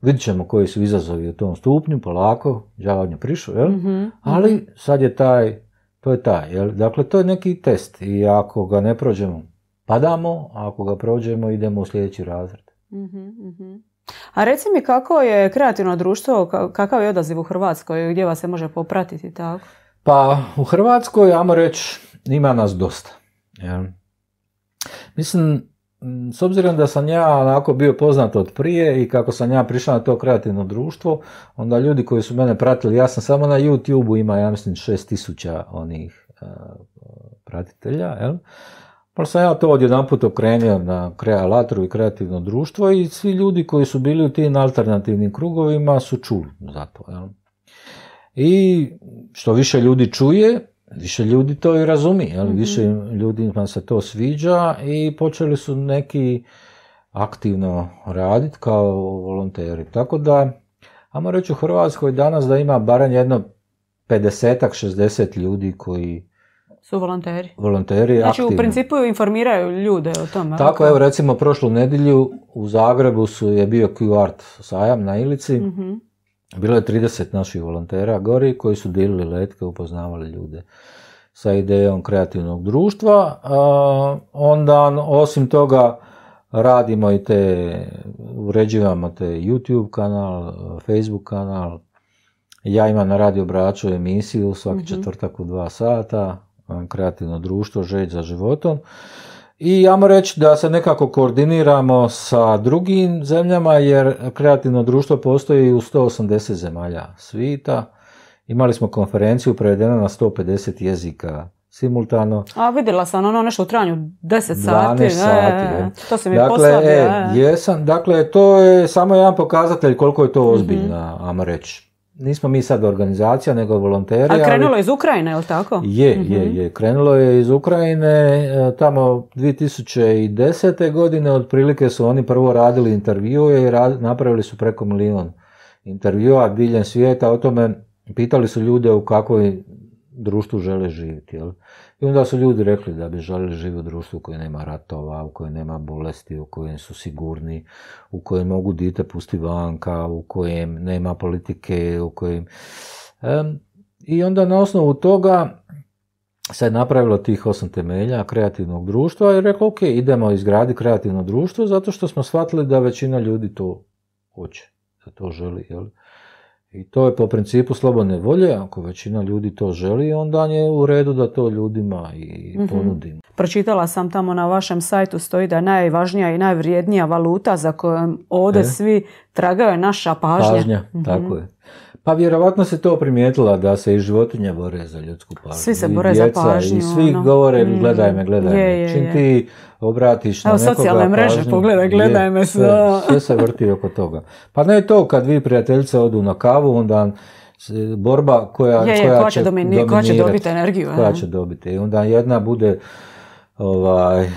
vidit ćemo koji su izazovi u tom stupnju, polako, džavanju prišao, mhm. Ali sad je taj je Jel? Dakle, to je neki test i ako ga ne prođemo, padamo, a ako ga prođemo, idemo u sljedeći razred. Mhm, mhm. A reci mi kako je kreativno društvo, kakav je odaziv u Hrvatskoj, gdje vas se može popratiti tako? Pa u Hrvatskoj, ajmo reći, ima nas dosta. Jel? Mislim, Mm, s obzirom da sam ja onako bio poznat od prije i kako sam ja prišao na to kreativno društvo, onda ljudi koji su mene pratili, ja sam samo na YouTube-u ima, ja mislim, 6000 onih e, pratitelja, jel? Pa sam ja to odjedan put okrenio na kreatoru i kreativno društvo i svi ljudi koji su bili u tim alternativnim krugovima su čuli za to, jel? I što više ljudi čuje, više ljudi to i razumije, mm više ljudi se to sviđa i počeli su neki aktivno raditi kao volonteri. Tako da, ajmo reći u Hrvatskoj danas da ima barem jedno 50-60 ljudi koji su volonteri. Volonteri Znači aktivni. u principu informiraju ljude o tome. Tako evo recimo prošlu nedjelju u Zagrebu su je bio QR sajam na Ilici. Mhm. Bilo je 30 naših volontera gori koji su dijelili letke, upoznavali ljude sa idejom kreativnog društva. Onda, osim toga, radimo i te, uređivamo te YouTube kanal, Facebook kanal. Ja imam na Radio Braću emisiju svaki mhm. četvrtak u dva sata, kreativno društvo, žeć za životom i moram reći da se nekako koordiniramo sa drugim zemljama jer kreativno društvo postoji u 180 zemalja svita. Imali smo konferenciju prevedena na 150 jezika simultano. A vidjela sam ono nešto u trajanju 10 sati. 12 e, sati. To se mi dakle, e, e. jesam, dakle, to je samo jedan pokazatelj koliko je to mhm. ozbiljno, mm reći, nismo mi sad organizacija, nego volonteri. Ali krenulo je iz Ukrajine, je li tako? Je, je, mhm. je. Krenulo je iz Ukrajine e, tamo 2010. godine, otprilike su oni prvo radili intervjue i napravili su preko milijun intervjua diljem svijeta o tome, pitali su ljude u kakvoj društvu žele živjeti. Jel? I onda su ljudi rekli da bi željeli živjeti u društvu u kojem nema ratova, u kojem nema bolesti, u kojem su sigurni, u kojem mogu dite pusti vanka, u kojem nema politike, u kojem... I onda na osnovu toga se je napravilo tih osam temelja kreativnog društva i rekao, ok, idemo izgraditi kreativno društvo zato što smo shvatili da većina ljudi to hoće, da to želi. Jel? I to je po principu slobodne volje, ako većina ljudi to želi, onda je u redu da to ljudima i mhm. ponudimo. Pročitala sam tamo na vašem sajtu stoji da je najvažnija i najvrijednija valuta za kojom ovdje e? svi tragaju naša pažnja. Pažnja, mhm. tako je. Pa vjerovatno se to primijetila da se i životinje bore za ljudsku pažnju. Svi se bore za pažnju. I svi ono. govore gledaj mhm. me, gledaj me. Čim ti obratiš na nekoga socijalne mreže, pažnju, pogledaj, gledaj me sve, sve se vrti oko toga. Pa ne to kad vi prijateljice odu na kavu, onda borba koja, je, je, koja, će, dobiti energiju. Koja će dobiti. I onda jedna bude ovaj,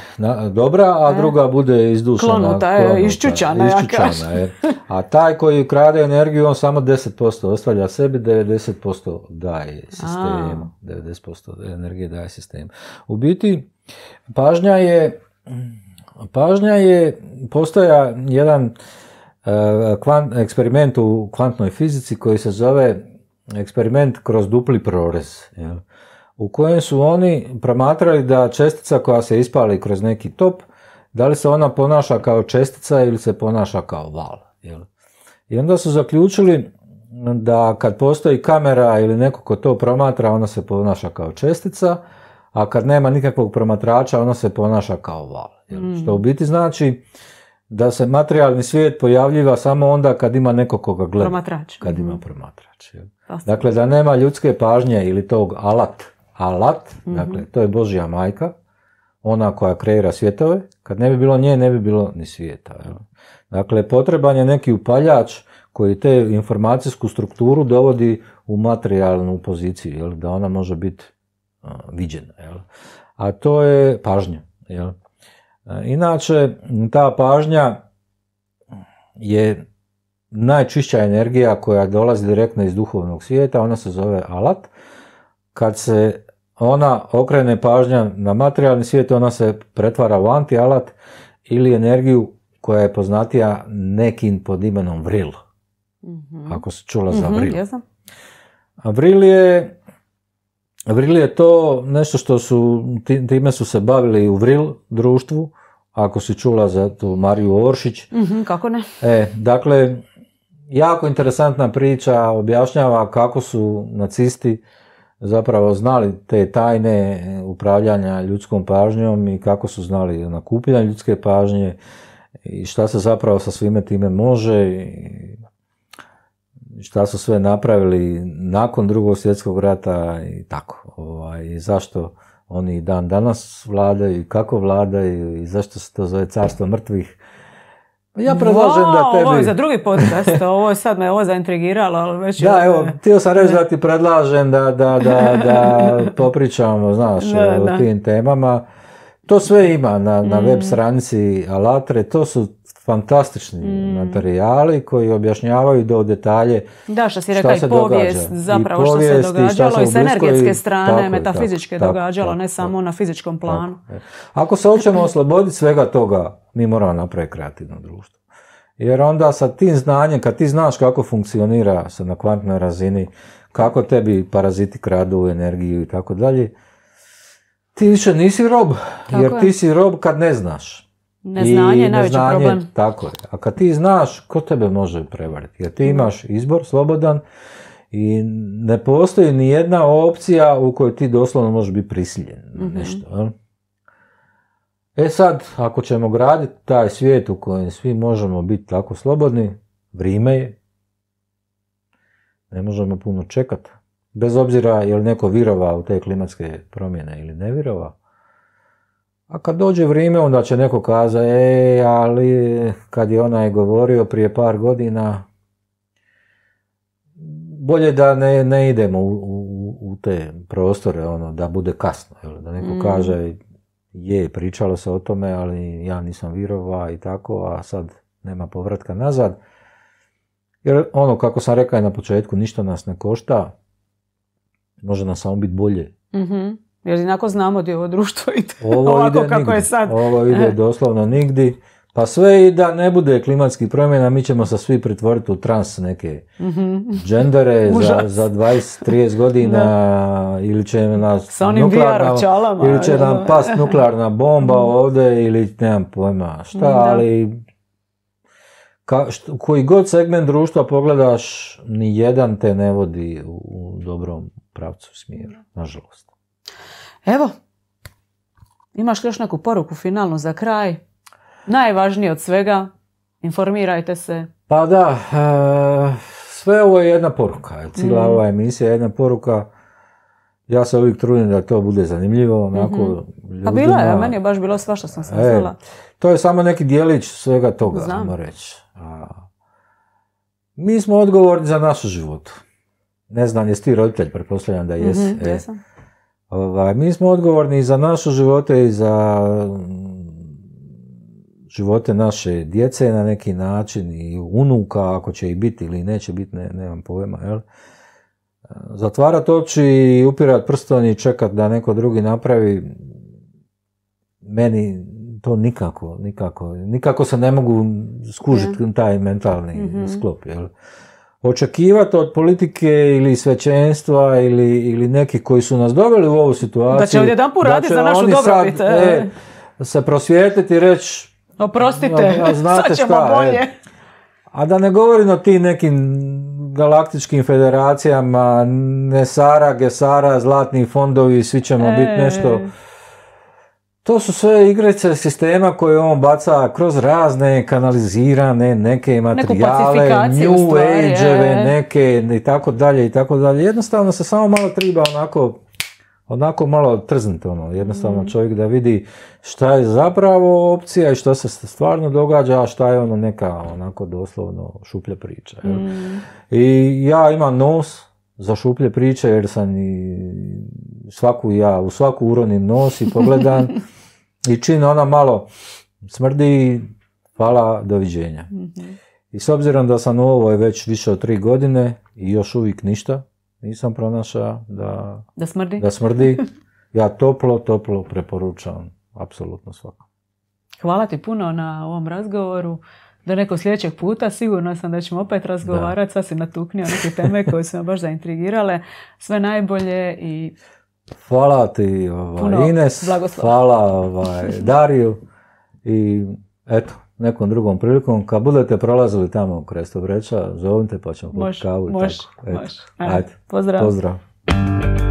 dobra, a e. druga bude izdušena. Klonuta, e, klonuta je. A taj koji krade energiju, on samo 10% ostavlja sebi, 90% daje sistemu. 90% energije daje sistemu. U biti, pažnja je Pažnja je, postoja jedan e, eksperiment u kvantnoj fizici koji se zove eksperiment kroz dupli prorez. u kojem su oni promatrali da čestica koja se ispali kroz neki top, da li se ona ponaša kao čestica ili se ponaša kao val. Jel? I onda su zaključili da kad postoji kamera ili neko ko to promatra, ona se ponaša kao čestica, a kad nema nikakvog promatrača ona se ponaša kao val. Mm. Što u biti znači da se materijalni svijet pojavljiva samo onda kad ima nekog koga gleda. Promatrač. Kad ima mm. promatrač. Pa dakle, da nema ljudske pažnje ili tog alat. Alat, mhm. dakle, to je Božja majka, ona koja kreira svjetove. Kad ne bi bilo nje, ne bi bilo ni svijeta. Jel? Dakle, potreban je neki upaljač koji te informacijsku strukturu dovodi u materijalnu poziciju, jel? da ona može biti viđena. Jel? A to je pažnja. Jel? Inače, ta pažnja je najčišća energija koja dolazi direktno iz duhovnog svijeta, ona se zove alat. Kad se ona okrene pažnja na materijalni svijet, ona se pretvara u anti-alat ili energiju koja je poznatija nekim pod imenom vril. Mhm. Ako se čula za mhm, vril. vril je Vril je to nešto što su, time su se bavili u Vril društvu, ako si čula za tu Mariju Oršić. Mhm, kako ne? E, dakle, jako interesantna priča objašnjava kako su nacisti zapravo znali te tajne upravljanja ljudskom pažnjom i kako su znali nakupljanje ljudske pažnje i šta se zapravo sa svime time može i šta su sve napravili nakon drugog svjetskog rata i tako. Ovaj, zašto oni dan danas vladaju i kako vladaju i zašto se to zove carstvo mrtvih. Ja predlažem wow, da tebi... Ovo je za drugi podcast, ovo sad me ovo zaintrigiralo, ali već... Da, evo, htio sam reći da ti predlažem da, da, da, da popričamo, znaš, o tim temama. To sve ima na, na mm. web stranici Alatre, to su fantastični mm. materijali koji objašnjavaju do detalje da, što si rekao, i povijest zapravo što se događalo i, s energetske strane, metafizičke događalo, ne samo na fizičkom planu. Ako se hoćemo osloboditi svega toga, mi moramo napraviti kreativno društvo. Jer onda sa tim znanjem, kad ti znaš kako funkcionira se na kvantnoj razini, kako tebi paraziti kradu energiju i tako dalje, ti više nisi rob, jer ti si rob kad ne znaš. Neznanje je najveći problem. Tako je. A kad ti znaš, ko tebe može prevariti? Jer ti imaš izbor slobodan i ne postoji ni jedna opcija u kojoj ti doslovno možeš biti prisiljen mhm. E sad, ako ćemo graditi taj svijet u kojem svi možemo biti tako slobodni, vrijeme je. Ne možemo puno čekati. Bez obzira je li neko virova u te klimatske promjene ili ne virova. A kad dođe vrijeme, onda će neko kaza, e, ali kad je onaj govorio prije par godina, bolje da ne, ne idemo u, u, u, te prostore, ono, da bude kasno, jel? da neko mm. kaže, je, pričalo se o tome, ali ja nisam virova i tako, a sad nema povratka nazad. Jer ono, kako sam rekao na početku, ništa nas ne košta, može nam samo biti bolje. mm jer inako znamo da je ovo društvo ide ovo kako je sad. Ovo ide doslovno nigdje. Pa sve i da ne bude klimatskih promjena, mi ćemo se svi pretvoriti u trans neke džendere mhm. za, za 20-30 godina ili će nas ili će nam past nuklearna bomba mhm. ovdje ili nemam pojma šta, ali koji god segment društva pogledaš, ni jedan te ne vodi u, u dobrom pravcu smjeru, nažalost. Evo, imaš li još neku poruku finalnu za kraj? Najvažnije od svega, informirajte se. Pa da, e, sve ovo je jedna poruka. Cijela mm. ova emisija je jedna poruka. Ja se uvijek trudim da to bude zanimljivo. Onako, mm A bilo je, meni je baš bilo sva što sam se e, To je samo neki dijelić svega toga, Znam. reći. mi smo odgovorni za našu život. Ne znam, jesi ti roditelj, pretpostavljam da jesi. Mm-hmm, Ovaj, mi smo odgovorni i za naše živote i za mm, živote naše djece na neki način i unuka, ako će i biti ili neće biti, ne, nemam pojma, jel? Zatvarat oči i upirat prstom i čekat da neko drugi napravi, meni to nikako, nikako, nikako se ne mogu skužiti taj mentalni mhm. sklop, jel? očekivati od politike ili svećenstva ili, ili nekih koji su nas doveli u ovu situaciju. Da će ovdje za našu dobrobit. E. E, se prosvijetiti i reći Oprostite, a, sad šta, e. bolje. A da ne govorim o tim nekim galaktičkim federacijama, Nesara, Gesara, Zlatni fondovi, svi ćemo biti nešto to su sve igrice sistema koje on baca kroz razne kanalizirane neke materijale, new age e. neke i tako dalje i tako dalje. Jednostavno se samo malo triba onako onako malo trznite ono, jednostavno mhm. čovjek da vidi šta je zapravo opcija i šta se stvarno događa, a šta je ono neka onako doslovno šuplja priča. Mhm. I ja imam nos, za šuplje priče jer sam i svaku ja, u svaku uronim nos i pogledam i čin ona malo smrdi, hvala, doviđenja. Mhm. I s obzirom da sam u ovoj već više od tri godine i još uvijek ništa, nisam pronašao da, da smrdi. Da smrdi. Ja toplo, toplo preporučam apsolutno svakom. Hvala ti puno na ovom razgovoru do nekog sljedećeg puta sigurno sam da ćemo opet razgovarati, sad si natuknio neke teme koje su me baš zaintrigirale. Sve najbolje i... Hvala ti ovaj, Ines, hvala ovaj, Dariju i eto, nekom drugom prilikom, kad budete prolazili tamo u Kresto Breća, zovnite pa ćemo kavu i Ajde, Pozdrav. Pozdrav.